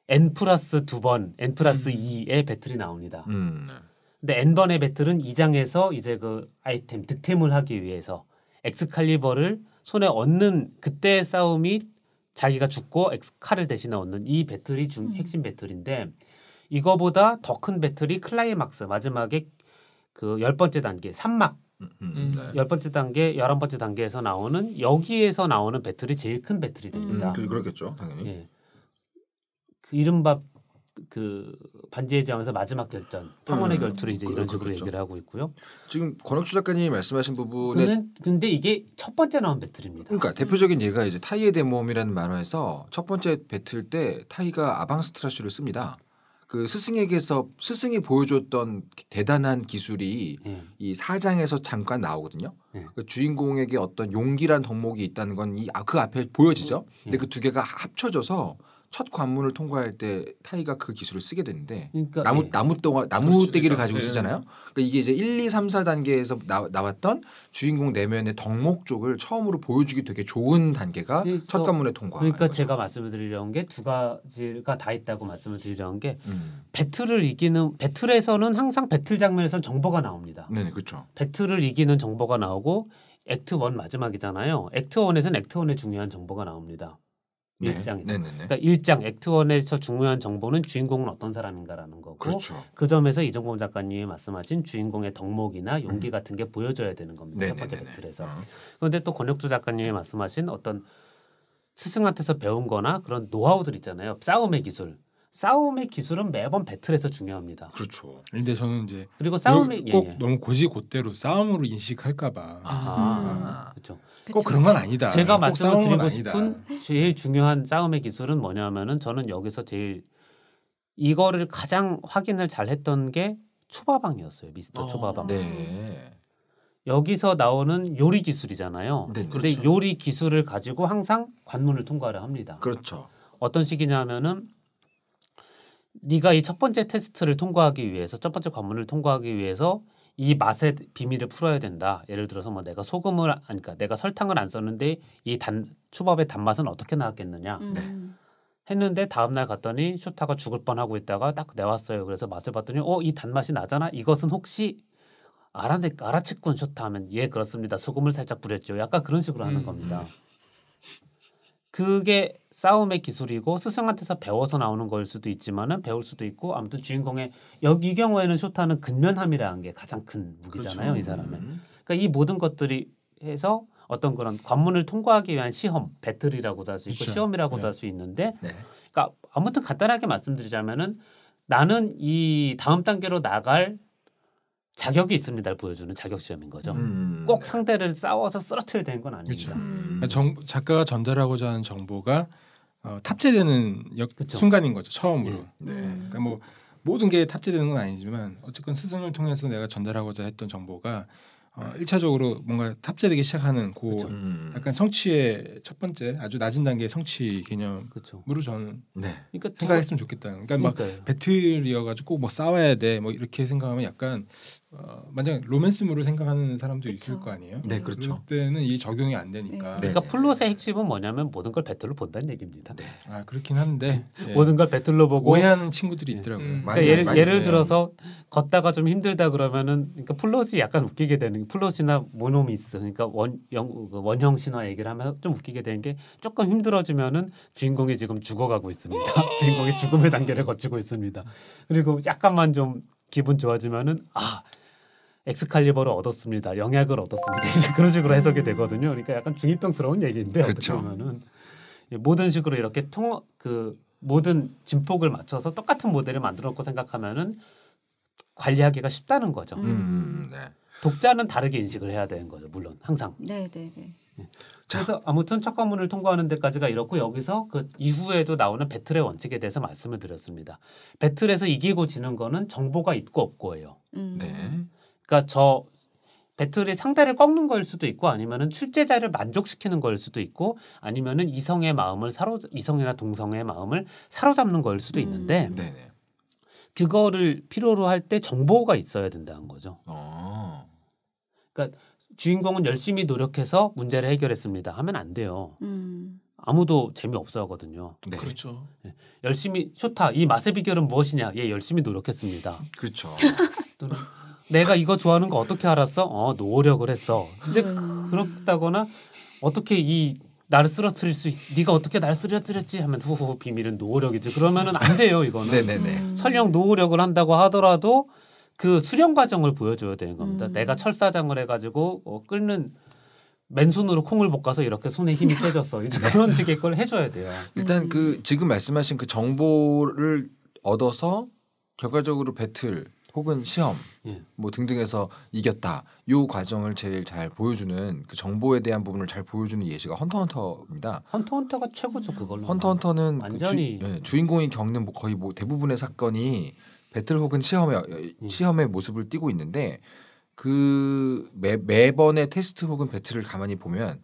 n 플러스 두 번, n 플러스 음. 2의 배틀이 나옵니다. 음. 네. 근데 N번의 배틀은 2장에서 이제 그 아이템 득템을 하기 위해서 엑스칼리버를 손에 얻는 그때의 싸움이 자기가 죽고 엑스칼을 대신에 얻는 이 배틀이 중 음. 핵심 배틀인데 이거보다 더 큰 배틀이 클라이막스 마지막에 그 열 번째 단계 산막 음, 음, 네. 열 번째 단계 열한 번째 단계에서 나오는 여기에서 나오는 배틀이 제일 큰 배틀이 됩니다. 음, 그, 그렇겠죠 당연히. 예. 그 이른바 그 반지의 제왕에서 마지막 결전, 황혼의 음, 결투를 이제 이런 그렇죠, 식으로 그렇죠. 얘기를 하고 있고요. 지금 권혁주 작가님이 말씀하신 부분에 근데, 이게 첫 번째 나온 배틀입니다. 그러니까 대표적인 예가 이제 타이의 대모험이라는 만화에서 첫 번째 배틀 때 타이가 아방스트라슈를 씁니다. 그 스승에게서 스승이 보여줬던 대단한 기술이 네. 이 사장에서 잠깐 나오거든요. 네. 그 주인공에게 어떤 용기란 덕목이 있다는 건이그 아, 앞에 보여지죠. 예. 근데 그 두 개가 합쳐져서 첫 관문을 통과할 때 타이가 그 기술을 쓰게 되는데 그러니까, 나무 예. 나무 동 나무 떼기를 가지고 예. 쓰잖아요. 그러니까 이게 이제 1, 2, 3, 4 단계에서 나, 왔던 주인공 내면의 덕목 쪽을 처음으로 보여주기 되게 좋은 단계가 예, 첫 관문의 통과. 그러니까 제가 말씀을 드리려는 게두 가지가 다 있다고 말씀을 드리려는 게 음. 배틀을 이기는 배틀에서는 항상 배틀 장면에서는 정보가 나옵니다. 네, 네, 그렇죠. 배틀을 이기는 정보가 나오고 액트 원 마지막이잖아요. 액트 원에서는 액트 원의 중요한 정보가 나옵니다. 네. 일장에서. 네, 네, 네. 그러니까 일장 액트원에서 중요한 정보는 주인공은 어떤 사람인가라는 거고 그렇죠. 그 점에서 이정범 작가님이 말씀하신 주인공의 덕목이나 용기 음. 같은 게 보여져야 되는 겁니다. 첫 번째 팩트에서. 어. 그런데 또 권혁주 작가님이 말씀하신 어떤 스승한테서 배운 거나 그런 노하우들 있잖아요. 싸움의 기술. 싸움의 기술은 매번 배틀에서 중요합니다. 그렇죠. 근데 저는 이제 그리고 싸움이 예, 꼭 예, 예. 너무 고지고대로 싸움으로 인식할까봐. 아, 음. 그렇죠. 꼭 그런 건 아니다. 제가 말씀을 드리고 싶은 제일 중요한 싸움의 기술은 뭐냐면은 저는 여기서 제일 이거를 가장 확인을 잘 했던 게 초밥왕이었어요. 미스터 어, 초밥왕. 네. 여기서 나오는 요리 기술이잖아요. 네, 그런데 그렇죠. 요리 기술을 가지고 항상 관문을 통과를 합니다. 그렇죠. 어떤 식이냐면은 네가 이 첫 번째 테스트를 통과하기 위해서 첫 번째 관문을 통과하기 위해서 이 맛의 비밀을 풀어야 된다. 예를 들어서 뭐 내가 소금을 아니 그러니까 내가 설탕을 안 썼는데 이 단 초밥의 단맛은 어떻게 나왔겠느냐. 음. 네. 했는데 다음 날 갔더니 쇼타가 죽을 뻔하고 있다가 딱 내왔어요. 그래서 맛을 봤더니 어 이 단맛이 나잖아. 이것은 혹시 알아내 알아챘군 쇼타 하면 예 그렇습니다. 소금을 살짝 뿌렸죠. 약간 그런 식으로 하는 음. 겁니다. 그게 싸움의 기술이고 스승한테서 배워서 나오는 걸 수도 있지만은 배울 수도 있고 아무튼 주인공의 여기 이 경우에는 쇼타는 근면함이라는 게 가장 큰 무기잖아요 그렇죠. 이사람은 음. 그러니까 이 모든 것들이 해서 어떤 그런 관문을 통과하기 위한 시험 배틀이라고도 할 수 있고 그렇죠. 시험이라고도 네. 할수 있는데 네. 그러니까 아무튼 간단하게 말씀드리자면은 나는 이 다음 단계로 나갈 자격이 있습니다를 보여주는 자격 시험인 거죠. 음. 음, 음. 꼭 상대를 싸워서 쓰러트려야 되는 건 아닙니다. 그렇죠. 음. 그러니까 정, 작가가 전달하고자 하는 정보가 어, 탑재되는 역, 순간인 거죠. 처음으로. 예. 네. 네. 그러니까 뭐 모든 게 탑재되는 건 아니지만 어쨌건 스승을 통해서 내가 전달하고자 했던 정보가 어, 1차적으로 뭔가 탑재되기 시작하는 그그 약간 성취의 첫 번째 아주 낮은 단계의 성취 개념으로 그쵸. 저는 네. 그러니까 생각했으면 좋겠다. 그러니까 그러니까막 배틀이어가지고 꼭 뭐 싸워야 돼 뭐 이렇게 생각하면 약간 어, 만약 로맨스물을 생각하는 사람도 그쵸. 있을 거 아니에요. 네, 그렇죠. 때는 이 적용이 안 되니까. 네. 그러니까 네. 플롯의 핵심은 뭐냐면 모든 걸 배틀로 본다는 얘기입니다. 네. 아 그렇긴 한데 네. 예. 모든 걸 배틀로 보고 오해하는 친구들이 네. 있더라고요. 음. 그러니까 예를, 많이 예를 들어서 걷다가 좀 힘들다 그러면은 그러니까 플롯이 약간 웃기게 되는 플롯이나 모노미스 그러니까 원 영, 그 원형 신화 얘기를 하면 좀 웃기게 되는 게 조금 힘들어지면은 주인공이 지금 죽어가고 있습니다. 주인공이 죽음의 단계를 거치고 있습니다. 그리고 약간만 좀 기분 좋아지면은 아 엑스칼리버를 얻었습니다. 영약을 얻었습니다. 그런 식으로 해석이 음. 되거든요. 그러니까 약간 중이병스러운 얘기인데 그렇죠. 어떻게 보면은 예, 모든 식으로 이렇게 통그 모든 진폭을 맞춰서 똑같은 모델을 만들어 놓고 생각하면은 관리하기가 쉽다는 거죠. 음. 음, 네. 독자는 다르게 인식을 해야 되는 거죠. 물론 항상. 네, 네, 네. 예. 그래서 자. 아무튼 첫 관문을 통과하는 데까지가 이렇고 여기서 그 이후에도 나오는 배틀의 원칙에 대해서 말씀을 드렸습니다. 배틀에서 이기고 지는 거는 정보가 있고 없고예요. 음. 네. 그러니까 저 배틀의 상대를 꺾는 걸 수도 있고 아니면은 출제자를 만족시키는 걸 수도 있고 아니면은 이성의 마음을 사로 이성이나 동성의 마음을 사로잡는 거일 수도 음. 있는데 음, 그거를 필요로 할 때 정보가 있어야 된다는 거죠. 아. 그러니까 주인공은 열심히 노력해서 문제를 해결했습니다. 하면 안 돼요. 음. 아무도 재미없어 하거든요. 네. 그렇죠. 네. 열심히 좋다. 이 맛의 비결은 무엇이냐? 예, 열심히 노력했습니다. 그렇죠. 또는 내가 이거 좋아하는 거 어떻게 알았어? 어 노력을 했어. 이제 음. 그렇다거나 어떻게 이 나를 쓰러뜨릴 수 있, 네가 어떻게 날 쓰러뜨렸지 하면 후후 비밀은 노력이지 그러면은 안 돼요 이거는 네네네. 음. 설령 노력을 한다고 하더라도 그 수련 과정을 보여줘야 되는 겁니다 음. 내가 철사장을 해가지고 어, 끓는 맨손으로 콩을 볶아서 이렇게 손에 힘이 세졌어 이제 네. 그런 식의 걸 해줘야 돼요 일단 그 지금 말씀하신 그 정보를 얻어서 결과적으로 배틀 혹은 시험 예. 뭐 등등에서 이겼다 요 과정을 제일 잘 보여주는 그 정보에 대한 부분을 잘 보여주는 예시가 헌터헌터입니다. 헌터헌터가 최고죠 그걸로. 헌터헌터는 완전히 그 주, 예, 주인공이 겪는 뭐 거의 뭐 대부분의 사건이 배틀 혹은 시험의 어, 예. 시험의 모습을 띠고 있는데 그 매, 매번의 테스트 혹은 배틀을 가만히 보면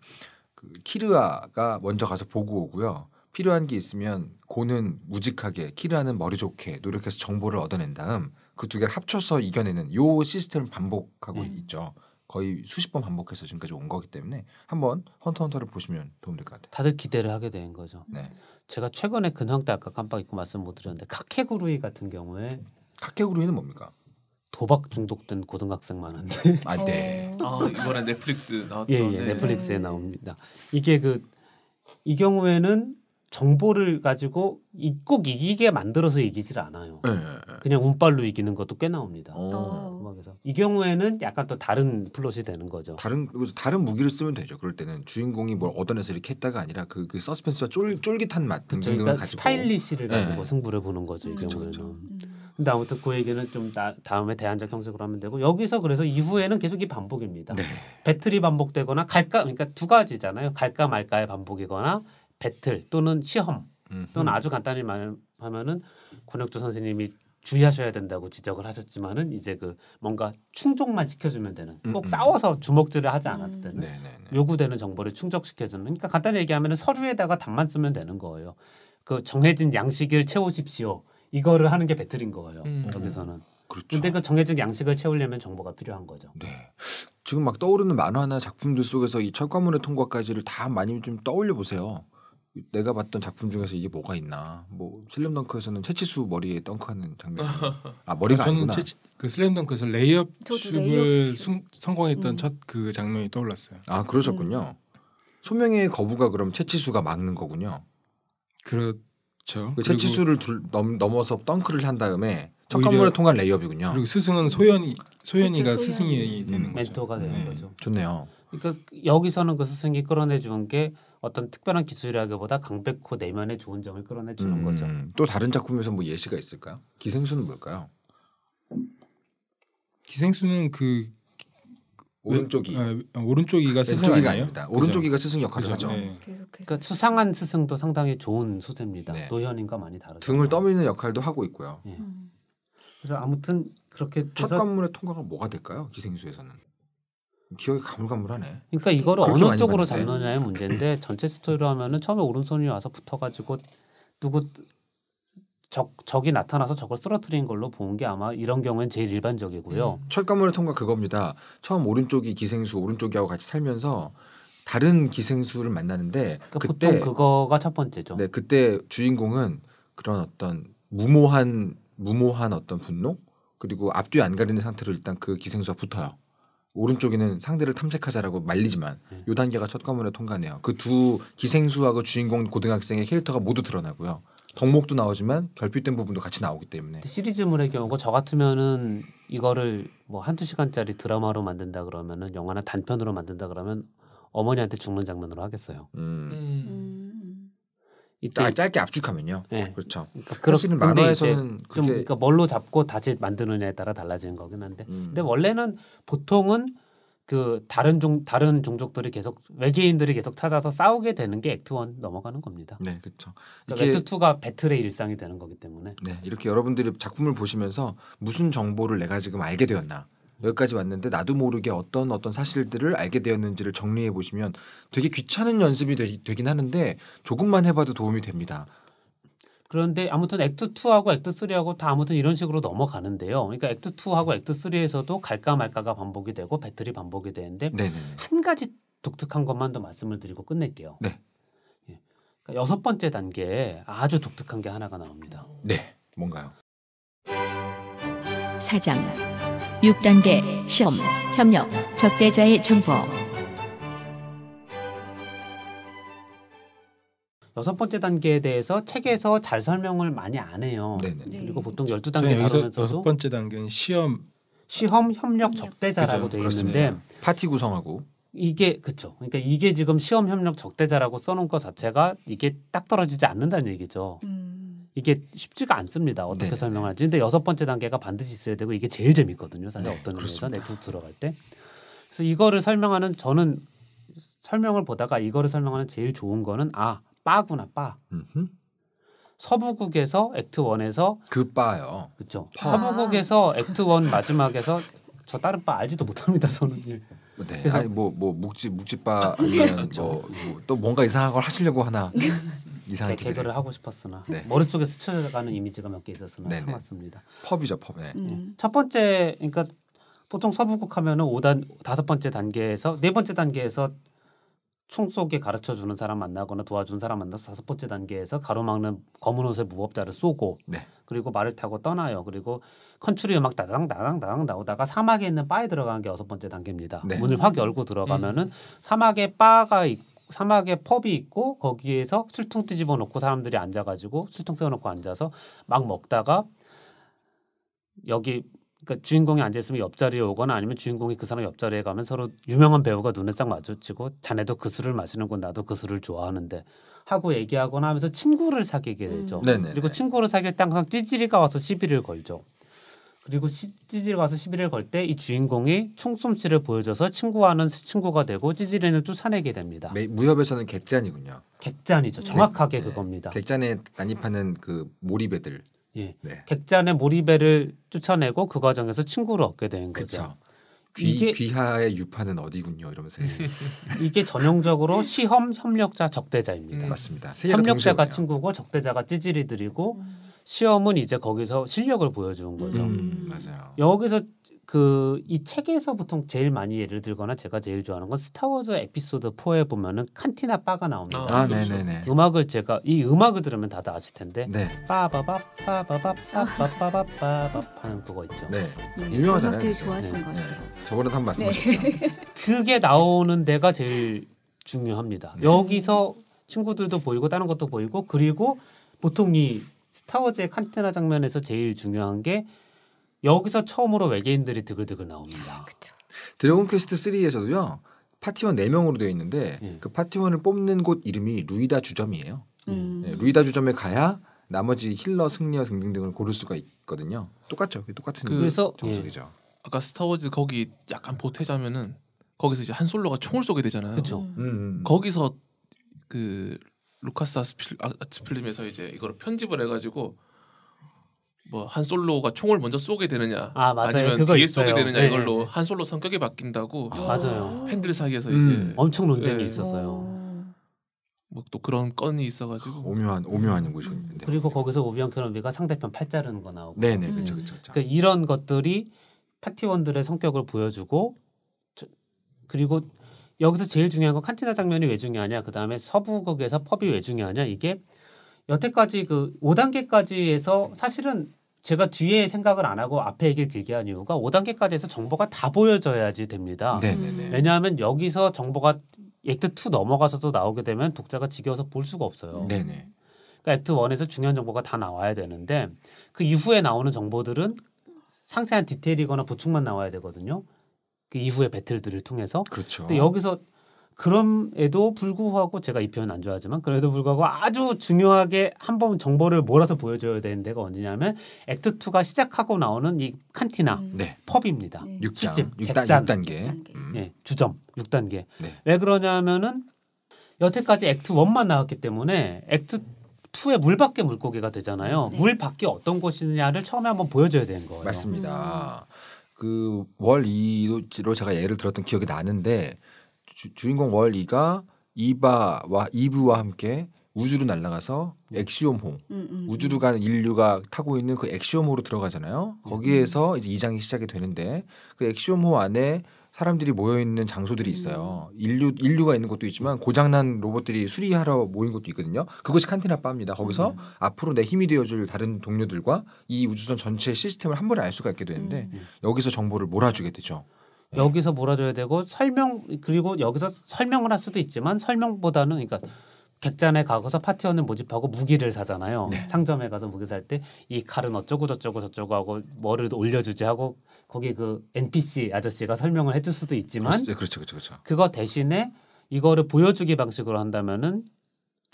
그 키르아가 먼저 가서 보고 오고요. 필요한 게 있으면 고는 무직하게 키르아는 머리 좋게 노력해서 정보를 얻어낸 다음 그두 개를 합쳐서 이겨내는 요 시스템을 반복하고 네. 있죠. 거의 수십 번 반복해서 지금까지 온 거기 때문에 한번 헌터 헌터를 보시면 도움될 것 같아요. 다들 기대를 하게 된 거죠. 네. 제가 최근에 근황 때 아까 깜빡 잊고 말씀 못 드렸는데 카케구루이 같은 경우에 카케구루이는 뭡니까? 도박 중독된 고등학생만 한데. 아, 네. 어. 아, 이번에 넷플릭스 나왔던. 예, 예, 넷플릭스에 네. 나옵니다. 이게 그 이 경우에는 정보를 가지고 꼭 이기게 만들어서 이기질 않아요. 네. 그냥 운빨로 이기는 것도 꽤 나옵니다. 어. 음악서이 경우에는 약간 또 다른 플롯이 되는 거죠. 다른 다른 무기를 쓰면 되죠. 그럴 때는 주인공이 뭘 얻어내서 이렇게 했다가 아니라 그, 그 서스펜스와 쫄, 쫄깃한 맛 등등을 그러니까 가지고 스타일리시를 네. 가지고 네. 승부를 보는 거죠. 이그 경우에는. 그쵸. 음. 근데 아무튼 그 얘기는 좀 나, 다음에 대안적 형식으로 하면 되고 여기서 그래서 이후에는 계속 이 반복입니다. 네. 배틀이 반복되거나 갈까 그러니까 두 가지잖아요. 갈까 말까의 반복이거나 배틀 또는 시험 또는 아주 간단히 말하면은 권혁주 선생님이 주의하셔야 된다고 지적을 하셨지만은 이제 그 뭔가 충족만 시켜주면 되는 음, 꼭 음. 싸워서 주먹질을 하지 않았도 음. 되는 요구되는 정보를 충족시켜주는 그러니까 간단히 얘기하면 은 서류에다가 답만 쓰면 되는 거예요. 그 정해진 양식을 채우십시오. 이거를 하는 게 배틀인 거예요. 음. 여기서는. 그렇죠. 근데 그 정해진 양식을 채우려면 정보가 필요한 거죠. 네. 지금 막 떠오르는 만화나 작품들 속에서 이 철과문의 통과까지를 다 많이 좀 떠올려 보세요. 내가 봤던 작품 중에서 이게 뭐가 있나. 뭐 슬램덩크에서는 채치수 머리에 덩크하는 장면. 아 머리가 저는 아니구나. 채치, 그 슬램덩크에서 레이업 슛을 성공했던 음. 첫그 장면이 떠올랐어요. 아 그러셨군요. 음. 소명의 거부가 그럼 채치수가 막는 거군요. 그렇죠. 그 채치수를 둘, 넘, 넘어서 덩크를 한 다음에 첫 관문을 통한 레이업이군요. 그리고 스승은 소연이 소연이가 스승이 되는 음, 멘토가 되는 네. 거죠. 좋네요. 그러니까 여기서는 그 스승이 끌어내준 게 어떤 특별한 기술이라기보다 강백호 내면의 좋은 점을 끌어내주는 음, 거죠. 또 다른 작품에서 뭐 예시가 있을까요? 기생수는 뭘까요? 기생수는 그 오른쪽이 네, 오른쪽이가 스승 아니에 오른쪽이가 스승 역할을 그죠? 하죠. 네. 그러니까 수상한 스승도 상당히 좋은 소재입니다. 네. 노현인과 많이 다르죠. 등을 떠미는 역할도 하고 있고요. 네. 그래서 아무튼 그렇게 첫 관문의 통과가 뭐가 될까요? 기생수에서는 기억이 가물가물하네. 그러니까 이거를 어느 쪽으로 잡느냐의 문제인데 전체 스토리로 하면은 처음에 오른손이 와서 붙어가지고 누구 적 적이 나타나서 적을 쓰러뜨린 걸로 보는 게 아마 이런 경우엔 제일 일반적이고요. 음. 철가문의 통과 그겁니다. 처음 오른쪽이 기생수 오른쪽이하고 같이 살면서 다른 기생수를 만나는데 그러니까 그때 보통 그거가 첫 번째죠. 네, 그때 주인공은 그런 어떤 무모한 무모한 어떤 분노 그리고 앞뒤 안 가리는 상태로 일단 그 기생수와 붙어요. 오른쪽에는 상대를 탐색하자라고 말리지만 네. 요 단계가 첫 관문에 통과네요. 그 두 기생수하고 주인공 고등학생의 캐릭터가 모두 드러나고요. 덕목도 나오지만 결핍된 부분도 같이 나오기 때문에 시리즈물의 경우저 같으면은 이거를 뭐 한두 시간짜리 드라마로 만든다 그러면은 영화나 단편으로 만든다 그러면 어머니한테 죽는 장면으로 하겠어요. 음. 음. 이때 아, 짧게 압축하면요. 네. 그렇죠. 그러니까 사실은 만화에서는 그게 그러니까 뭘로 잡고 다시 만드느냐에 따라 달라지는 거긴 한데. 음. 근데 원래는 보통은 그 다른 종 다른 종족들이 계속 외계인들이 계속 찾아서 싸우게 되는 게 액트 원 넘어가는 겁니다. 네, 그렇죠. 그러니까 액트 투가 배틀의 일상이 되는 거기 때문에. 네, 이렇게 여러분들이 작품을 보시면서 무슨 정보를 내가 지금 알게 되었나 여기까지 왔는데 나도 모르게 어떤 어떤 사실들을 알게 되었는지를 정리해 보시면 되게 귀찮은 연습이 되, 긴 하는데 조금만 해봐도 도움이 됩니다. 그런데 아무튼 액트 2하고 액트 3하고 다 아무튼 이런 식으로 넘어가는데요. 그러니까 액트 2하고 액트 3에서도 갈까 말까가 반복이 되고 배틀이 반복이 되는데 네네. 한 가지 독특한 것만 더 말씀을 드리고 끝낼게요. 네. 예. 그러니까 여섯 번째 단계에 아주 독특한 게 하나가 나옵니다. 네. 뭔가요? 사장 6단계 시험 협력 적대자의 정보 여섯 번째 단계에 대해서 책에서 잘 설명을 많이 안 해요. 네네. 그리고 보통 열두 단계 다루면서도 여섯 번째 단계는 시험 시험 협력 적대자라고 되어 있는데 파티 구성하고 이게 그렇죠. 그러니까 이게 지금 시험 협력 적대자라고 써놓은 것 자체가 이게 딱 떨어지지 않는다는 얘기죠. 음. 이게 쉽지가 않습니다. 어떻게 네네. 설명할지. 근데 여섯 번째 단계가 반드시 있어야 되고 이게 제일 재밌거든요. 사실 네, 어떤 의미에서 네트 들어갈 때. 그래서 이거를 설명하는 저는 설명을 보다가 이거를 설명하는 제일 좋은 거는 아 빠구나 빠. 서부국에서 액트 원에서그 빠요. 그렇죠. 서부국에서 액트 원 마지막에서 저 다른 빠 알지도 못합니다 저는. 예. 뭐, 네. 그래서 뭐뭐 뭐, 묵지 묵지빠 아, 아니면 그렇죠. 뭐, 뭐, 또 뭔가 이상한 걸 하시려고 하나 이상한 그러니까 기 개그를 하고 싶었으나 네. 머릿속에 스쳐가는 이미지가 몇 개 있었으나 네네. 참았습니다. 네. 펍이죠 펍. 네. 음. 예. 첫 번째 그러니까 보통 서부국 하면은 5단 다섯 번째 단계에서 네 번째 단계에서 총 쏘게 가르쳐 주는 사람 만나거나 도와주 사람 만나서 다섯 번째 단계에서 가로막는 검은 옷의 무법자를 쏘고 네. 그리고 말을 타고 떠나요. 그리고 컨츄리 음악 다당 다당 다당 나오다가 사막에 있는 바에 들어가는 게 여섯 번째 단계입니다. 네. 문을 확 열고 들어가면은 음. 사막에 바가 있고 사막에 펍이 있고 거기에서 술통 뒤집어 놓고 사람들이 앉아가지고 술통 세워놓고 앉아서 막 먹다가 여기 그러니까 주인공이 앉아 있으면 옆자리에 오거나 아니면 주인공이 그 사람 옆자리에 가면 서로 유명한 배우가 눈에 싹 마주치고 자네도 그 술을 마시는건 나도 그 술을 좋아하는데 하고 얘기하거나 하면서 친구를 사귀게 되죠. 음. 그리고 친구를 사귈 때 항상 찌질이가 와서 시비를 걸죠. 그리고 찌질 와서 시비를 걸 때 이 주인공이 총솜씨를 보여줘서 친구와는 친구가 되고 찌질이는 쫓아내게 됩니다. 무협에서는 객잔이군요. 객잔이죠. 네. 정확하게 객, 네. 그겁니다. 객잔에 난입하는 그 몰입애들. 예. 네. 객잔의 몰입애를 쫓아내고 그 과정에서 친구를 얻게 되는 거죠. 귀, 이게 귀하의 유파는 어디군요 이러면서 이게 전형적으로 시험 협력자 적대자입니다. 음. 맞습니다. 협력자가 동시에군요. 친구고 적대자가 찌질이들이고 음. 시험은 이제 거기서 실력을 보여주는 거죠. 음, 음 맞아요. 여기서 그 이 책에서 보통 제일 많이 예를 들거나 제가 제일 좋아하는 건 스타워즈 에피소드 4에 보면은 칸티나 바가 나옵니다. 아, 네네네. 네, 네. 음악을 제가 이 음악을 들으면 다들 아실 텐데 네. 빠바바 빠바바 빠바바 빠바 하는 그거 있죠. 네. 유명하잖아요. 되게 좋아하시는 네. 같아요. 저번에 한 말씀하셨죠. 그게 나오는 데가 제일 중요합니다. 여기서 친구들도 보이고 다른 것도 보이고 그리고 보통 이 스타워즈의 칸테나 장면에서 제일 중요한 게 여기서 처음으로 외계인들이 드글드글 나옵니다. 아, 그쵸. 드래곤 퀘스트 3에서도요. 파티원 4명으로 되어 있는데 예. 그 파티원을 뽑는 곳 이름이 루이다 주점이에요. 음. 네, 루이다 주점에 가야 나머지 힐러, 승리어 등등등을 고를 수가 있거든요. 똑같죠. 똑같은 그, 예. 정석이죠. 예. 아까 스타워즈 거기 약간 보태자면은 거기서 이제 한 솔로가 총을 쏘게 되잖아요. 그렇죠. 음. 거기서 그 루카스 아스필, 아름에서 이제 이걸 편집을 해가지고 뭐 한 솔로가 총을 먼저 쏘게 되느냐 아, 니면 뒤에 있어요. 쏘게 되느냐 네. 이걸로 한 솔로 성격이 바뀐다고 아, 맞아요 팬들 사이에서 음, 이제 엄청 논쟁이 네. 있었어요. 뭐또 그런 건이 있어가지고 오묘한 오묘한 인물인데 그리고 거기서 오비앙 캐러비가 상대편 팔 자르는 거 나오고 네 네 그렇죠 음. 그렇죠 그러니까 이런 것들이 파티원들의 성격을 보여주고 저, 그리고 여기서 제일 중요한 건 칸티나 장면이 왜 중요하냐 그 다음에 서부극에서 펍이 왜 중요하냐 이게 여태까지 그 5단계까지에서 사실은 제가 뒤에 생각을 안 하고 앞에 얘기를 길게 한 이유가 5단계까지에서 정보가 다 보여져야지 됩니다. 네, 네, 네. 왜냐하면 여기서 정보가 액트 2 넘어가서도 나오게 되면 독자가 지겨워서 볼 수가 없어요. 네네. 네. 그러니까 액트 1에서 중요한 정보가 다 나와야 되는데 그 이후에 나오는 정보들은 상세한 디테일이거나 보충만 나와야 되거든요. 그 이후의 배틀들을 통해서. 그렇죠. 근데 여기서 그럼에도 불구하고 제가 이 표현 안 좋아하지만 그래도 불구하고 아주 중요하게 한 번 정보를 몰아서 보여줘야 되는 데가 어디냐면 액트 2가 시작하고 나오는 이 칸티나 음. 네. 펍입니다. 네. 6장, 술 6단, 6단계, 음. 예, 네, 주점 6단계. 왜 그러냐면은 여태까지 액트 1만 나왔기 때문에 액트 2의물 밖에 물고기가 되잖아요. 네. 물 밖에 어떤 곳이냐를 처음에 한번 보여줘야 되는 거예요. 맞습니다. 음. 그 월이로 제가 예를 들었던 기억이 나는데 주, 주 인공 월이가 이바와 이브와 함께 우주로 날아가서 엑시옴호 음, 음, 음. 우주로 가는 인류가 타고 있는 그 엑시옴호로 들어가잖아요. 거기에서 이제 이장이 시작이 되는데 그 엑시옴호 안에 사람들이 모여 있는 장소들이 있어요. 음. 인류 인류가 있는 곳도 있지만 고장난 로봇들이 수리하러 모인 곳도 있거든요. 그것이 칸티나 바입니다. 거기서 음. 앞으로 내 힘이 되어줄 다른 동료들과 이 우주선 전체 시스템을 한 번에 알 수가 있게 되는데 음. 음. 여기서 정보를 몰아주게 되죠. 네. 여기서 몰아줘야 되고 설명 그리고 여기서 설명을 할 수도 있지만 설명보다는 그러니까 객잔에 가서 파티원을 모집하고 무기를 사잖아요. 네. 상점에 가서 무기 살 때 이 칼은 어쩌고 저쩌고 저쩌고 하고 머리를 올려주지 하고 거기 그 NPC 아저씨가 설명을 해줄 수도 있지만 그렇죠, 그렇죠, 그렇죠. 그거 대신에 이거를 보여주기 방식으로 한다면은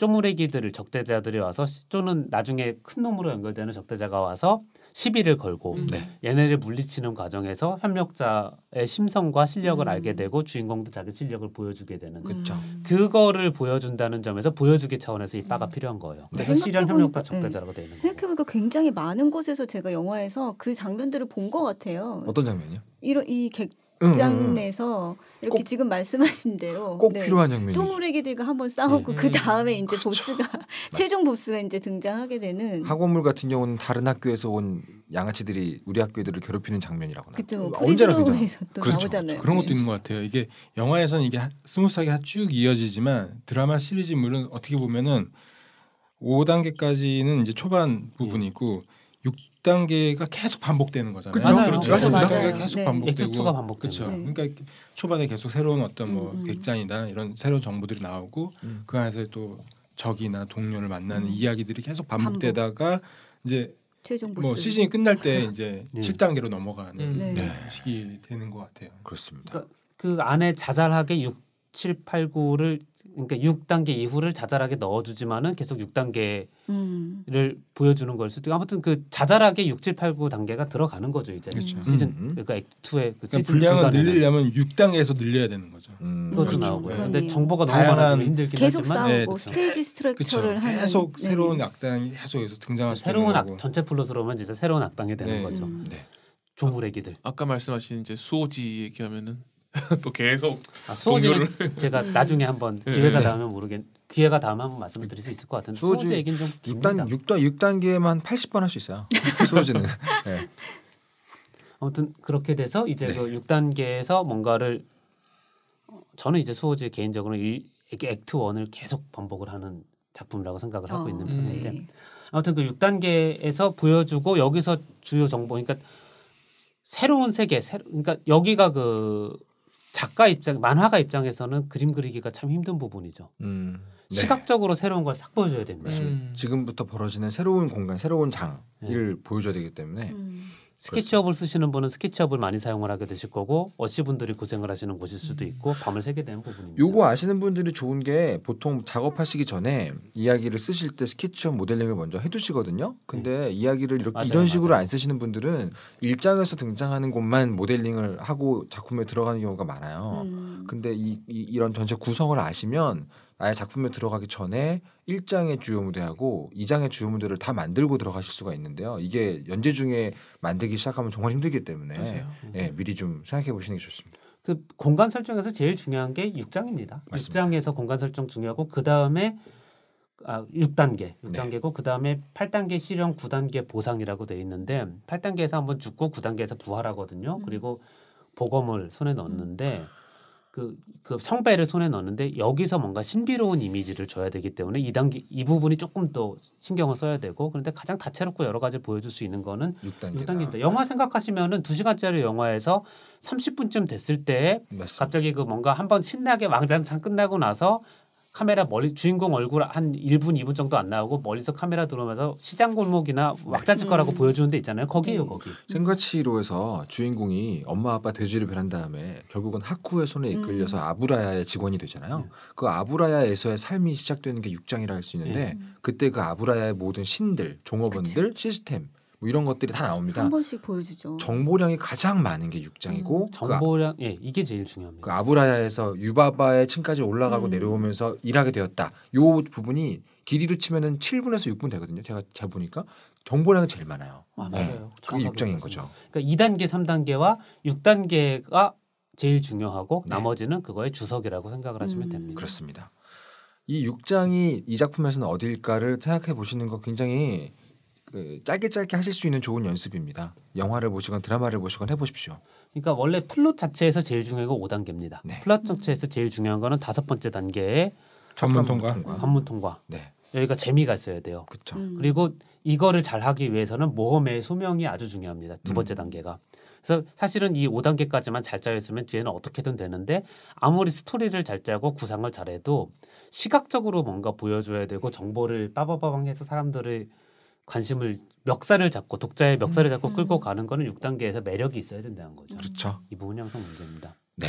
쪼무레기들을 적대자들이 와서 쪼는 나중에 큰 놈으로 연결되는 적대자가 와서 시비를 걸고 음. 네. 얘네를 물리치는 과정에서 협력자의 심성과 실력을 음. 알게 되고 주인공도 자기 실력을 보여주게 되는 그쵸. 음. 그거를 보여준다는 점에서 보여주기 차원에서 이 바가 음. 필요한 거예요. 그래서 실현 협력자 네. 적대자라고 되는 거예요. 생각해보니까 굉장히 많은 곳에서 제가 영화에서 그 장면들을 본 것 같아요. 어떤 장면이요? 이런 이 객장 음, 음, 내에서 이렇게 꼭, 지금 말씀하신 대로 꼭 네. 필요한 장면이 쪼무레기들과 한번 싸우고 네. 그 음, 다음에 이제 그렇죠. 보스가 최종 보스가 이제 등장하게 되는 학원물 같은 경우는 다른 학교에서 온 양아치들이 우리 학교들을 괴롭히는 장면이라고나 아, 그죠 언제나 그 그렇죠. 나오잖 그렇죠. 그렇죠. 그런 것도 있는 것 같아요. 이게 영화에서는 이게 스무스하게 쭉 이어지지만 드라마 시리즈물은 어떻게 보면은 5단계까지는 이제 초반 부분이 고 음. 단계가 계속 반복되는 거잖아요. 그렇죠. 그렇죠. 맞습니다. 단계가 계속 네. 반복되고 반복되고. 그렇죠. 네. 그러니까 초반에 계속 새로운 어떤 뭐 음. 음. 객잔이나 이런 새로운 정보들이 나오고 음. 그 안에서 또 적이나 동료를 만나는 음. 이야기들이 계속 반복되다가 반복. 이제 뭐 시즌이 끝날 때 이제 네. 예. 7단계로 넘어가는 음. 네. 네. 식 되는 것 같아요. 그렇습니다. 그러니까 그 안에 자잘하게 6, 7, 8, 9를 그러니까 6단계 이후를 자잘하게 넣어주지만은 계속 6단계를 음. 보여주는 걸 수도 있고 아무튼 그 자잘하게 6, 7, 8, 9 단계가 들어가는 거죠 이제 그렇죠. 시즌 음. 그러니까 액투의 그 그러니까 시즌 분량을 늘리려면 6단계에서 늘려야 되는 거죠. 음. 그것도 그렇죠. 나오고 요그런데 정보가 너무 많아서 힘들긴 계속 하지만 계속 싸우고 네, 네 그렇죠. 스테이지 스트럭처를 그렇죠. 하는 계속 네. 새로운 악당이 계속 해서 등장할 수 새로운 악, 전체 플롯으로만 진짜 새로운 악당이 되는 네. 거죠. 음. 네. 조물애기들. 아까 말씀하신 이제 수호지 얘기하면은 또 계속 아, 수호지를 제가 나중에 한번 예, 기회가 네. 예. 닿면 모르겠 기회가 다음 면 한번 말씀드릴 수 있을 것 같은데 수호지, 수호지 얘기는 좀 6단 6단 6단계만 80번 할 수 있어요. 수호지는. 네. 아무튼 그렇게 돼서 이제 네. 그 6단계에서 뭔가를 어, 저는 이제 수호지 개인적으로 일, 액트 원을 계속 반복을 하는 작품이라고 생각을 하고 어, 있는 편인데 네. 아무튼 그 6단계에서 보여주고 여기서 주요 정보 그러니까 새로운 세계, 새로, 그러니까 여기가 그 작가 입장, 만화가 입장에서는 그림 그리기가 참 힘든 부분이죠. 음, 네. 시각적으로 새로운 걸 싹 보여줘야 됩니다. 음. 지금부터 벌어지는 새로운 공간, 새로운 장을 네. 보여줘야 되기 때문에 음. 스케치업을 쓰시는 분은 스케치업을 많이 사용을 하게 되실 거고 어시 분들이 고생을 하시는 곳일 수도 있고 밤을 새게 되는 부분입니다. 요거 아시는 분들이 좋은 게 보통 작업하시기 전에 이야기를 쓰실 때 스케치업 모델링을 먼저 해두시거든요. 근데 네. 이야기를 이렇게 맞아요, 이런 식으로 맞아요. 안 쓰시는 분들은 일장에서 등장하는 곳만 모델링을 하고 작품에 들어가는 경우가 많아요. 음. 근데 이, 이 이런 전체 구성을 아시면 아예 작품에 들어가기 전에 1장의 주요 무대하고 2장의 주요 무대를 다 만들고 들어가실 수가 있는데요. 이게 연재 중에 만들기 시작하면 정말 힘들기 때문에 예, 미리 좀 생각해 보시는 게 좋습니다. 그 공간 설정에서 제일 중요한 게 6장입니다. 맞습니다. 6장에서 공간 설정 중요하고 그다음에 아, 6단계, 6단계고 네. 그다음에 8단계 실현, 9단계 보상이라고 돼 있는데 8단계에서 한번 죽고 9단계에서 부활하거든요. 음. 그리고 보검을 손에 넣는데 음. 그, 그 성배를 손에 넣는데 여기서 뭔가 신비로운 이미지를 줘야 되기 때문에 이 단계 이 부분이 조금 더 신경을 써야 되고 그런데 가장 다채롭고 여러 가지 보여줄 수 있는 거는 6단계 6단계입니다. 영화 생각하시면은 2시간짜리 영화에서 30분쯤 됐을 때 맞습니다. 갑자기 그 뭔가 한번 신나게 왕장창 끝나고 나서 카메라 멀리 주인공 얼굴 한 1분 2분 정도 안 나오고 멀리서 카메라 들어오면서 시장 골목이나 왁자집 거라고 음. 보여주는 데 있잖아요. 거기에요, 음. 거기. 생과치로에서 주인공이 엄마 아빠 돼지를 변한 다음에 결국은 학구의 손에 이끌려서 음. 아브라야의 직원이 되잖아요. 네. 그 아브라야에서의 삶이 시작되는 게 6장이라 할 수 있는데 네. 그때 그 아브라야의 모든 신들, 종업원들, 그치? 시스템 뭐 이런 것들이 다 나옵니다. 한 번씩 보여주죠. 정보량이 가장 많은 게 6장이고 음. 그 아- 정보량 그, 예 이게 제일 중요합니다. 그 아브라야에서 유바바의 층까지 올라가고 음. 내려오면서 일하게 되었다. 요 부분이 길이로 치면은 7분에서 6분 되거든요. 제가 잘 보니까 정보량이 제일 많아요. 아, 예. 맞아요. 네. 그게 6장인 거죠. 그러니까 2단계, 3단계와 6단계가 제일 중요하고 네. 나머지는 그거의 주석이라고 생각을 하시면 음. 됩니다. 그렇습니다. 이 6장이 이 작품에서는 어디까를 생각해 보시는 거 굉장히 그 짧게 짧게 하실 수 있는 좋은 연습입니다. 영화를 보시건 드라마를 보시건 해보십시오. 그러니까 원래 플롯 자체에서 제일 중요한 건 5단계입니다. 네. 플롯 자체에서 제일 중요한 거는 다섯 번째 단계에 전문 통과. 전문 통과. 네. 여기가 재미가 있어야 돼요. 그렇죠. 음. 그리고 이거를 잘 하기 위해서는 모험의 소명이 아주 중요합니다. 두 음. 번째 음. 단계가. 그래서 사실은 이 5단계까지만 잘 짜여 으면 뒤에는 어떻게든 되는데 아무리 스토리를 잘 짜고 구상을 잘해도 시각적으로 뭔가 보여줘야 되고 정보를 빠바바방 해서 사람들을 관심을 멱살을 잡고 독자의 멱살을 잡고 끌고 음. 가는 거는 6단계에서 매력이 있어야 된다는 거죠. 그렇죠. 이 부분 이 항상 문제입니다. 네.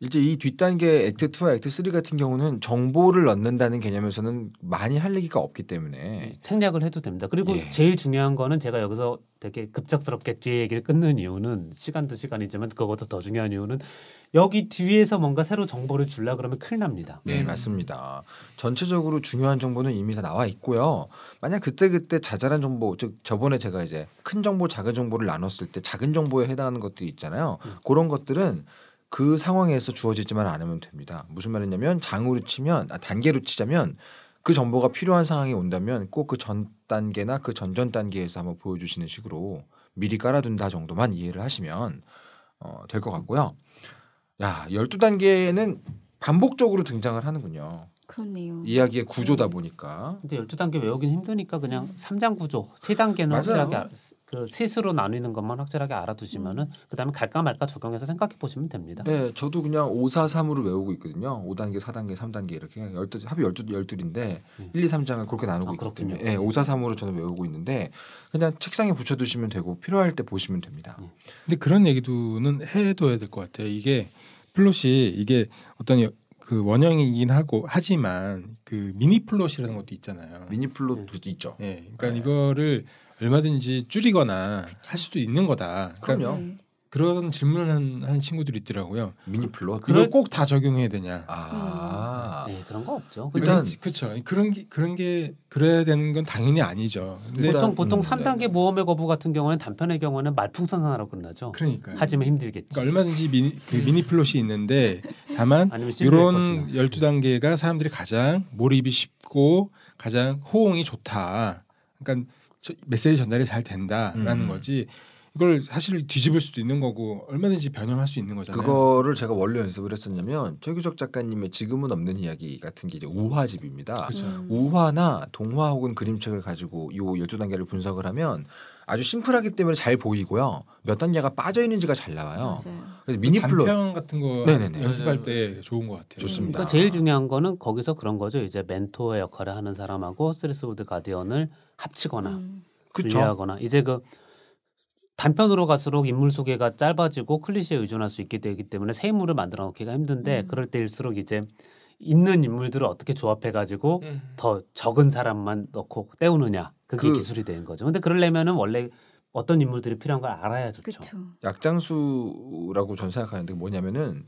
이제 이 뒷단계 액트 2와 액트 3 같은 경우는 정보를 얻는다는 개념에서는 많이 할 얘기가 없기 때문에 생략을 예, 해도 됩니다. 그리고 예. 제일 중요한 거는 제가 여기서 되게 급작스럽게 뒤에 얘기를 끊는 이유는 시간도 시간이지만 그것보다 더 중요한 이유는 여기 뒤에서 뭔가 새로 정보를 줄라 그러면 큰일 납니다. 네, 음. 맞습니다. 전체적으로 중요한 정보는 이미 다 나와 있고요. 만약 그때그때 자잘한 정보, 즉 저번에 제가 이제 큰 정보, 작은 정보를 나눴을 때 작은 정보에 해당하는 것들이 있잖아요. 음. 그런 것들은 그 상황에서 주어지지만 않으면 됩니다. 무슨 말이냐면 장으로 치면 아, 단계로 치자면 그 정보가 필요한 상황이 온다면 꼭 그 전 단계나 그 전전 단계에서 한번 보여주시는 식으로 미리 깔아둔다 정도만 이해를 하시면 어, 될것 같고요. 야, 열두 단계는 반복적으로 등장을 하는군요. 그렇네요. 이야기의 구조다 네. 보니까. 근데 열두 단계 외우긴 힘드니까 그냥 삼장 구조, 세단계는 확실하게 그셋으로 나뉘는 것만 확실하게 알아두시면은 음. 그다음에 갈까 말까 적용해서 생각해 보시면 됩니다. 네, 저도 그냥 5, 4, 3으로 외우고 있거든요. 5단계, 4단계, 3단계 이렇게 12 합이 12 12인데 음. 1, 2, 3장을 그렇게 나누고 아, 있거든요. 네, 5, 4, 3으로 저는 외우고 있는데 그냥 책상에 붙여 두시면 되고 필요할 때 보시면 됩니다. 음. 근데 그런 얘기도는 해 둬야 될 것 같아요. 이게 플롯이 이게 어떤 그 원형이긴 하고 하지만 그 미니 플롯이라는 것도 있잖아요. 미니 플롯도 음. 있죠. 예. 네, 그러니까 네. 이거를 얼마든지 줄이거나 그치. 할 수도 있는 거다. 그러니까 네. 그런 질문을 한, 하는 친구들이 있더라고요. 미니 플로어 그걸 꼭다 적용해야 되냐? 아, 음. 네, 그런 거 없죠. 일단 그렇죠. 그런 게 그런 게 그래야 되는 건 당연히 아니죠. 근데 보통 음, 보통 음, 3단계 모험의 거부 같은 경우는 단편의 경우는 말풍선상으로 끝나죠. 그러니까 하지만 힘들겠죠. 그러니까 얼마든지 미니 그 미니 플롯이 있는데 다만 이런 12단계가 사람들이 가장 몰입이 쉽고 가장 호응이 좋다. 그러니까 메시지 전달이 잘 된다라는 음. 거지 이걸 사실 뒤집을 수도 있는 거고 얼마든지 변형할 수 있는 거잖아요. 그거를 제가 원래 연습을 했었냐면 최규석 작가님의 지금은 없는 이야기 같은 게 이제 우화집입니다. 그렇죠. 음. 우화나 동화 혹은 그림책을 가지고 이 열두 단계를 분석을 하면 아주 심플하기 때문에 잘 보이고요. 몇 단계가 빠져 있는지가 잘 나와요. 맞아요. 그래서 미니 플롯 그 같은 거 네네네. 연습할 때 좋은 것 같아요. 좋습니다. 그러니까 제일 중요한 거는 거기서 그런 거죠. 이제 멘토의 역할을 하는 사람하고 스리스우드 가디언을 합치거나 분리하거나 음. 이제 그 단편으로 갈수록 인물 소개가 짧아지고 클리셰에 의존할 수 있게 되기 때문에 새 인물을 만들어 놓기가 힘든데 음. 그럴 때일수록 이제 있는 인물들을 어떻게 조합해 가지고 음. 더 적은 사람만 넣고 때우느냐 그게 그, 기술이 되는 거죠. 근데 그러려면은 원래 어떤 인물들이 필요한 걸 알아야 좋죠. 그쵸. 약장수라고 전 생각하는데 뭐냐면은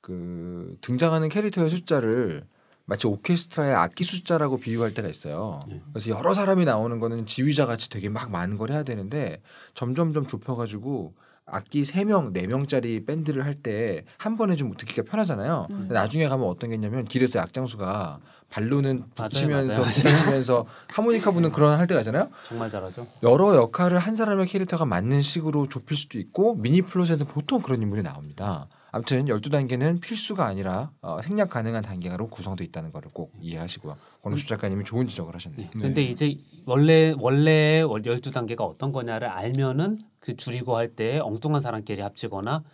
그 등장하는 캐릭터의 숫자를 마치 오케스트라의 악기 숫자라고 비유할 때가 있어요. 네. 그래서 여러 사람이 나오는 거는 지휘자 같이 되게 막 많은 걸 해야 되는데 점점점 좁혀가지고 악기 세 명 네명짜리 밴드를 할 때 한 번에 좀 듣기가 편하잖아요. 음. 나중에 가면 어떤 게 있냐면 길에서 악장수가 발로는 붙이면서 부딪히면서 하모니카 부는 그런 할 때가 있잖아요. 정말 잘하죠. 여러 역할을 한 사람의 캐릭터가 맞는 식으로 좁힐 수도 있고 미니 플롯에서 보통 그런 인물이 나옵니다. 아무튼 12단계는 필수가 아니라 어, 생략 가능한 단계로 구성돼 있다는 것을 꼭 이해하시고요. 권우수 음. 작가님이 좋은 지적을 하셨네요. 네. 근데 이제 원래 원래 12단계가 어떤 거냐를 알면은 그 줄이고 할 때 엉뚱한 사람끼리 합치거나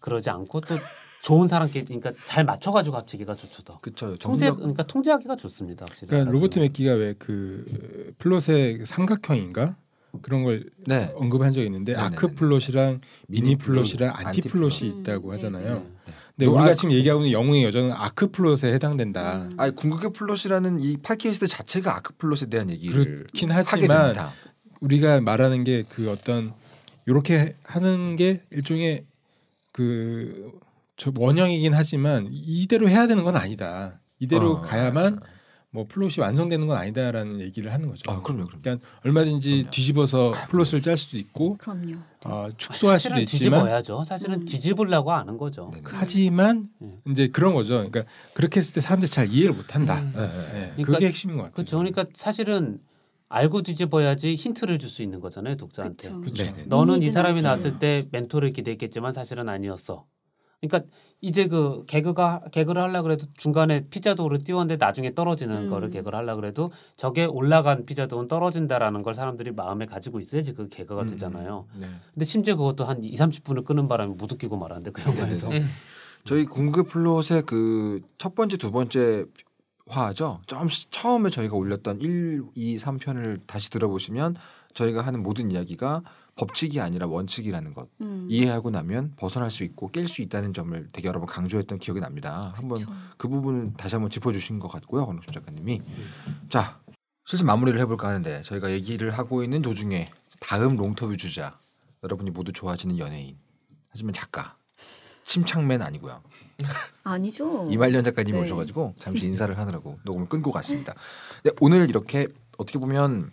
그러지 않고 또 좋은 사람끼리 그러니까 잘 맞춰 가지고 합치기가 좋죠. 그렇죠. 통제 그러니까 통제하기가 좋습니다. 확실히. 그러니까 로버트 맥기가 왜 그 플롯의 삼각형인가? 그런 걸 네. 언급한 적이 있는데 네네네. 아크 플롯이랑 미니 플롯이랑 안티 플롯이 음, 있다고 네, 하잖아요. 네네. 네. 근데 우리가 아크... 지금 얘기하고 있는 영웅의 여자는 아크 플롯에 해당된다. 음. 아니 궁극의 플롯이라는 이 팟캐스트 자체가 아크 플롯에 대한 얘기를 그렇긴 하지만 우리가 말하는 게 그 어떤 요렇게 하는 게 일종의 그 원형이긴 하지만 이대로 해야 되는 건 아니다. 이대로 어. 가야만 뭐 플롯이 완성되는 건 아니다라는 얘기를 하는 거죠. 아, 그럼요, 그럼요. 그러니까 얼마든지 그럼요. 뒤집어서 아, 플롯을 그렇죠. 짤 수도 있고, 그럼요. 어, 축소할 수도 있지만 뒤집어야죠. 사실은 음. 뒤집으려고 하는 거죠. 네네. 그러니까 하지만 네. 이제 그런 거죠. 그러니까 그렇게 했을 때 사람들이 잘 이해를 못 한다. 음. 예. 네. 네. 그러니까, 그게 핵심인 것 같아요. 그렇죠. 그러니까 사실은 알고 뒤집어야지 힌트를 줄 수 있는 거잖아요, 독자한테. 그쵸. 그 너는 이 사람이 나왔을 때 멘토를 기대했겠지만 사실은 아니었어. 그러니까 이제 그 개그가 개그를 하려 그래도 중간에 피자도우를 띄웠는데 나중에 떨어지는 음. 거를 개그를 하려 그래도 저게 올라간 피자도우는 떨어진다라는 걸 사람들이 마음에 가지고 있어야지 그 개그가 음. 되잖아요. 네. 근데 심지어 그것도 한 2, 30분을 끄는 바람에 못 웃기고 말았는데 그 네, 네, 네. 영화에서. 음. 저희 공급 플롯의 그 첫 번째 두 번째 화죠. 처음에 저희가 올렸던 1, 2, 3편을 다시 들어보시면 저희가 하는 모든 이야기가 법칙이 아니라 원칙이라는 것 음. 이해하고 나면 벗어날 수 있고 깰 수 있다는 점을 되게 여러 번 강조했던 기억이 납니다. 한번 그쵸. 그 부분을 다시 한번 짚어주신 것 같고요, 권옥준 작가님이. 음. 자, 슬슬 마무리를 해볼까 하는데 저희가 얘기를 하고 있는 도중에 다음 롱터뷰 주자 여러분이 모두 좋아하시는 연예인 하지만 작가 침착맨 아니고요. 아니죠. 이말년 작가님 네. 오셔가지고 잠시 인사를 하느라고 녹음을 끊고 갔습니다. 네, 오늘 이렇게 어떻게 보면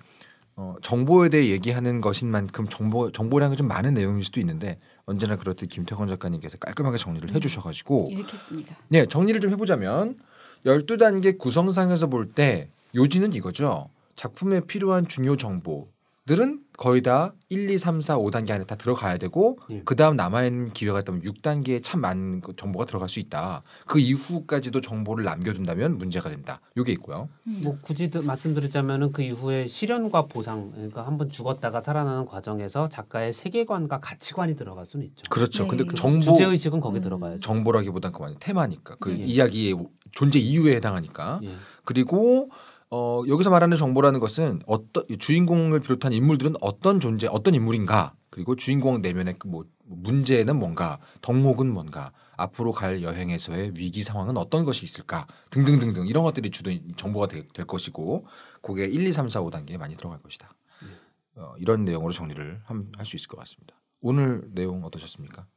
어, 정보에 대해 얘기하는 것인 만큼 정보 정보량이 좀 많은 내용일 수도 있는데 언제나 그렇듯 김태권 작가님께서 깔끔하게 정리를 해주셔가지고 읽겠습니다. 음, 네 정리를 좀 해보자면 12단계 구성상에서 볼 때 요지는 이거죠. 작품에 필요한 중요 정보들은 거의 다 1, 2, 3, 4, 5단계 안에 다 들어가야 되고 예. 그다음 남아 있는 기회가 있다면 6단계에 참 많은 그 정보가 들어갈 수 있다. 그 이후까지도 정보를 남겨 준다면 문제가 된다. 요게 있고요. 음. 뭐 굳이 말씀드리자면은 그 이후에 실현과 보상 그러니까 한 번 죽었다가 살아나는 과정에서 작가의 세계관과 가치관이 들어갈 수는 있죠. 그렇죠. 네. 근데 그 정보 주제 의식은 거기 음. 들어가야죠. 정보라기보단 그만 테마니까. 그 예. 이야기의 존재 이유에 해당하니까. 예. 그리고 어, 여기서 말하는 정보라는 것은 어떤 주인공을 비롯한 인물들은 어떤 존재, 어떤 인물인가, 그리고 주인공 내면의 그 뭐 문제는 뭔가, 덕목은 뭔가, 앞으로 갈 여행에서의 위기 상황은 어떤 것이 있을까 등등등등 이런 것들이 주된 정보가 되, 될 것이고 그게 1, 2, 3, 4, 5 단계에 많이 들어갈 것이다. 예. 어, 이런 내용으로 정리를 할 수 있을 것 같습니다. 오늘 내용 어떠셨습니까?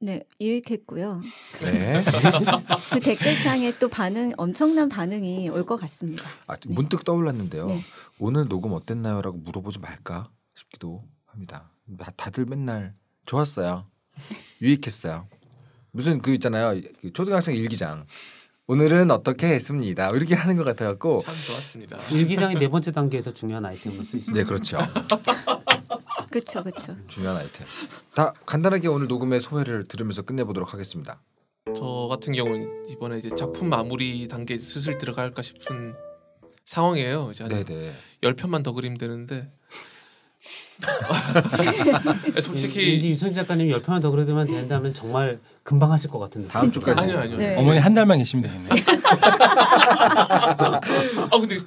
네, 유익했고요. 네. 그 댓글창에 또 반응 엄청난 반응이 올 것 같습니다. 아, 네. 문득 네. 떠올랐는데요. 네. 오늘 녹음 어땠나요라고 물어보지 말까 싶기도 합니다. 다들 맨날 좋았어요. 유익했어요. 무슨 그 있잖아요. 그 초등학생 일기장. 오늘은 어떻게 했습니다. 뭐 이렇게 하는 것 같아갖고 참 좋았습니다. 일기장의 네 번째 단계에서 중요한 아이템으 쓰이죠. 네, 그렇죠. 그렇죠, 그렇죠. 중요한 아이템. 다 간단하게 오늘 녹음의 소회를 들으면서 끝내보도록 하겠습니다. 저 같은 경우는 이번에 이제 작품 마무리 단계 슬슬 들어갈까 싶은 상황이에요. 이제 한열 편만 더 그림 되는데. 솔직히 이, 이, 이순 작가님 열 편만 더 네, 예, 그려도만 된다면 정말 금방 하실 것 같은데. 다음 주까지. 아니요, 아니요. 네. 어머니 한 달만 계시면 되겠네요. 아 근데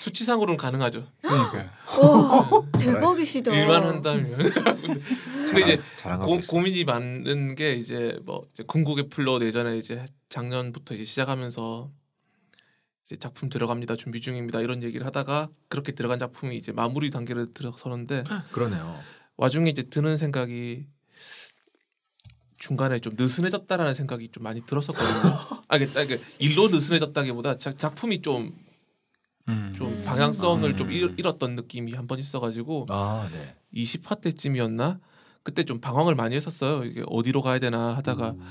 수치상으로는 가능하죠. 그러니까. 와, 네. 대박이시다. 일만 한다면. 근데 이제 자 고, 민이 많은 게 이제 뭐 이제 궁극의 플로 예전에 이제 작년부터 이제 시작하면서 이제 작품 들어갑니다 준비 중입니다 이런 얘기를 하다가 그렇게 들어간 작품이 이제 마무리 단계를 들어서는데 그러네요. 와중에 이제 드는 생각이 중간에 좀 느슨해졌다라는 생각이 좀 많이 들었었거든요. 아, 니까니 그, 아, 그 일로 느슨해졌다기보다 작, 작품이 좀좀 음. 좀 방향성을 좀 잃, 음. 잃었던 느낌이 한 번 있어가지고 아, 네. 20화 때쯤이었나 그때 좀 방황을 많이 했었어요. 이게 어디로 가야 되나 하다가 음.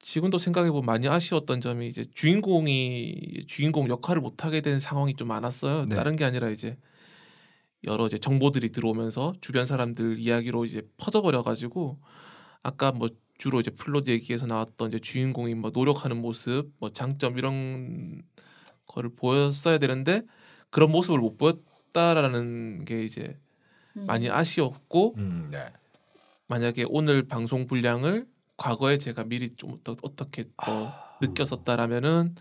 지금도 생각해보면 많이 아쉬웠던 점이 이제 주인공이 주인공 역할을 못하게 된 상황이 좀 많았어요. 네. 다른 게 아니라 이제 여러 이제 정보들이 들어오면서 주변 사람들 이야기로 이제 퍼져버려가지고 아까 뭐 주로 이제 플롯 로 얘기에서 나왔던 이제 주인공이 뭐 노력하는 모습, 뭐 장점 이런 거를 보였어야 되는데 그런 모습을 못 보였다라는 게 이제 음. 많이 아쉬웠고 음, 네. 만약에 오늘 방송 분량을 과거에 제가 미리 좀 어떻게 더 아. 느꼈었다라면은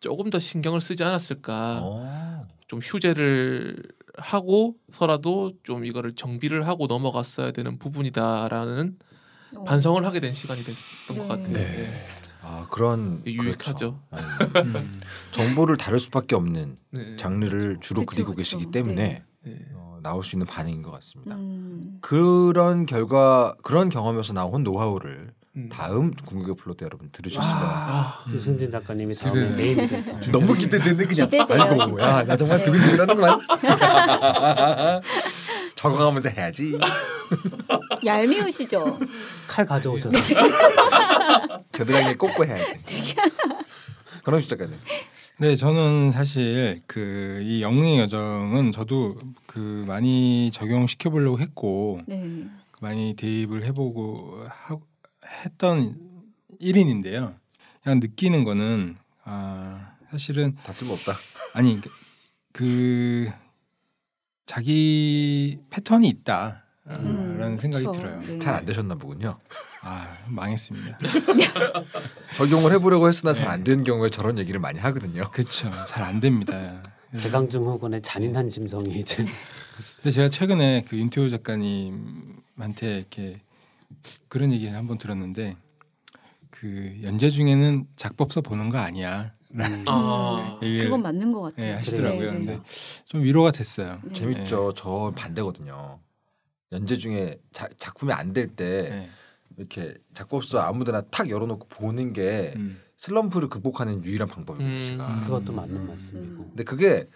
조금 더 신경을 쓰지 않았을까. 오. 어. 좀 휴재를 하고서라도 좀 이거를 정비를 하고 넘어갔어야 되는 부분이다라는 어. 반성을 하게 된 시간이 됐던 네. 것 같아요. 네. 네. 아 그런 그렇죠. 유익하죠. 그렇죠. 음. 정보를 다룰 수밖에 없는 네. 장르를 주로 그쵸, 그리고 계시기 그쵸. 때문에 네. 어, 나올 수 있는 반응인 것 같습니다. 음. 그런 결과 그런 경험에서 나온 노하우를 음. 다음 궁극의 플롯도 여러분 들으실 수가 유승진 아. 음. 작가님이 다음에 메인이 된다. 너무 기대되는 그냥. 기대돼요, 아이고 야나 정말 두근두근하는구만. 적응하면서 해야지. 얄미우시죠? 칼 가져오셔서. 네. 겨드랑이 꽂고 해야지. 그런 주제까지. 네, 저는 사실 그 이 영능의 여정은 저도 그 많이 적용시켜 보려고 했고 네. 그 많이 대입을 해보고 했던 일인인데요. 그냥 느끼는 거는 아 사실은 다 쓸모 없다. 아니 그, 그 자기 패턴이 있다. 음, 라는 생각이 그쵸. 들어요. 네. 잘안 되셨나 보군요. 아 망했습니다. 적용을 해보려고 했으나 잘안 네. 된 경우에 저런 얘기를 많이 하거든요. 그렇죠. 잘 안 됩니다. 대강증 호건의 잔인한 심성이 이제. 근데 제가 최근에 그 윤태호 작가님한테 이렇게 그런 얘기를 한번 들었는데 그 연재 중에는 작법서 보는 거 아니야. 음. 아. 음. 그건 맞는 것 같아요. 예, 네, 하시더라고요. 네, 좀 위로가 됐어요. 네. 재밌죠. 예. 저 반대거든요. 연재 중에 자, 작품이 안 될때 예. 이렇게 작곡서 아무데나 탁 열어놓고 보는 게 음. 슬럼프를 극복하는 유일한 방법입니다. 음. 제가. 음. 그것도 맞는 말씀이고. 근데 그게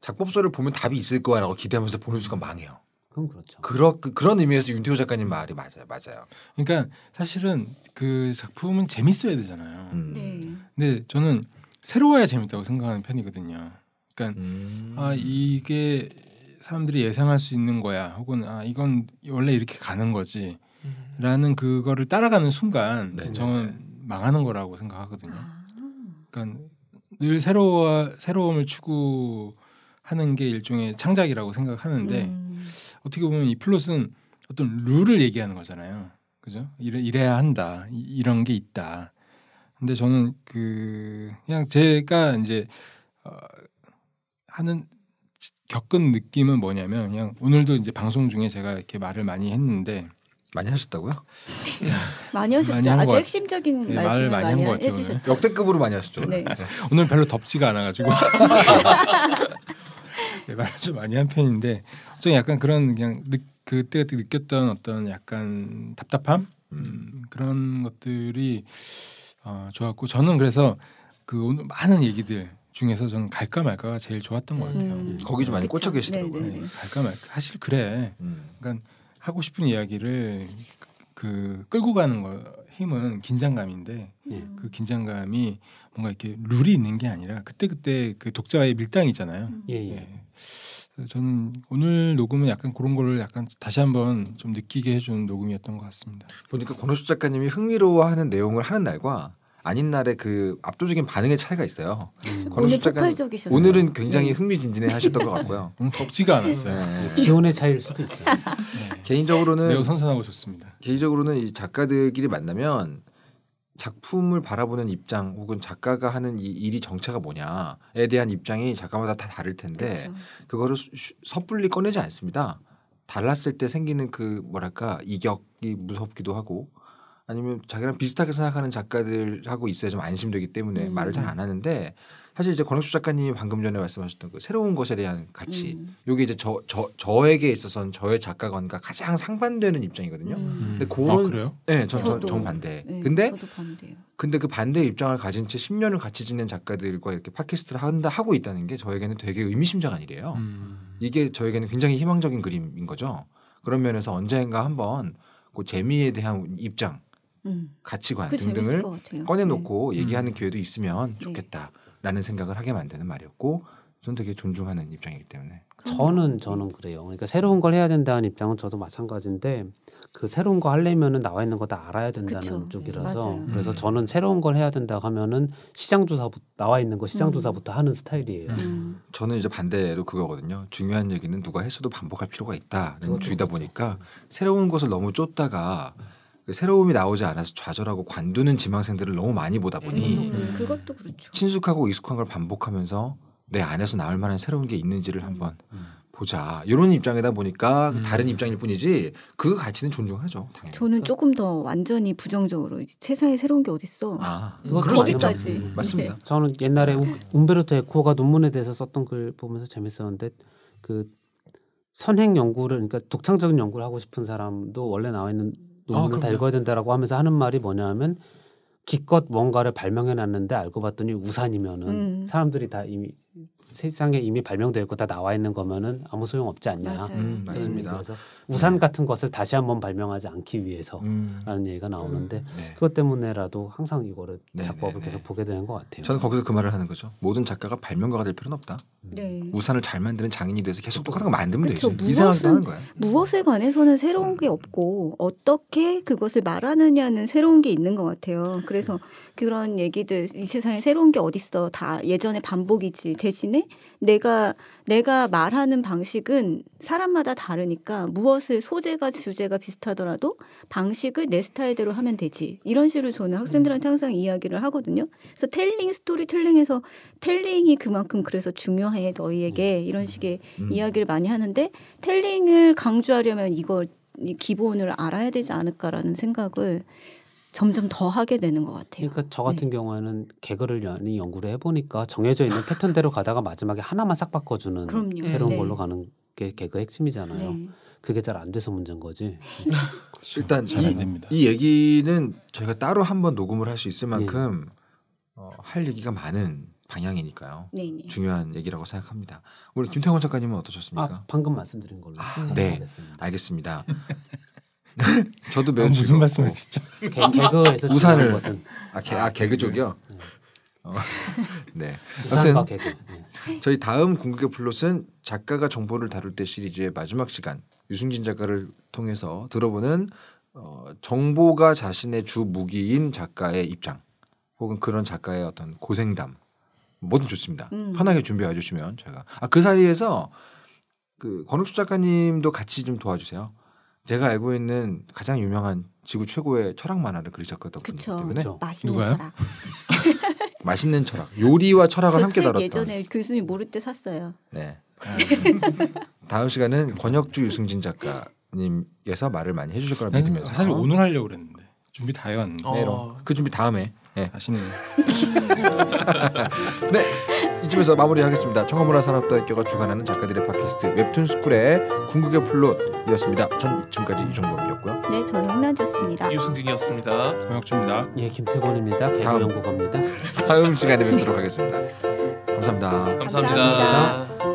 작법서를 보면 답이 있을 거야라고 기대하면서 보는 순간 망해요. 그건 그렇죠. 그러, 그, 런 의미에서 윤태호 작가님 말이 맞아요, 맞아요. 그러니까 사실은 그 작품은 재밌어야 되잖아요. 음. 네. 근데 저는 새로워야 재밌다고 생각하는 편이거든요. 그러니까 음. 아 이게 사람들이 예상할 수 있는 거야, 혹은 아 이건 원래 이렇게 가는 거지라는 그거를 따라가는 순간 네네. 네, 저는 네. 망하는 거라고 생각하거든요. 아. 그러니까 늘 새로워 새로움을 추구하는 게 일종의 창작이라고 생각하는데 음. 어떻게 보면 이 플롯은 어떤 룰을 얘기하는 거잖아요. 그죠? 이래, 이래야 한다. 이, 런게 있다. 근데 저는 그 그냥 제가 이제 어, 하는 겪은 느낌은 뭐냐면 그냥 오늘도 이제 방송 중에 제가 이렇게 말을 많이 했는데 많이 하셨다고요? 많이 하셨죠. 아주 핵심적인 네, 말씀을 많이, 많이 한것 같아요. 역대급으로 많이 하셨죠. 네. 네. 오늘 별로 덥지가 않아가지고 네, 말을 좀 많이 한 편인데 좀 약간 그런 그냥 느, 그때 그때 느꼈던 어떤 약간 답답함 음, 음 그런 것들이 어, 좋았고 저는 그래서 그 오늘 많은 얘기들 중에서 저는 갈까 말까가 제일 좋았던 것 같아요. 음. 예. 거기 좀 많이 그쵸? 꽂혀 계시더라고요. 네, 네, 네. 예, 갈까 말까 사실 그래. 음. 그러니까 하고 싶은 이야기를 그 끌고 가는 거 힘은 긴장감인데 음. 그 긴장감이 뭔가 이렇게 룰이 있는 게 아니라 그때 그때 그 독자의 밀당이잖아요. 예. 예. 저는 오늘 녹음은 약간 그런 걸 약간 다시 한번 좀 느끼게 해주는 녹음이었던 것 같습니다. 보니까 권호수 작가님이 흥미로워하는 내용을 하는 날과 아닌 날의 그 압도적인 반응의 차이가 있어요. 음. 오늘 폭발적이셨어요. 오늘은 굉장히 네. 흥미진진해 하셨던 것 같고요. 덥지가 않았어요. 네. 네. 기온의 차이일 수도 있어요. 네. 개인적으로는 매우 선선하고 좋습니다. 개인적으로는 이 작가들끼리 만나면 작품을 바라보는 입장 혹은 작가가 하는 이 일이 정체가 뭐냐에 대한 입장이 작가마다 다 다를 텐데 그렇죠. 그거를 섣불리 꺼내지 않습니다. 달랐을 때 생기는 그 뭐랄까 이격이 무섭기도 하고 아니면 자기랑 비슷하게 생각하는 작가들하고 있어야 좀 안심되기 때문에 음. 말을 잘 안 하는데 사실 이제 권혁수 작가님이 방금 전에 말씀하셨던 그 새로운 것에 대한 가치 음. 요게 이제 저, 저, 저에게 있어서는 저의 작가관과 가장 상반되는 입장이거든요. 음. 근데 그런 음. 아, 그래요? 네, 반대. 네, 근데 근데 그 반대 입장을 가진 채 10년을 같이 지낸 작가들과 이렇게 팟캐스트를 한다 하고 있다는 게 저에게는 되게 의미심장한 일이에요. 음. 이게 저에게는 굉장히 희망적인 그림인 거죠. 그런 면에서 언젠가 한번 그 재미에 대한 입장 음. 가치관 등등을 꺼내놓고 네. 얘기하는 기회도 있으면 네. 좋겠다라는 생각을 하게 만드는 말이었고 저는 되게 존중하는 입장이기 때문에 저는 저는 그래요. 그러니까 새로운 걸 해야 된다는 입장은 저도 마찬가지인데 그 새로운 거 하려면은 나와 있는 거 다 알아야 된다는 그쵸. 쪽이라서 네, 그래서 음. 저는 새로운 걸 해야 된다 고 하면은 시장 조사 나와 있는 거 시장 음. 조사부터 음. 하는 스타일이에요. 음. 저는 이제 반대로 그거거든요. 중요한 얘기는 누가 했어도 반복할 필요가 있다는 주이다 그렇죠. 보니까 새로운 것을 너무 쫓다가 새로움이 나오지 않아서 좌절하고 관두는 지망생들을 너무 많이 보다 네, 보니 음, 그것도 그렇죠. 친숙하고 익숙한 걸 반복하면서 내 안에서 나올 만한 새로운 게 있는지를 한번 음. 음. 보자 이런 입장이다 보니까 그 음. 다른 입장일 뿐이지 그 가치는 존중하죠. 당연히. 저는 조금 더 완전히 부정적으로 세상에 새로운 게 어딨어. 아, 음, 그럴 까지 있죠. 음. 맞습니다. 네. 저는 옛날에 네. 움베르토 에코가 논문에 대해서 썼던 글 보면서 재밌었는데 그 선행 연구를 그러니까 독창적인 연구를 하고 싶은 사람도 원래 나와 있는 아, 논문을 아, 다 읽어야 된다라고 하면서 하는 말이 뭐냐면 기껏 뭔가를 발명해 놨는데 알고 봤더니 우산이면은 음. 사람들이 다 이미 세상에 이미 발명되어 있고 다 나와 있는 거면은 아무 소용 없지 않냐. 음, 네. 맞습니다. 그래서 음. 우산 같은 것을 다시 한번 발명하지 않기 위해서라는 음. 얘기가 나오는데 음. 네. 그것 때문에라도 항상 이거를 네, 작법을 네, 계속 보게 되는 것 같아요. 저는 거기서 그 말을 하는 거죠. 모든 작가가 발명가가 될 필요는 없다. 네. 우산을 잘 만드는 장인이 돼서 계속 똑같은 거 만들면 그쵸, 되지. 무엇은, 무엇에 관해서는 새로운 게 없고 어떻게 그것을 말하느냐는 새로운 게 있는 것 같아요. 그래서 그런 얘기들 이 세상에 새로운 게 어딨어 다 예전의 반복이지 대신에 내가 내가 말하는 방식은 사람마다 다르니까 무엇을 소재가 주제가 비슷하더라도 방식을 내 스타일대로 하면 되지 이런 식으로 저는 학생들한테 음. 항상 이야기를 하거든요. 그래서 텔링 스토리텔링에서 텔링이 그만큼 그래서 중요해 너희에게 이런 식의 음. 이야기를 많이 하는데 텔링을 강조하려면 이걸 기본을 알아야 되지 않을까라는 생각을 점점 더 하게 되는 것 같아요. 그러니까 저 같은 네. 경우에는 개그를 연구를 해보니까 정해져 있는 패턴대로 가다가 마지막에 하나만 싹 바꿔주는 그럼요. 새로운 네. 걸로 가는 게개그 핵심이잖아요. 네. 그게 잘 안 돼서 문제인 거지. 일단 이, 됩니다. 이 얘기는 저희가 따로 한 번 녹음을 할 수 있을 만큼 예. 어, 할 얘기가 많은 방향이니까요. 네네. 네. 중요한 얘기라고 생각합니다. 오늘 김태원 작가님은 어떠셨습니까? 아, 방금 말씀드린 걸로. 아, 네, 알겠습니다. 저도 매우 아, 무슨 말씀이시죠? 개그에서 우산을 아, 개, 아 개그 쪽이요. 네. 어, 네. 아무튼 개그. 네. 저희 다음 궁극의 플롯은 작가가 정보를 다룰 때 시리즈의 마지막 시간 유승진 작가를 통해서 들어보는 어, 정보가 자신의 주 무기인 작가의 입장 혹은 그런 작가의 어떤 고생담 뭐든 좋습니다. 음. 편하게 준비해 주시면 제가 아그 사이에서 그 권옥수 작가님도 같이 좀 도와주세요. 제가 알고 있는 가장 유명한 지구 최고의 철학 만화를 그리셨거든요. 그쵸. 그쵸. 맛있는 누가요? 철학. 맛있는 철학. 요리와 철학을 함께 다뤘던. 예전에 교수님 모를 때 샀어요. 네. 음. 다음 시간은 권혁주 유승진 작가님께서 말을 많이 해주실 거라 믿으면서 사실 오늘 하려고 그랬는데 준비 다 해왔는데 어. 그 준비 다음에 네. 아쉽네요. 네. 이쯤에서 마무리하겠습니다. 청아문화 산업대학교가 주관하는 작가들의 팟캐스트 웹툰 스쿨의 궁극의 플롯이었습니다. 전 지금까지 이종범이었고요. 네, 저는 홍란지였습니다. 유승진이었습니다. 정혁주입니다. 예, 김태권입니다. 개구연구입니다 다음 시간에 뵙도록 하겠습니다. 감사합니다. 감사합니다. 감사합니다.